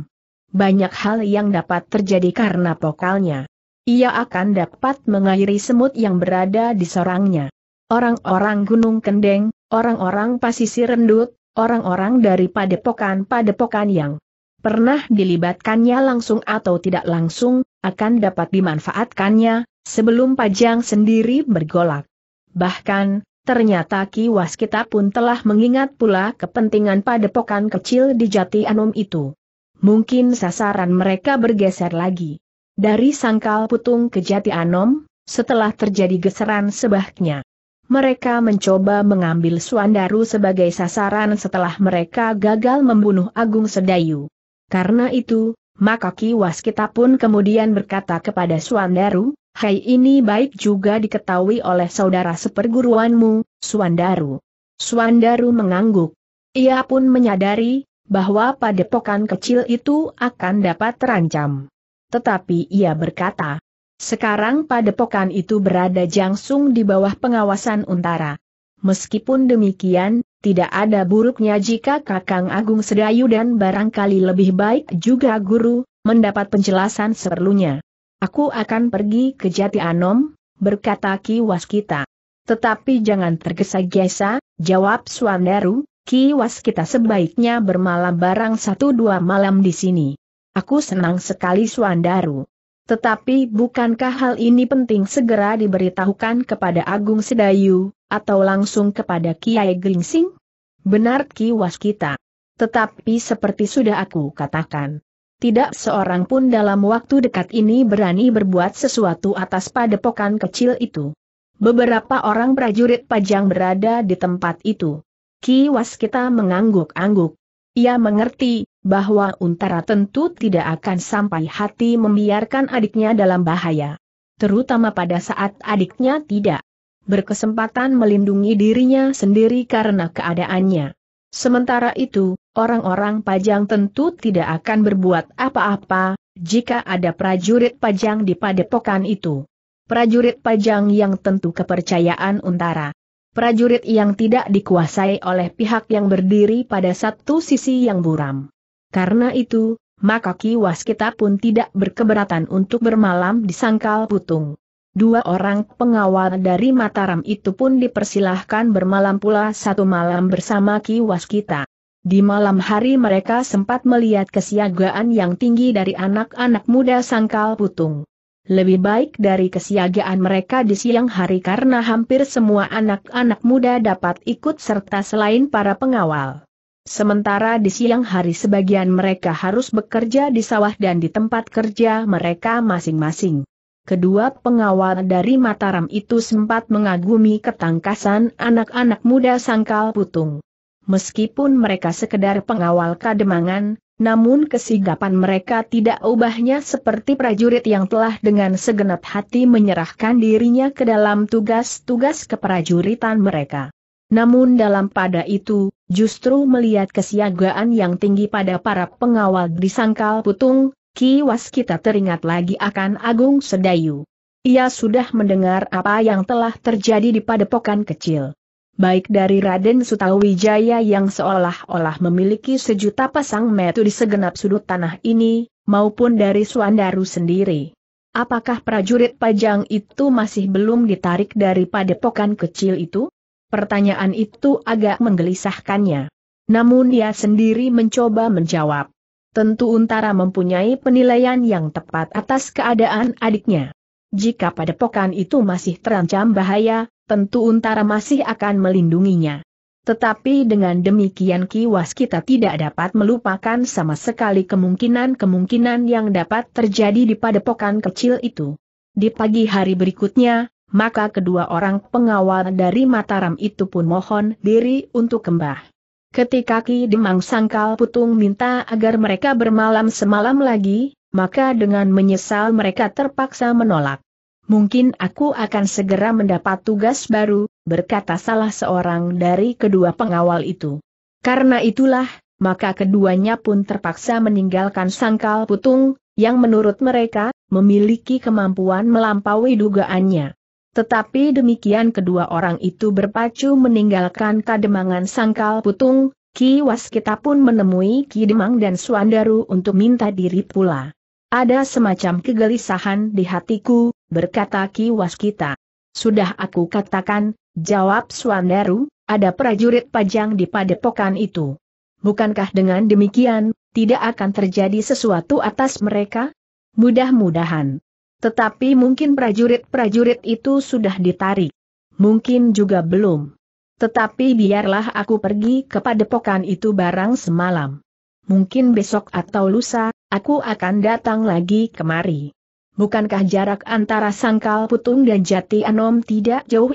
Banyak hal yang dapat terjadi karena pokalnya. Ia akan dapat mengairi semut yang berada di sorangnya. Orang-orang Gunung Kendeng, orang-orang Pasisir Rendut, orang-orang dari padepokan-padepokan yang pernah dilibatkannya langsung atau tidak langsung, akan dapat dimanfaatkannya, sebelum Pajang sendiri bergolak. Bahkan, ternyata Ki Waskita pun telah mengingat pula kepentingan padepokan kecil di Jati Anum itu. Mungkin sasaran mereka bergeser lagi. Dari sangkal putung ke Jati Anom, setelah terjadi geseran sebahnya. Mereka mencoba mengambil Suandaru sebagai sasaran setelah mereka gagal membunuh Agung Sedayu. Karena itu, maka Ki Waskita pun kemudian berkata kepada Suandaru, Hai ini baik juga diketahui oleh saudara seperguruanmu, Suandaru. Suandaru mengangguk. Ia pun menyadari, bahwa padepokan kecil itu akan dapat terancam. Tetapi ia berkata, sekarang padepokan itu berada jangsung di bawah pengawasan untara. Meskipun demikian, tidak ada buruknya jika Kakang Agung Sedayu dan barangkali lebih baik juga guru, mendapat penjelasan seperlunya. Aku akan pergi ke Jati Anom, berkata Ki Waskita. Tetapi jangan tergesa-gesa, jawab Swandaru, Ki Waskita sebaiknya bermalam barang satu dua malam di sini. Aku senang sekali Swandaru. Tetapi bukankah hal ini penting segera diberitahukan kepada Agung Sedayu, atau langsung kepada Kiai Gringsing? Benar Ki Waskita. Tetapi seperti sudah aku katakan, tidak seorang pun dalam waktu dekat ini berani berbuat sesuatu atas padepokan kecil itu. Beberapa orang prajurit pajang berada di tempat itu. Ki Waskita mengangguk-angguk. Ia mengerti bahwa Untara tentu tidak akan sampai hati membiarkan adiknya dalam bahaya. Terutama pada saat adiknya tidak berkesempatan melindungi dirinya sendiri karena keadaannya. Sementara itu, orang-orang pajang tentu tidak akan berbuat apa-apa, jika ada prajurit pajang di padepokan itu. Prajurit pajang yang tentu kepercayaan untara. Prajurit yang tidak dikuasai oleh pihak yang berdiri pada satu sisi yang buram. Karena itu, maka Ki Waskita pun tidak berkeberatan untuk bermalam di sangkal putung. Dua orang pengawal dari Mataram itu pun dipersilahkan bermalam pula satu malam bersama Ki Waskita. Di malam hari mereka sempat melihat kesiagaan yang tinggi dari anak-anak muda sangkal putung. Lebih baik dari kesiagaan mereka di siang hari karena hampir semua anak-anak muda dapat ikut serta selain para pengawal. Sementara di siang hari sebagian mereka harus bekerja di sawah dan di tempat kerja mereka masing-masing. Kedua pengawal dari Mataram itu sempat mengagumi ketangkasan anak-anak muda sangkal putung. Meskipun mereka sekedar pengawal kademangan, namun kesigapan mereka tidak ubahnya seperti prajurit yang telah dengan segenap hati menyerahkan dirinya ke dalam tugas-tugas keprajuritan mereka. Namun dalam pada itu, justru melihat kesiagaan yang tinggi pada para pengawal di Sangkal Putung, Kiwas kita teringat lagi akan Agung Sedayu. Ia sudah mendengar apa yang telah terjadi di padepokan kecil. Baik dari Raden Sutawijaya yang seolah-olah memiliki sejuta pasang metu di segenap sudut tanah ini, maupun dari Suandaru sendiri. Apakah prajurit pajang itu masih belum ditarik dari padepokan kecil itu? Pertanyaan itu agak menggelisahkannya. Namun ia sendiri mencoba menjawab. Tentu Untara mempunyai penilaian yang tepat atas keadaan adiknya. Jika padepokan itu masih terancam bahaya, tentu Untara masih akan melindunginya. Tetapi dengan demikian kiwas kita tidak dapat melupakan sama sekali kemungkinan-kemungkinan yang dapat terjadi di padepokan kecil itu. Di pagi hari berikutnya, maka kedua orang pengawal dari Mataram itu pun mohon diri untuk kembali. Ketika Ki Demang Sangkal Putung minta agar mereka bermalam semalam lagi, maka dengan menyesal mereka terpaksa menolak. Mungkin aku akan segera mendapat tugas baru, berkata salah seorang dari kedua pengawal itu. Karena itulah, maka keduanya pun terpaksa meninggalkan Sangkal Putung, yang menurut mereka, memiliki kemampuan melampaui dugaannya. Tetapi demikian kedua orang itu berpacu meninggalkan kademangan sangkal putung, Ki Waskita pun menemui Ki Demang dan Suandaru untuk minta diri pula. Ada semacam kegelisahan di hatiku, berkata Ki Waskita. Sudah aku katakan, jawab Suandaru, ada prajurit pajang di padepokan itu. Bukankah dengan demikian, tidak akan terjadi sesuatu atas mereka? Mudah-mudahan. Tetapi mungkin prajurit-prajurit itu sudah ditarik. Mungkin juga belum. Tetapi biarlah aku pergi kepada pokan itu barang semalam. Mungkin besok atau lusa, aku akan datang lagi kemari. Bukankah jarak antara Sangkal Putung dan Jati Anom tidak jauh?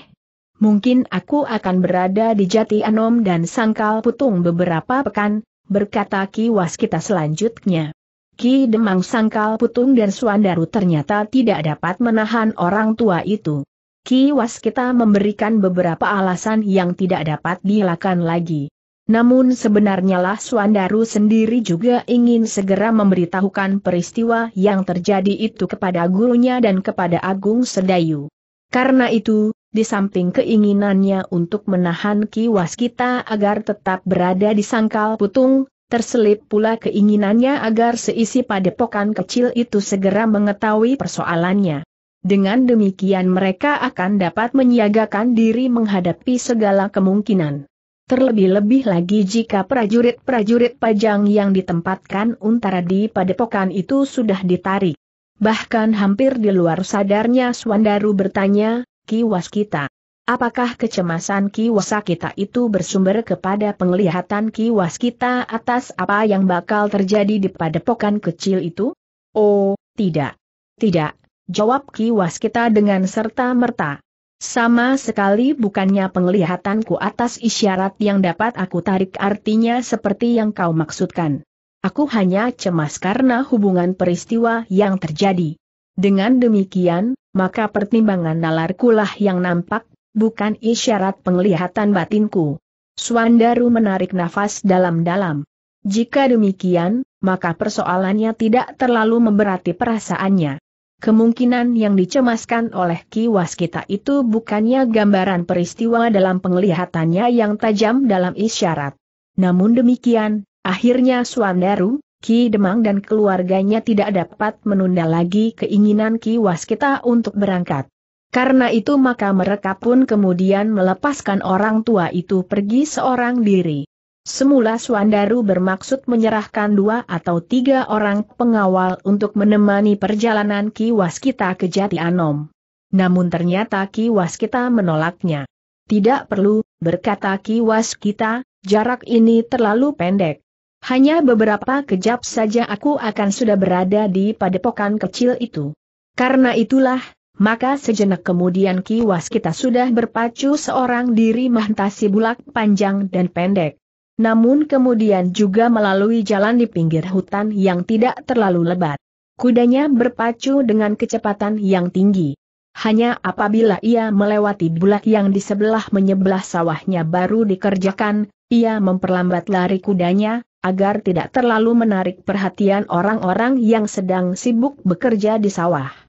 Mungkin aku akan berada di Jati Anom dan Sangkal Putung beberapa pekan, berkata Ki Waskita selanjutnya. Ki Demang Sangkal Putung dan Suandaru ternyata tidak dapat menahan orang tua itu. Ki Waskita memberikan beberapa alasan yang tidak dapat dilakukan lagi. Namun sebenarnya lah Suandaru sendiri juga ingin segera memberitahukan peristiwa yang terjadi itu kepada gurunya dan kepada Agung Sedayu. Karena itu, di samping keinginannya untuk menahan Ki Waskita agar tetap berada di sangkal putung, Terselip pula keinginannya agar seisi padepokan kecil itu segera mengetahui persoalannya. Dengan demikian mereka akan dapat menyiagakan diri menghadapi segala kemungkinan. Terlebih-lebih lagi jika prajurit-prajurit pajang yang ditempatkan untara di padepokan itu sudah ditarik. Bahkan hampir di luar sadarnya Swandaru bertanya, Ki kita. Apakah kecemasan Ki Wasakita itu bersumber kepada penglihatan Ki Waskita atas apa yang bakal terjadi di padepokan kecil itu? Oh, tidak. Tidak, jawab Ki Waskita dengan serta-merta. Sama sekali bukannya penglihatanku atas isyarat yang dapat aku tarik artinya seperti yang kau maksudkan. Aku hanya cemas karena hubungan peristiwa yang terjadi. Dengan demikian, maka pertimbangan nalarkulah yang nampak bukan isyarat penglihatan batinku. Suandaru menarik nafas dalam-dalam. Jika demikian, maka persoalannya tidak terlalu memberati perasaannya. Kemungkinan yang dicemaskan oleh Ki Waskita itu bukannya gambaran peristiwa dalam penglihatannya yang tajam dalam isyarat. Namun demikian, akhirnya Suandaru, Ki Demang dan keluarganya tidak dapat menunda lagi keinginan Ki Waskita untuk berangkat. Karena itu maka mereka pun kemudian melepaskan orang tua itu pergi seorang diri. Semula Swandaru bermaksud menyerahkan dua atau tiga orang pengawal untuk menemani perjalanan Ki Waskita ke Jati Anom. Namun ternyata Ki Waskita menolaknya. Tidak perlu, berkata Ki Waskita, jarak ini terlalu pendek. Hanya beberapa kejap saja aku akan sudah berada di padepokan kecil itu. Karena itulah, maka sejenak kemudian kiwas kita sudah berpacu seorang diri menghentasi bulak panjang dan pendek. Namun kemudian juga melalui jalan di pinggir hutan yang tidak terlalu lebat. Kudanya berpacu dengan kecepatan yang tinggi. Hanya apabila ia melewati bulak yang di sebelah menyebelah sawahnya baru dikerjakan, ia memperlambat lari kudanya, agar tidak terlalu menarik perhatian orang-orang yang sedang sibuk bekerja di sawah.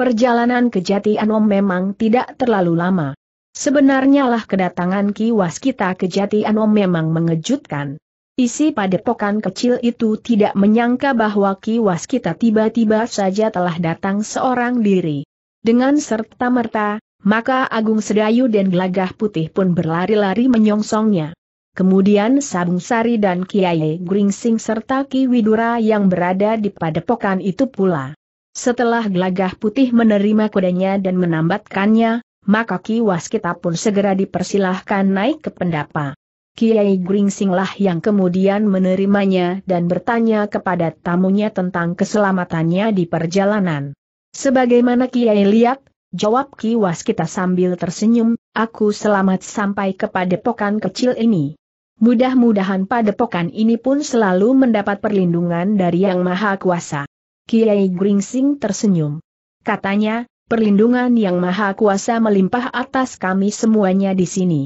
Perjalanan ke Jati Anom memang tidak terlalu lama. Sebenarnya lah kedatangan Ki Waskita ke Jati Anom memang mengejutkan. Isi padepokan kecil itu tidak menyangka bahwa Ki Waskita tiba-tiba saja telah datang seorang diri. Dengan serta-merta, maka Agung Sedayu dan Gelagah Putih pun berlari-lari menyongsongnya. Kemudian Sabung Sari dan Kiai Gringsing serta Ki Widura yang berada di padepokan itu pula. Setelah gelagah putih menerima kudanya dan menambatkannya, maka Ki Waskita pun segera dipersilahkan naik ke pendapa. Kiai Gringsinglah yang kemudian menerimanya dan bertanya kepada tamunya tentang keselamatannya di perjalanan. Sebagaimana Kiai lihat, jawab Ki Waskita sambil tersenyum, aku selamat sampai kepada pokan kecil ini. Mudah-mudahan pada padepokan ini pun selalu mendapat perlindungan dari Yang Maha Kuasa. Kiai Gringsing tersenyum. Katanya, perlindungan yang maha kuasa melimpah atas kami semuanya di sini.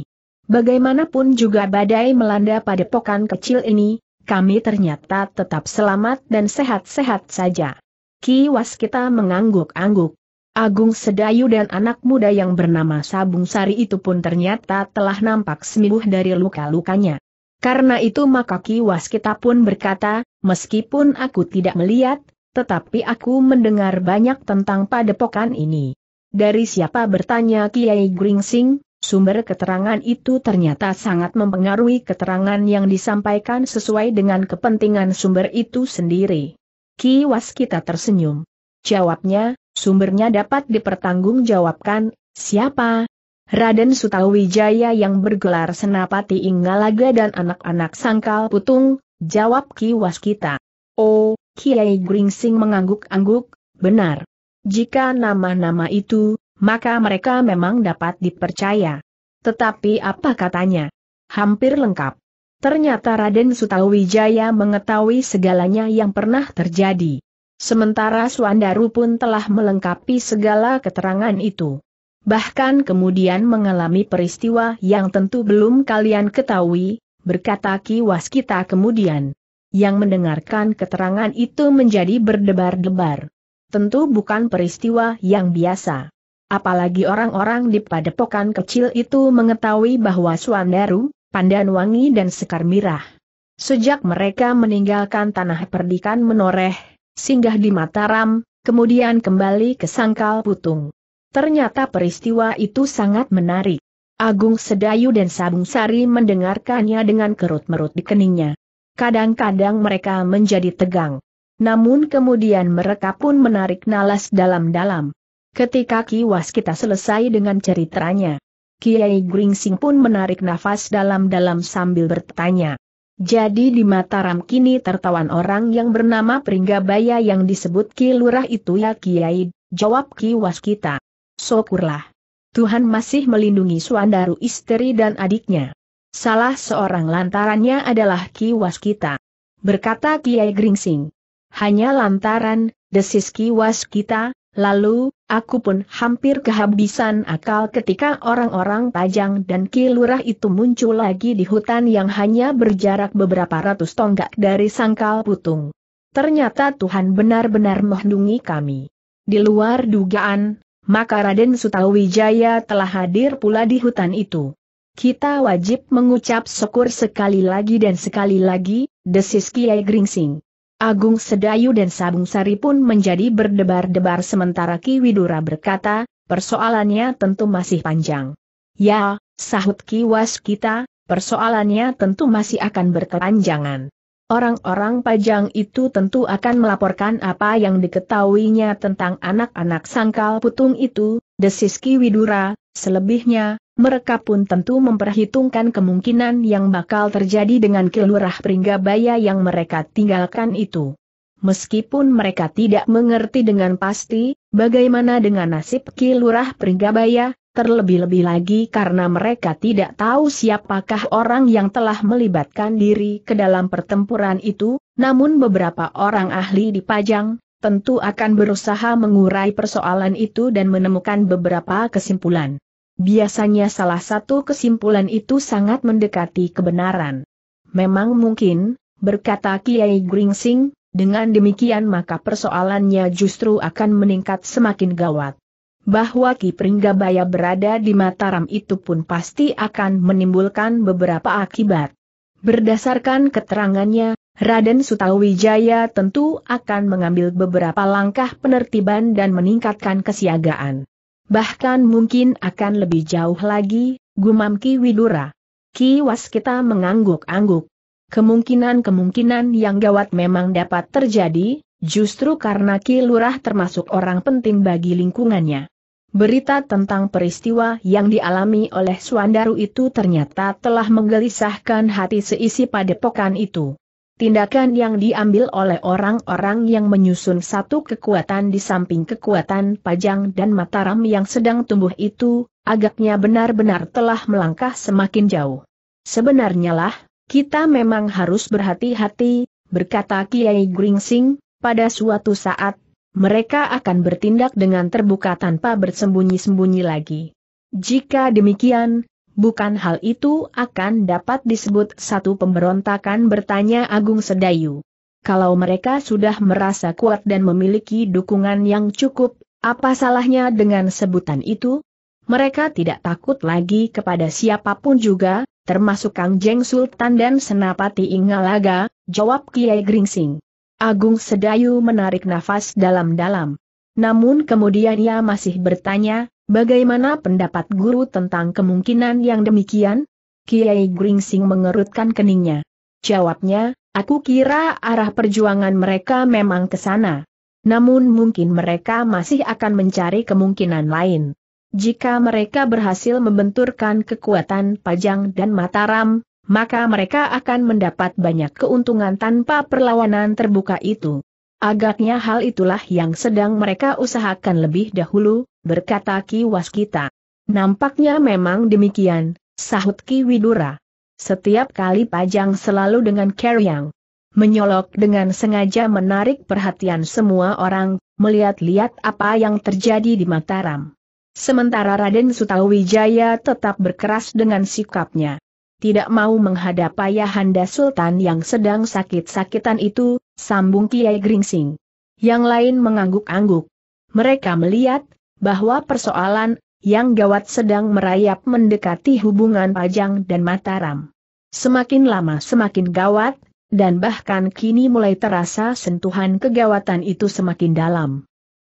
Bagaimanapun juga badai melanda pada pokan kecil ini, kami ternyata tetap selamat dan sehat-sehat saja. Ki Waskita mengangguk-angguk. Agung Sedayu dan anak muda yang bernama Sabung Sari itu pun ternyata telah nampak sembuh dari luka-lukanya. Karena itu maka Ki kita pun berkata, meskipun aku tidak melihat, tetapi aku mendengar banyak tentang padepokan ini. Dari siapa bertanya Kiai Gringsing, sumber keterangan itu ternyata sangat mempengaruhi keterangan yang disampaikan sesuai dengan kepentingan sumber itu sendiri. Ki Waskita tersenyum. Jawabnya, sumbernya dapat dipertanggungjawabkan, siapa? Raden Sutawijaya yang bergelar Senapati Inggalaga dan anak-anak Sangkal Putung, jawab Ki Waskita. Oh, Kiai Gringsing mengangguk-angguk, benar. Jika nama-nama itu, maka mereka memang dapat dipercaya. Tetapi apa katanya? Hampir lengkap. Ternyata Raden Sutawijaya mengetahui segalanya yang pernah terjadi. Sementara Suandaru pun telah melengkapi segala keterangan itu. Bahkan kemudian mengalami peristiwa yang tentu belum kalian ketahui, berkata Ki Waskita kemudian yang mendengarkan keterangan itu menjadi berdebar-debar. Tentu bukan peristiwa yang biasa. Apalagi orang-orang di padepokan kecil itu mengetahui bahwa Suandaru, Pandanwangi dan Sekar Mirah. Sejak mereka meninggalkan tanah perdikan menoreh, singgah di Mataram, kemudian kembali ke Sangkal Putung. Ternyata peristiwa itu sangat menarik. Agung Sedayu dan Sabung Sari mendengarkannya dengan kerut-merut di keningnya kadang-kadang mereka menjadi tegang. Namun kemudian mereka pun menarik nalas dalam-dalam. Ketika kiwas kita selesai dengan ceritanya, Kiai Gringsing pun menarik nafas dalam-dalam sambil bertanya. Jadi di Mataram kini tertawan orang yang bernama Pringgabaya yang disebut Ki Lurah itu ya Kiai, jawab Ki Waskita. Syukurlah. Tuhan masih melindungi Suandaru istri dan adiknya. Salah seorang lantarannya adalah Ki Waskita. Berkata Kiai Gringsing. Hanya lantaran, desis Ki Waskita, lalu, aku pun hampir kehabisan akal ketika orang-orang Pajang dan Ki Lurah itu muncul lagi di hutan yang hanya berjarak beberapa ratus tonggak dari sangkal putung. Ternyata Tuhan benar-benar menghendungi kami. Di luar dugaan, maka Raden Sutawijaya telah hadir pula di hutan itu. Kita wajib mengucap syukur sekali lagi dan sekali lagi, desis Kiai Gringsing. Agung Sedayu dan Sabung Sari pun menjadi berdebar-debar sementara Ki Widura berkata, persoalannya tentu masih panjang. Ya, sahut Was kita, persoalannya tentu masih akan berkepanjangan. Orang-orang pajang itu tentu akan melaporkan apa yang diketahuinya tentang anak-anak sangkal putung itu, desis Ki Widura, selebihnya, mereka pun tentu memperhitungkan kemungkinan yang bakal terjadi dengan kelurah Pringgabaya yang mereka tinggalkan itu. Meskipun mereka tidak mengerti dengan pasti, bagaimana dengan nasib kelurah Pringgabaya, terlebih-lebih lagi karena mereka tidak tahu siapakah orang yang telah melibatkan diri ke dalam pertempuran itu, namun beberapa orang ahli di Pajang, tentu akan berusaha mengurai persoalan itu dan menemukan beberapa kesimpulan. Biasanya salah satu kesimpulan itu sangat mendekati kebenaran. Memang mungkin, berkata Kiai Gringsing, dengan demikian maka persoalannya justru akan meningkat semakin gawat. Bahwa Ki Pringgabaya berada di Mataram itu pun pasti akan menimbulkan beberapa akibat. Berdasarkan keterangannya, Raden Sutawijaya tentu akan mengambil beberapa langkah penertiban dan meningkatkan kesiagaan. Bahkan mungkin akan lebih jauh lagi, gumam Ki Widura. Ki Waskita mengangguk-angguk. Kemungkinan-kemungkinan yang gawat memang dapat terjadi, justru karena Ki Lurah termasuk orang penting bagi lingkungannya. Berita tentang peristiwa yang dialami oleh Suandaru itu ternyata telah menggelisahkan hati seisi padepokan itu. Tindakan yang diambil oleh orang-orang yang menyusun satu kekuatan di samping kekuatan Pajang dan Mataram yang sedang tumbuh itu, agaknya benar-benar telah melangkah semakin jauh. Sebenarnya lah, kita memang harus berhati-hati, berkata Kiai Gringsing, pada suatu saat, mereka akan bertindak dengan terbuka tanpa bersembunyi-sembunyi lagi. Jika demikian, Bukan hal itu akan dapat disebut satu pemberontakan bertanya Agung Sedayu. Kalau mereka sudah merasa kuat dan memiliki dukungan yang cukup, apa salahnya dengan sebutan itu? Mereka tidak takut lagi kepada siapapun juga, termasuk Kang Jeng Sultan dan Senapati Ingalaga, jawab Kiai Gringsing. Agung Sedayu menarik nafas dalam-dalam. Namun kemudian ia masih bertanya, Bagaimana pendapat guru tentang kemungkinan yang demikian? Kiai Gringsing mengerutkan keningnya. Jawabnya, aku kira arah perjuangan mereka memang ke sana. Namun mungkin mereka masih akan mencari kemungkinan lain. Jika mereka berhasil membenturkan kekuatan Pajang dan Mataram, maka mereka akan mendapat banyak keuntungan tanpa perlawanan terbuka itu. Agaknya hal itulah yang sedang mereka usahakan lebih dahulu, berkata Ki Waskita. Nampaknya memang demikian, sahut Ki Widura. Setiap kali pajang selalu dengan keryang. menyolok dengan sengaja menarik perhatian semua orang, melihat-lihat apa yang terjadi di Mataram. Sementara Raden Sutawijaya tetap berkeras dengan sikapnya tidak mau menghadap Ayahanda Sultan yang sedang sakit-sakitan itu, sambung Kiai Gringsing. Yang lain mengangguk-angguk. Mereka melihat, bahwa persoalan, yang gawat sedang merayap mendekati hubungan Pajang dan Mataram. Semakin lama semakin gawat, dan bahkan kini mulai terasa sentuhan kegawatan itu semakin dalam.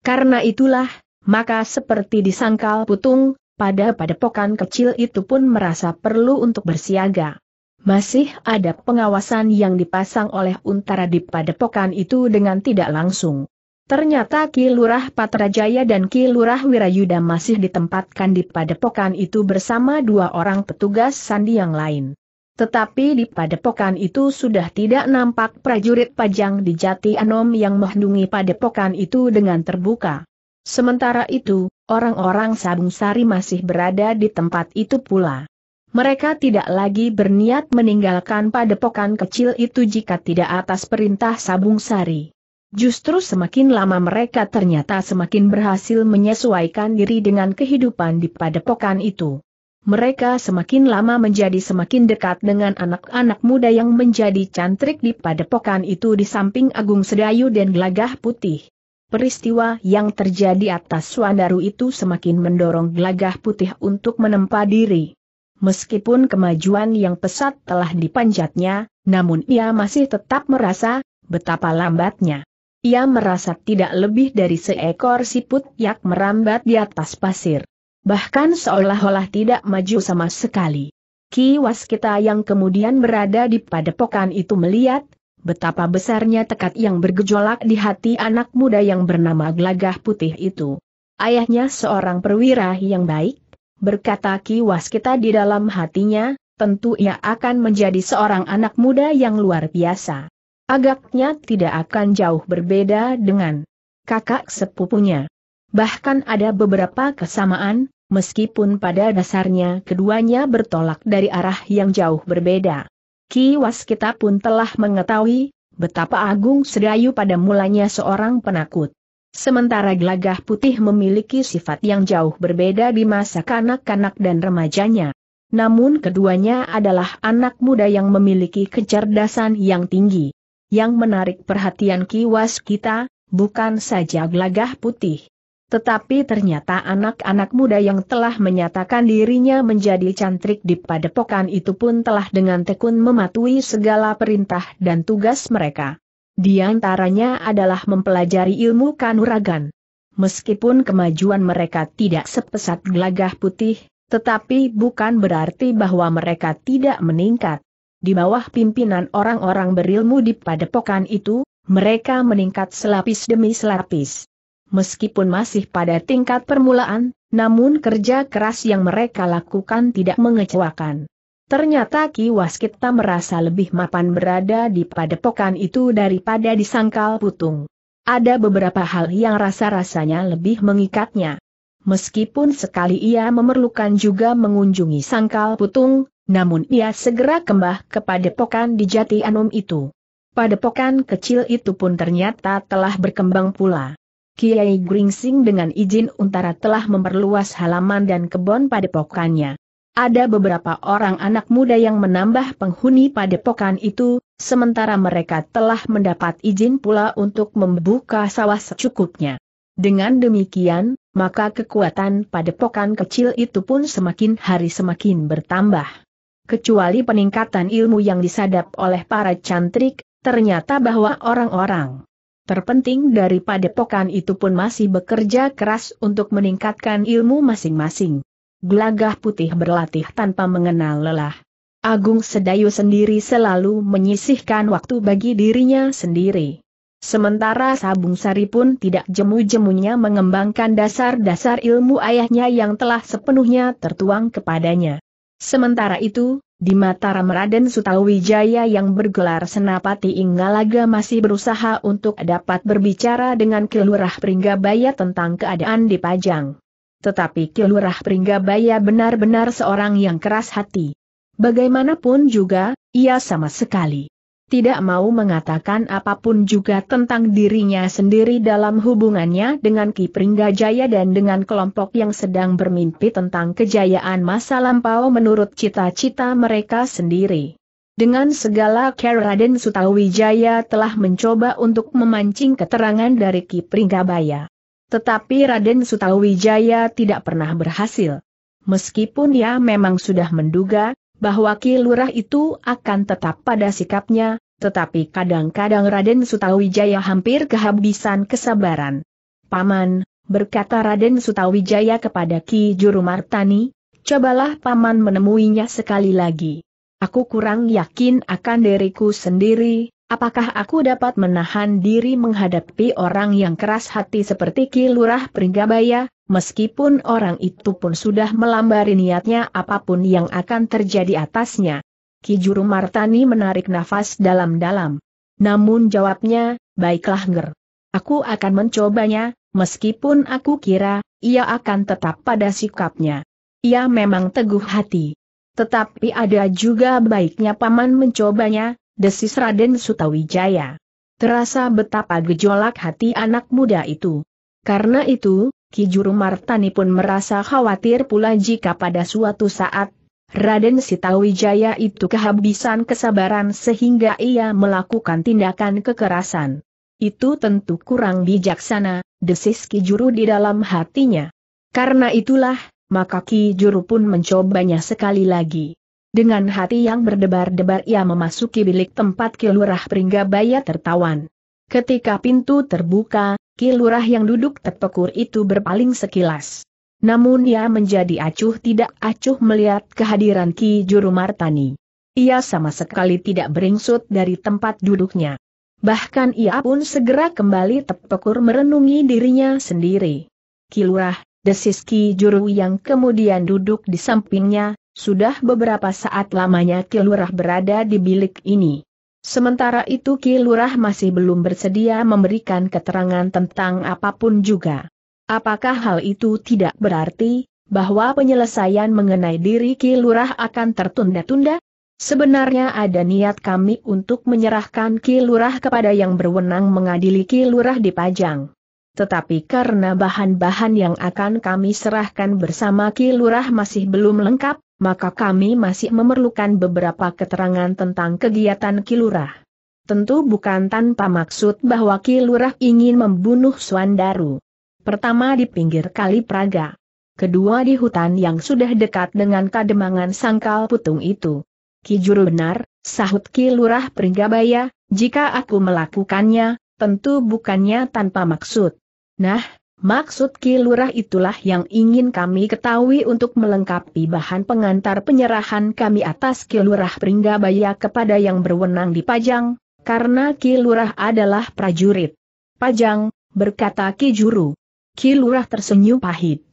Karena itulah, maka seperti disangkal putung, pada padepokan kecil itu pun merasa perlu untuk bersiaga. Masih ada pengawasan yang dipasang oleh untara di padepokan itu dengan tidak langsung. Ternyata Ki Lurah Patrajaya dan Ki Lurah Wirayuda masih ditempatkan di padepokan itu bersama dua orang petugas sandi yang lain. Tetapi di padepokan itu sudah tidak nampak prajurit pajang di Jati Anom yang menghadungi padepokan itu dengan terbuka. Sementara itu, orang-orang Sabung Sari masih berada di tempat itu pula. Mereka tidak lagi berniat meninggalkan padepokan kecil itu jika tidak atas perintah Sabung Sari. Justru semakin lama mereka ternyata semakin berhasil menyesuaikan diri dengan kehidupan di padepokan itu. Mereka semakin lama menjadi semakin dekat dengan anak-anak muda yang menjadi cantrik di padepokan itu di samping Agung Sedayu dan Gelagah Putih. Peristiwa yang terjadi atas Swandaru itu semakin mendorong gelagah putih untuk menempa diri. Meskipun kemajuan yang pesat telah dipanjatnya, namun ia masih tetap merasa betapa lambatnya. Ia merasa tidak lebih dari seekor siput yang merambat di atas pasir. Bahkan seolah-olah tidak maju sama sekali. Ki Waskita yang kemudian berada di padepokan itu melihat, betapa besarnya tekad yang bergejolak di hati anak muda yang bernama Glagah Putih itu. Ayahnya seorang perwira yang baik, berkata Ki Waskita di dalam hatinya, tentu ia akan menjadi seorang anak muda yang luar biasa. Agaknya tidak akan jauh berbeda dengan kakak sepupunya. Bahkan ada beberapa kesamaan, meskipun pada dasarnya keduanya bertolak dari arah yang jauh berbeda. Ki kita pun telah mengetahui betapa Agung Sedayu pada mulanya seorang penakut. Sementara Glagah putih memiliki sifat yang jauh berbeda di masa kanak-kanak dan remajanya. Namun keduanya adalah anak muda yang memiliki kecerdasan yang tinggi. Yang menarik perhatian Ki kita bukan saja Glagah putih, tetapi ternyata anak-anak muda yang telah menyatakan dirinya menjadi cantrik di padepokan itu pun telah dengan tekun mematuhi segala perintah dan tugas mereka. Di antaranya adalah mempelajari ilmu kanuragan. Meskipun kemajuan mereka tidak sepesat gelagah putih, tetapi bukan berarti bahwa mereka tidak meningkat. Di bawah pimpinan orang-orang berilmu di padepokan itu, mereka meningkat selapis demi selapis meskipun masih pada tingkat permulaan, namun kerja keras yang mereka lakukan tidak mengecewakan. Ternyata Ki Waskita merasa lebih mapan berada di padepokan itu daripada di sangkal putung. Ada beberapa hal yang rasa-rasanya lebih mengikatnya. Meskipun sekali ia memerlukan juga mengunjungi sangkal putung, namun ia segera kembah ke padepokan di Jati Anum itu. Padepokan kecil itu pun ternyata telah berkembang pula. Kiai Gringsing dengan izin Untara telah memperluas halaman dan kebun padepokannya. Ada beberapa orang anak muda yang menambah penghuni pada padepokan itu, sementara mereka telah mendapat izin pula untuk membuka sawah secukupnya. Dengan demikian, maka kekuatan pada padepokan kecil itu pun semakin hari semakin bertambah. Kecuali peningkatan ilmu yang disadap oleh para cantrik, ternyata bahwa orang-orang Terpenting daripada padepokan itu pun masih bekerja keras untuk meningkatkan ilmu masing-masing. Gelagah putih berlatih tanpa mengenal lelah. Agung Sedayu sendiri selalu menyisihkan waktu bagi dirinya sendiri. Sementara Sabung Sari pun tidak jemu-jemunya mengembangkan dasar-dasar ilmu ayahnya yang telah sepenuhnya tertuang kepadanya. Sementara itu, di Mataram Raden Sutawijaya yang bergelar Senapati Inggalaga masih berusaha untuk dapat berbicara dengan Kilurah Pringgabaya tentang keadaan di Pajang. Tetapi Kilurah Pringgabaya benar-benar seorang yang keras hati. Bagaimanapun juga, ia sama sekali tidak mau mengatakan apapun juga tentang dirinya sendiri dalam hubungannya dengan Ki Pringgajaya dan dengan kelompok yang sedang bermimpi tentang kejayaan masa lampau menurut cita-cita mereka sendiri. Dengan segala cara Raden Sutawijaya telah mencoba untuk memancing keterangan dari Ki Pringgabaya. Tetapi Raden Sutawijaya tidak pernah berhasil. Meskipun ya memang sudah menduga, bahwa Ki Lurah itu akan tetap pada sikapnya, tetapi kadang-kadang Raden Sutawijaya hampir kehabisan kesabaran. Paman, berkata Raden Sutawijaya kepada Ki Juru Martani, cobalah Paman menemuinya sekali lagi. Aku kurang yakin akan diriku sendiri, apakah aku dapat menahan diri menghadapi orang yang keras hati seperti Ki Lurah Pringgabaya, meskipun orang itu pun sudah melambari niatnya apapun yang akan terjadi atasnya. Ki Juru Martani menarik nafas dalam-dalam. Namun jawabnya, baiklah Nger. Aku akan mencobanya, meskipun aku kira, ia akan tetap pada sikapnya. Ia memang teguh hati. Tetapi ada juga baiknya paman mencobanya, desis Raden Sutawijaya. Terasa betapa gejolak hati anak muda itu. Karena itu, Kijuru Martani pun merasa khawatir pula jika pada suatu saat, Raden Sitawijaya itu kehabisan kesabaran sehingga ia melakukan tindakan kekerasan. Itu tentu kurang bijaksana, desis Kijuru di dalam hatinya. Karena itulah, maka Juru pun mencobanya sekali lagi. Dengan hati yang berdebar-debar ia memasuki bilik tempat Kilurah Pringgabaya tertawan. Ketika pintu terbuka, kilurah yang duduk terpekur itu berpaling sekilas. Namun ia menjadi acuh tidak acuh melihat kehadiran Ki Juru Martani. Ia sama sekali tidak beringsut dari tempat duduknya. Bahkan ia pun segera kembali tepukur merenungi dirinya sendiri. Kilurah, desis Ki Juru yang kemudian duduk di sampingnya, sudah beberapa saat lamanya Kilurah berada di bilik ini. Sementara itu Ki Lurah masih belum bersedia memberikan keterangan tentang apapun juga. Apakah hal itu tidak berarti bahwa penyelesaian mengenai diri Ki Lurah akan tertunda-tunda? Sebenarnya ada niat kami untuk menyerahkan Ki Lurah kepada yang berwenang mengadili Ki Lurah di Pajang. Tetapi karena bahan-bahan yang akan kami serahkan bersama Ki Lurah masih belum lengkap, maka kami masih memerlukan beberapa keterangan tentang kegiatan Kilurah. Tentu bukan tanpa maksud bahwa Kilurah ingin membunuh Suandaru. Pertama di pinggir Kali Praga. Kedua di hutan yang sudah dekat dengan kademangan sangkal putung itu. Kijuru benar, sahut Kilurah Pringgabaya, jika aku melakukannya, tentu bukannya tanpa maksud. Nah, Maksud Ki Lurah itulah yang ingin kami ketahui untuk melengkapi bahan pengantar penyerahan kami atas Ki Lurah Pringgabaya kepada yang berwenang di Pajang, karena Ki Lurah adalah prajurit. Pajang, berkata Ki Juru. Ki Lurah tersenyum pahit.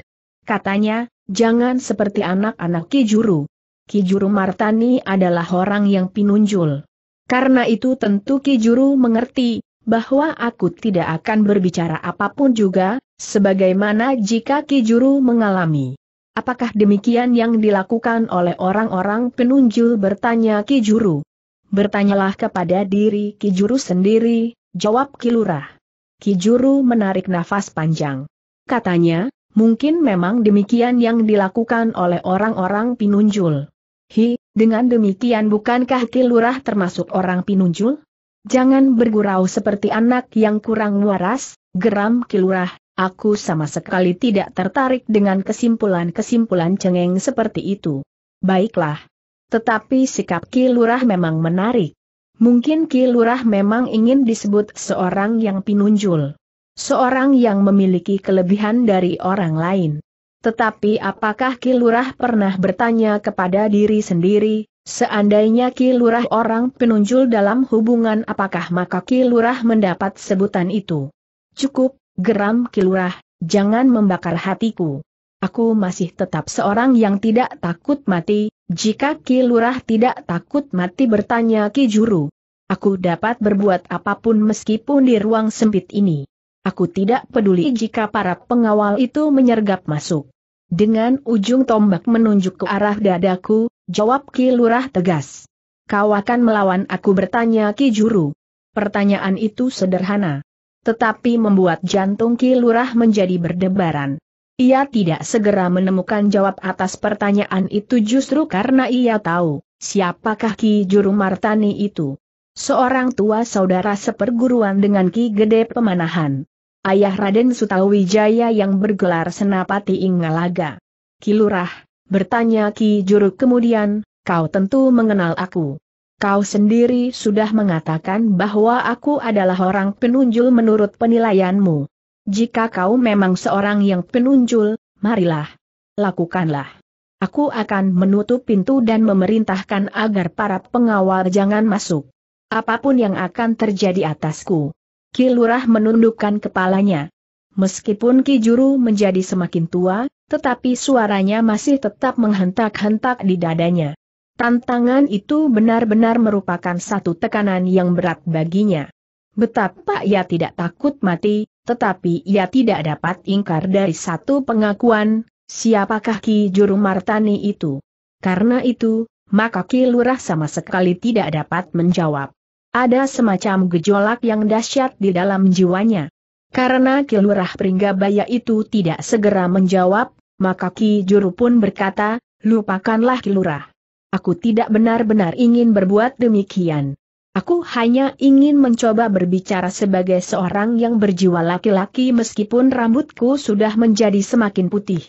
Katanya, jangan seperti anak-anak Ki Juru. Ki Juru Martani adalah orang yang pinunjul. Karena itu tentu Ki Juru mengerti, bahwa aku tidak akan berbicara apapun juga, sebagaimana jika Kijuru mengalami. Apakah demikian yang dilakukan oleh orang-orang penunjul bertanya Kijuru? Bertanyalah kepada diri Kijuru sendiri, jawab Kilurah. Kijuru menarik nafas panjang. Katanya, mungkin memang demikian yang dilakukan oleh orang-orang pinunjul. Hi, dengan demikian bukankah Kilurah termasuk orang pinunjul? Jangan bergurau seperti anak yang kurang waras, geram kilurah, aku sama sekali tidak tertarik dengan kesimpulan-kesimpulan cengeng seperti itu. Baiklah. Tetapi sikap kilurah memang menarik. Mungkin kilurah memang ingin disebut seorang yang pinunjul. Seorang yang memiliki kelebihan dari orang lain. Tetapi apakah kilurah pernah bertanya kepada diri sendiri, Seandainya Ki Lurah orang penunjul dalam hubungan apakah maka Ki Lurah mendapat sebutan itu? Cukup, geram Ki Lurah, jangan membakar hatiku. Aku masih tetap seorang yang tidak takut mati, jika Ki Lurah tidak takut mati bertanya Ki Juru. Aku dapat berbuat apapun meskipun di ruang sempit ini. Aku tidak peduli jika para pengawal itu menyergap masuk. Dengan ujung tombak menunjuk ke arah dadaku, Jawab Ki Lurah tegas. Kau akan melawan aku bertanya Ki Juru. Pertanyaan itu sederhana. Tetapi membuat jantung Ki Lurah menjadi berdebaran. Ia tidak segera menemukan jawab atas pertanyaan itu justru karena ia tahu, siapakah Ki Juru Martani itu. Seorang tua saudara seperguruan dengan Ki Gede Pemanahan. Ayah Raden Sutawijaya yang bergelar Senapati Ingalaga. Ki Lurah, Bertanya Ki Juru kemudian, kau tentu mengenal aku. Kau sendiri sudah mengatakan bahwa aku adalah orang penunjul menurut penilaianmu. Jika kau memang seorang yang penunjul, marilah. Lakukanlah. Aku akan menutup pintu dan memerintahkan agar para pengawal jangan masuk. Apapun yang akan terjadi atasku. kilurah menundukkan kepalanya. Meskipun Ki Juru menjadi semakin tua, tetapi suaranya masih tetap menghentak-hentak di dadanya. Tantangan itu benar-benar merupakan satu tekanan yang berat baginya. Betapa ia tidak takut mati, tetapi ia tidak dapat ingkar dari satu pengakuan, siapakah Ki Juru Martani itu. Karena itu, maka Ki Lurah sama sekali tidak dapat menjawab. Ada semacam gejolak yang dahsyat di dalam jiwanya. Karena Kilurah Pringgabaya itu tidak segera menjawab, maka Ki Juru pun berkata, lupakanlah Kilurah. Aku tidak benar-benar ingin berbuat demikian. Aku hanya ingin mencoba berbicara sebagai seorang yang berjiwa laki-laki meskipun rambutku sudah menjadi semakin putih.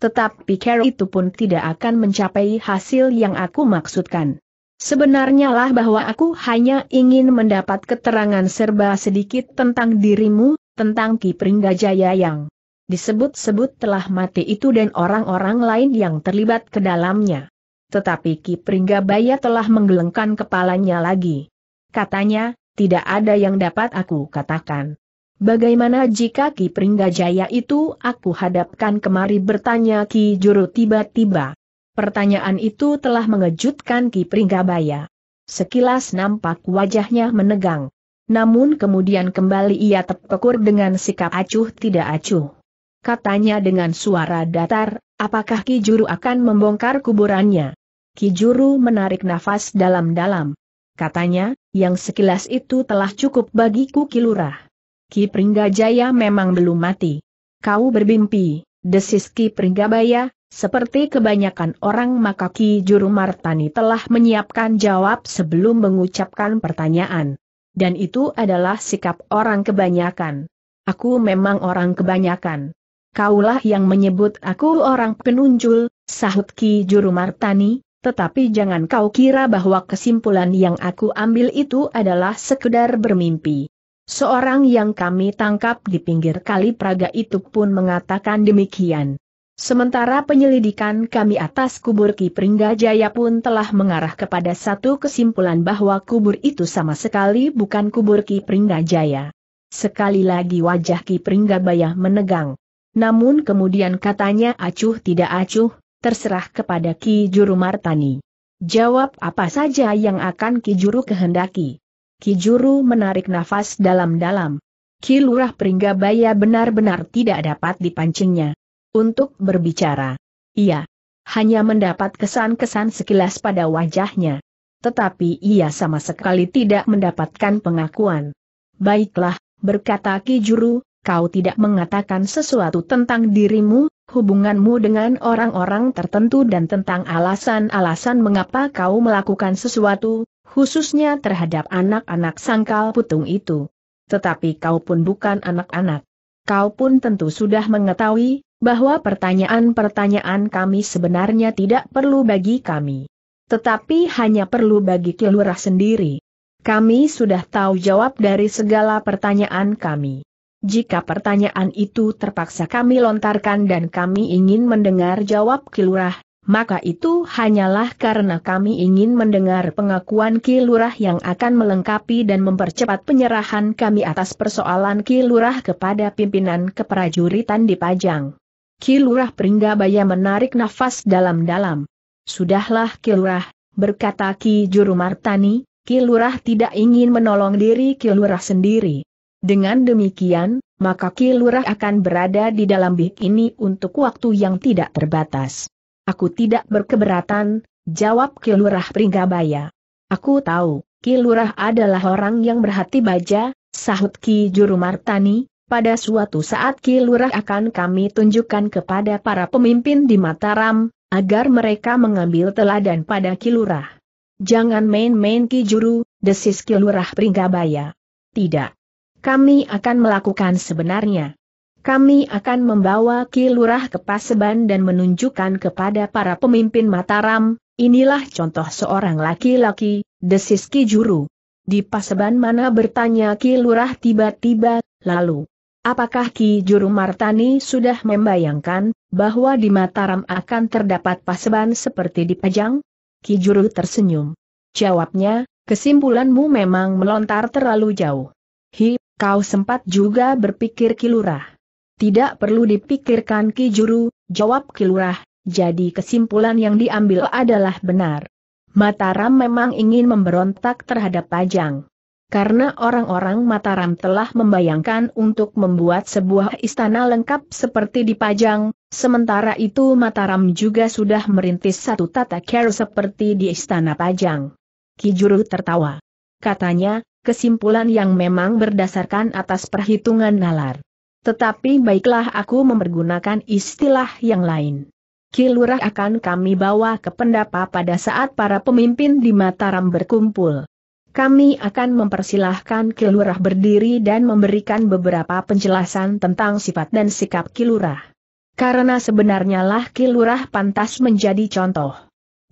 Tetapi care itu pun tidak akan mencapai hasil yang aku maksudkan. Sebenarnya lah bahwa aku hanya ingin mendapat keterangan serba sedikit tentang dirimu, tentang Ki Pringgajaya yang disebut-sebut telah mati itu dan orang-orang lain yang terlibat ke dalamnya. Tetapi Ki Pringgabaya telah menggelengkan kepalanya lagi. Katanya, tidak ada yang dapat aku katakan. Bagaimana jika Ki Pringgajaya itu aku hadapkan kemari bertanya Ki Juru tiba-tiba. Pertanyaan itu telah mengejutkan Ki Pringgabaya. Sekilas nampak wajahnya menegang. Namun kemudian kembali ia terpekur dengan sikap acuh tidak acuh. Katanya dengan suara datar, apakah Ki Juru akan membongkar kuburannya? Ki Juru menarik nafas dalam-dalam. Katanya, yang sekilas itu telah cukup bagiku kilurah. Ki Pringgajaya memang belum mati. Kau bermimpi, desis Ki Pringgabaya, seperti kebanyakan orang maka Ki Juru Martani telah menyiapkan jawab sebelum mengucapkan pertanyaan. Dan itu adalah sikap orang kebanyakan. Aku memang orang kebanyakan. Kaulah yang menyebut aku orang penunjul, sahut Ki Juru Martani, tetapi jangan kau kira bahwa kesimpulan yang aku ambil itu adalah sekedar bermimpi. Seorang yang kami tangkap di pinggir kali Praga itu pun mengatakan demikian. Sementara penyelidikan kami atas kubur Ki Pringgajaya pun telah mengarah kepada satu kesimpulan bahwa kubur itu sama sekali bukan kubur Ki Pringgajaya. Sekali lagi wajah Ki Pringgabaya menegang. Namun kemudian katanya acuh tidak acuh, terserah kepada Ki Juru Martani. Jawab apa saja yang akan Ki Juru kehendaki. Ki Juru menarik nafas dalam-dalam. Ki Lurah Pringgabaya benar-benar tidak dapat dipancingnya untuk berbicara. Ia hanya mendapat kesan-kesan sekilas pada wajahnya. Tetapi ia sama sekali tidak mendapatkan pengakuan. Baiklah, berkata Ki Juru, kau tidak mengatakan sesuatu tentang dirimu, hubunganmu dengan orang-orang tertentu dan tentang alasan-alasan mengapa kau melakukan sesuatu, khususnya terhadap anak-anak sangkal putung itu. Tetapi kau pun bukan anak-anak. Kau pun tentu sudah mengetahui, bahwa pertanyaan-pertanyaan kami sebenarnya tidak perlu bagi kami. Tetapi hanya perlu bagi kelurah sendiri. Kami sudah tahu jawab dari segala pertanyaan kami. Jika pertanyaan itu terpaksa kami lontarkan dan kami ingin mendengar jawab kilurah, maka itu hanyalah karena kami ingin mendengar pengakuan kilurah yang akan melengkapi dan mempercepat penyerahan kami atas persoalan kilurah kepada pimpinan keprajuritan di Pajang. Kilurah Pringgabaya menarik nafas dalam-dalam. Sudahlah Kilurah, berkata Ki Juru Martani, Kilurah tidak ingin menolong diri Kilurah sendiri. Dengan demikian, maka Kilurah akan berada di dalam bih ini untuk waktu yang tidak terbatas. Aku tidak berkeberatan, jawab Kilurah Pringgabaya. Aku tahu, Kilurah adalah orang yang berhati baja, sahut Ki Juru Martani, pada suatu saat Ki Lurah akan kami tunjukkan kepada para pemimpin di Mataram, agar mereka mengambil teladan pada Ki Lurah. Jangan main-main Ki Juru, desis Ki Lurah Pringgabaya. Tidak. Kami akan melakukan sebenarnya. Kami akan membawa Ki Lurah ke Paseban dan menunjukkan kepada para pemimpin Mataram, inilah contoh seorang laki-laki, desis Ki Juru. Di Paseban mana bertanya Ki Lurah tiba-tiba, lalu, Apakah Ki Juru Martani sudah membayangkan bahwa di Mataram akan terdapat paseban seperti di Pajang? Ki Juru tersenyum. Jawabnya, kesimpulanmu memang melontar terlalu jauh. Hi, kau sempat juga berpikir Kilurah. Tidak perlu dipikirkan Ki Juru, jawab Kilurah, jadi kesimpulan yang diambil adalah benar. Mataram memang ingin memberontak terhadap Pajang karena orang-orang Mataram telah membayangkan untuk membuat sebuah istana lengkap seperti di Pajang, sementara itu Mataram juga sudah merintis satu tata care seperti di istana pajang. Kijuru tertawa. Katanya, kesimpulan yang memang berdasarkan atas perhitungan nalar. Tetapi baiklah aku mempergunakan istilah yang lain. Kilurah akan kami bawa ke pendapa pada saat para pemimpin di Mataram berkumpul kami akan mempersilahkan Kilurah berdiri dan memberikan beberapa penjelasan tentang sifat dan sikap Kilurah. Karena sebenarnya lah Kilurah pantas menjadi contoh.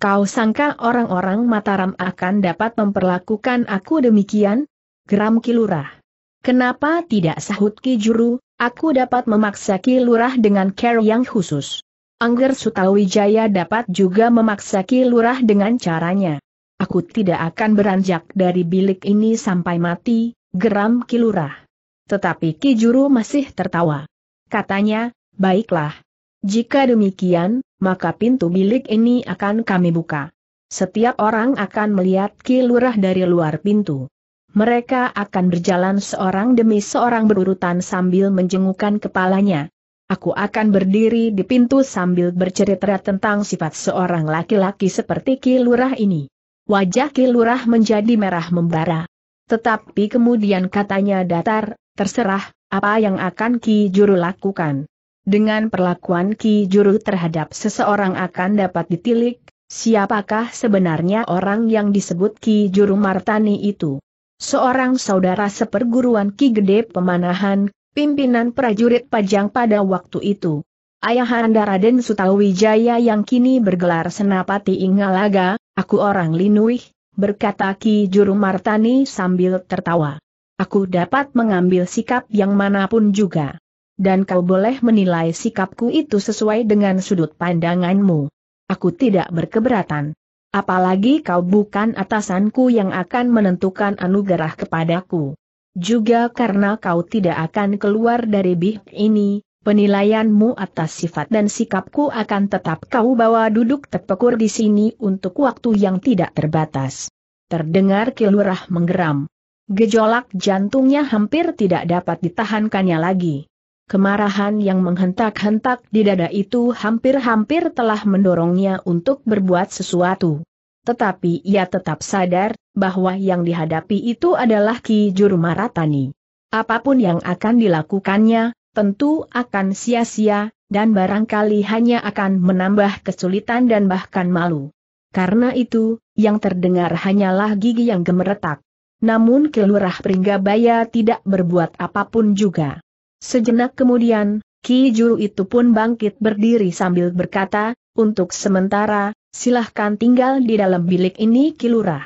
Kau sangka orang-orang Mataram akan dapat memperlakukan aku demikian? Geram Kilurah. Kenapa tidak sahut Ki Juru, aku dapat memaksa Kilurah dengan care yang khusus. Angger Sutawijaya dapat juga memaksa Kilurah dengan caranya. Aku tidak akan beranjak dari bilik ini sampai mati, geram Kilurah. Tetapi Ki Juru masih tertawa. Katanya, baiklah. Jika demikian, maka pintu bilik ini akan kami buka. Setiap orang akan melihat Ki dari luar pintu. Mereka akan berjalan seorang demi seorang berurutan sambil menjengukkan kepalanya. Aku akan berdiri di pintu sambil bercerita tentang sifat seorang laki-laki seperti Ki ini. Wajah Kilurah menjadi merah membara. Tetapi kemudian katanya datar, terserah, apa yang akan Ki Juru lakukan. Dengan perlakuan Ki Juru terhadap seseorang akan dapat ditilik, siapakah sebenarnya orang yang disebut Ki Juru Martani itu. Seorang saudara seperguruan Ki Gede Pemanahan, pimpinan prajurit Pajang pada waktu itu. Ayahanda Raden Sutawijaya yang kini bergelar Senapati Ingalaga, Aku orang Linui, berkata Ki Juru Martani sambil tertawa. Aku dapat mengambil sikap yang manapun juga. Dan kau boleh menilai sikapku itu sesuai dengan sudut pandanganmu. Aku tidak berkeberatan. Apalagi kau bukan atasanku yang akan menentukan anugerah kepadaku. Juga karena kau tidak akan keluar dari bih ini, penilaianmu atas sifat dan sikapku akan tetap kau bawa duduk terpekur di sini untuk waktu yang tidak terbatas. Terdengar kilurah menggeram. Gejolak jantungnya hampir tidak dapat ditahankannya lagi. Kemarahan yang menghentak-hentak di dada itu hampir-hampir telah mendorongnya untuk berbuat sesuatu. Tetapi ia tetap sadar bahwa yang dihadapi itu adalah Ki Jurumaratani. Apapun yang akan dilakukannya, tentu akan sia-sia, dan barangkali hanya akan menambah kesulitan dan bahkan malu. Karena itu, yang terdengar hanyalah gigi yang gemeretak. Namun Kelurah Pringgabaya tidak berbuat apapun juga. Sejenak kemudian, Ki Juru itu pun bangkit berdiri sambil berkata, untuk sementara, silahkan tinggal di dalam bilik ini Kilurah.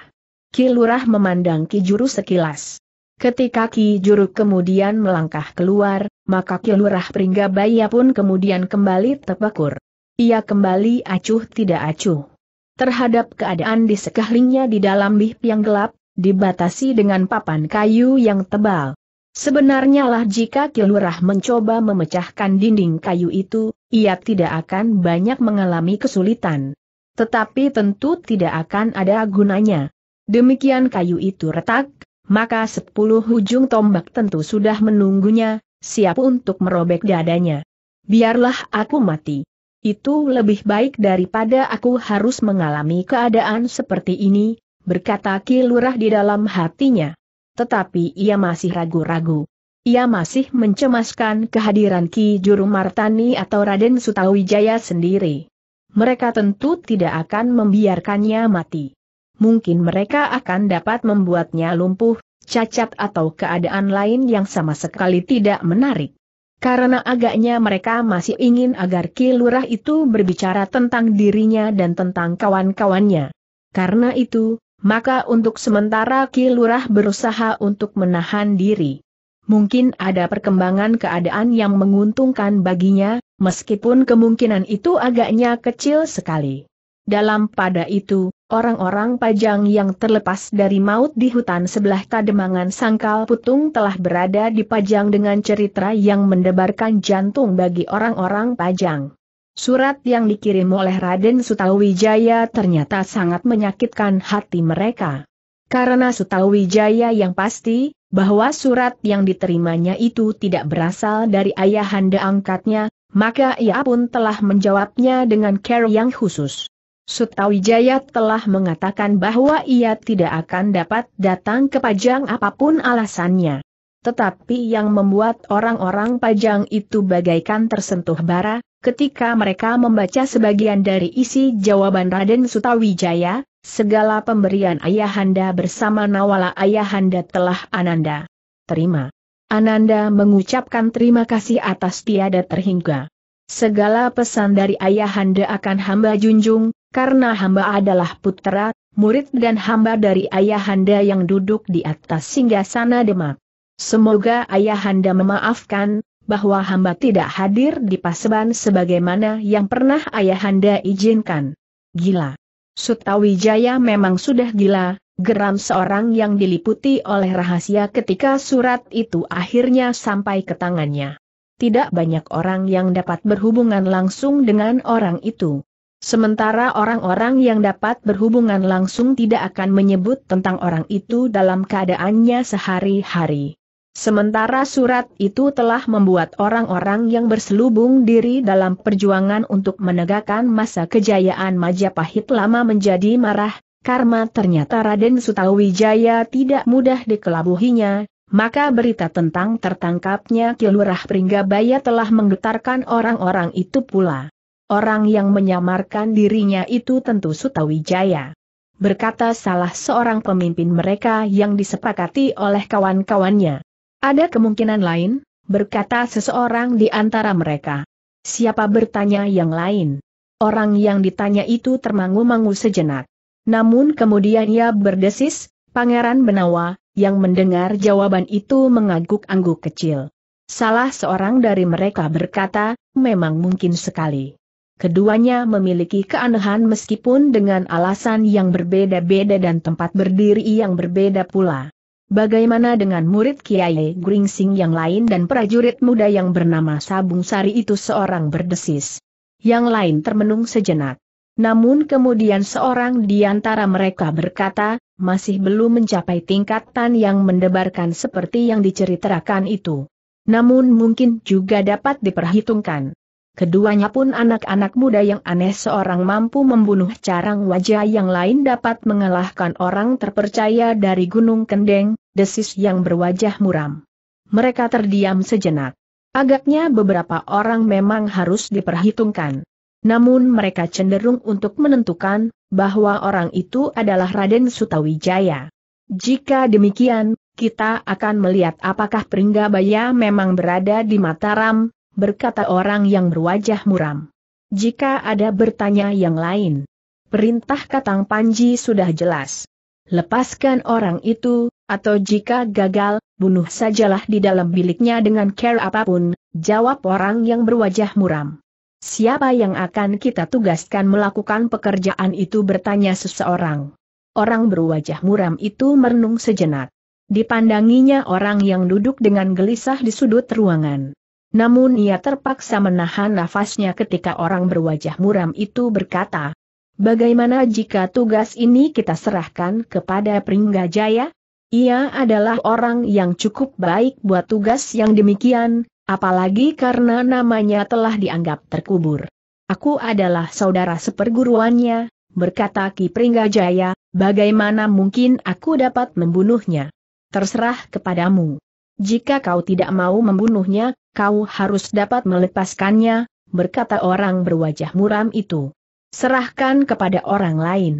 Kilurah memandang Ki Juru sekilas. Ketika Ki Juruk kemudian melangkah keluar, maka Ki Lurah Pringgabaya pun kemudian kembali terpakur. Ia kembali acuh tidak acuh. Terhadap keadaan di sekelilingnya di dalam bih yang gelap, dibatasi dengan papan kayu yang tebal. Sebenarnya lah jika Ki mencoba memecahkan dinding kayu itu, ia tidak akan banyak mengalami kesulitan. Tetapi tentu tidak akan ada gunanya. Demikian kayu itu retak, maka sepuluh ujung tombak tentu sudah menunggunya, siap untuk merobek dadanya. Biarlah aku mati. Itu lebih baik daripada aku harus mengalami keadaan seperti ini, berkata Ki Lurah di dalam hatinya. Tetapi ia masih ragu-ragu. Ia masih mencemaskan kehadiran Ki Juru Martani atau Raden Sutawijaya sendiri. Mereka tentu tidak akan membiarkannya mati mungkin mereka akan dapat membuatnya lumpuh, cacat atau keadaan lain yang sama sekali tidak menarik. Karena agaknya mereka masih ingin agar Ki Lurah itu berbicara tentang dirinya dan tentang kawan-kawannya. Karena itu, maka untuk sementara Ki Lurah berusaha untuk menahan diri. Mungkin ada perkembangan keadaan yang menguntungkan baginya, meskipun kemungkinan itu agaknya kecil sekali. Dalam pada itu, Orang-orang pajang yang terlepas dari maut di hutan sebelah Kademangan Sangkal Putung telah berada di pajang dengan cerita yang mendebarkan jantung bagi orang-orang pajang. Surat yang dikirim oleh Raden Sutawijaya ternyata sangat menyakitkan hati mereka. Karena Sutawijaya yang pasti, bahwa surat yang diterimanya itu tidak berasal dari ayahanda angkatnya, maka ia pun telah menjawabnya dengan care yang khusus. Sutawijaya telah mengatakan bahwa ia tidak akan dapat datang ke Pajang apapun alasannya. Tetapi yang membuat orang-orang Pajang itu bagaikan tersentuh bara, ketika mereka membaca sebagian dari isi jawaban Raden Sutawijaya, segala pemberian Ayahanda bersama Nawala Ayahanda telah Ananda. Terima. Ananda mengucapkan terima kasih atas tiada terhingga. Segala pesan dari Ayahanda akan hamba junjung, karena hamba adalah putra, murid dan hamba dari ayahanda yang duduk di atas singgasana Demak. Semoga ayahanda memaafkan, bahwa hamba tidak hadir di Paseban sebagaimana yang pernah ayahanda izinkan. Gila. Sutawijaya memang sudah gila, geram seorang yang diliputi oleh rahasia ketika surat itu akhirnya sampai ke tangannya. Tidak banyak orang yang dapat berhubungan langsung dengan orang itu. Sementara orang-orang yang dapat berhubungan langsung tidak akan menyebut tentang orang itu dalam keadaannya sehari-hari. Sementara surat itu telah membuat orang-orang yang berselubung diri dalam perjuangan untuk menegakkan masa kejayaan Majapahit lama menjadi marah, karena ternyata Raden Sutawijaya tidak mudah dikelabuhinya, maka berita tentang tertangkapnya Kilurah Pringgabaya telah menggetarkan orang-orang itu pula. Orang yang menyamarkan dirinya itu tentu Sutawijaya. Berkata salah seorang pemimpin mereka yang disepakati oleh kawan-kawannya. Ada kemungkinan lain, berkata seseorang di antara mereka. Siapa bertanya yang lain? Orang yang ditanya itu termangu-mangu sejenak. Namun kemudian ia berdesis, Pangeran Benawa, yang mendengar jawaban itu mengaguk angguk kecil. Salah seorang dari mereka berkata, memang mungkin sekali. Keduanya memiliki keanehan meskipun dengan alasan yang berbeda-beda dan tempat berdiri yang berbeda pula. Bagaimana dengan murid Kiai Gringsing yang lain dan prajurit muda yang bernama Sabung Sari itu seorang berdesis. Yang lain termenung sejenak. Namun kemudian seorang di antara mereka berkata, masih belum mencapai tingkatan yang mendebarkan seperti yang diceritakan itu. Namun mungkin juga dapat diperhitungkan. Keduanya pun anak-anak muda yang aneh seorang mampu membunuh carang wajah yang lain dapat mengalahkan orang terpercaya dari Gunung Kendeng, desis yang berwajah muram. Mereka terdiam sejenak. Agaknya beberapa orang memang harus diperhitungkan. Namun mereka cenderung untuk menentukan bahwa orang itu adalah Raden Sutawijaya. Jika demikian, kita akan melihat apakah Pringgabaya memang berada di Mataram, berkata orang yang berwajah muram. Jika ada bertanya yang lain, perintah Katang Panji sudah jelas. Lepaskan orang itu, atau jika gagal, bunuh sajalah di dalam biliknya dengan care apapun, jawab orang yang berwajah muram. Siapa yang akan kita tugaskan melakukan pekerjaan itu bertanya seseorang. Orang berwajah muram itu merenung sejenak. Dipandanginya orang yang duduk dengan gelisah di sudut ruangan. Namun ia terpaksa menahan nafasnya ketika orang berwajah muram itu berkata, Bagaimana jika tugas ini kita serahkan kepada Pringgajaya? Ia adalah orang yang cukup baik buat tugas yang demikian, apalagi karena namanya telah dianggap terkubur. Aku adalah saudara seperguruannya, berkata Ki Pringgajaya, bagaimana mungkin aku dapat membunuhnya? Terserah kepadamu. Jika kau tidak mau membunuhnya, kau harus dapat melepaskannya, berkata orang berwajah muram itu. Serahkan kepada orang lain.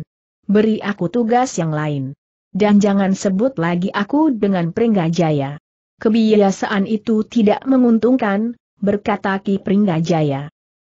Beri aku tugas yang lain. Dan jangan sebut lagi aku dengan Pringgajaya. Kebiasaan itu tidak menguntungkan, berkata Ki Pringgajaya.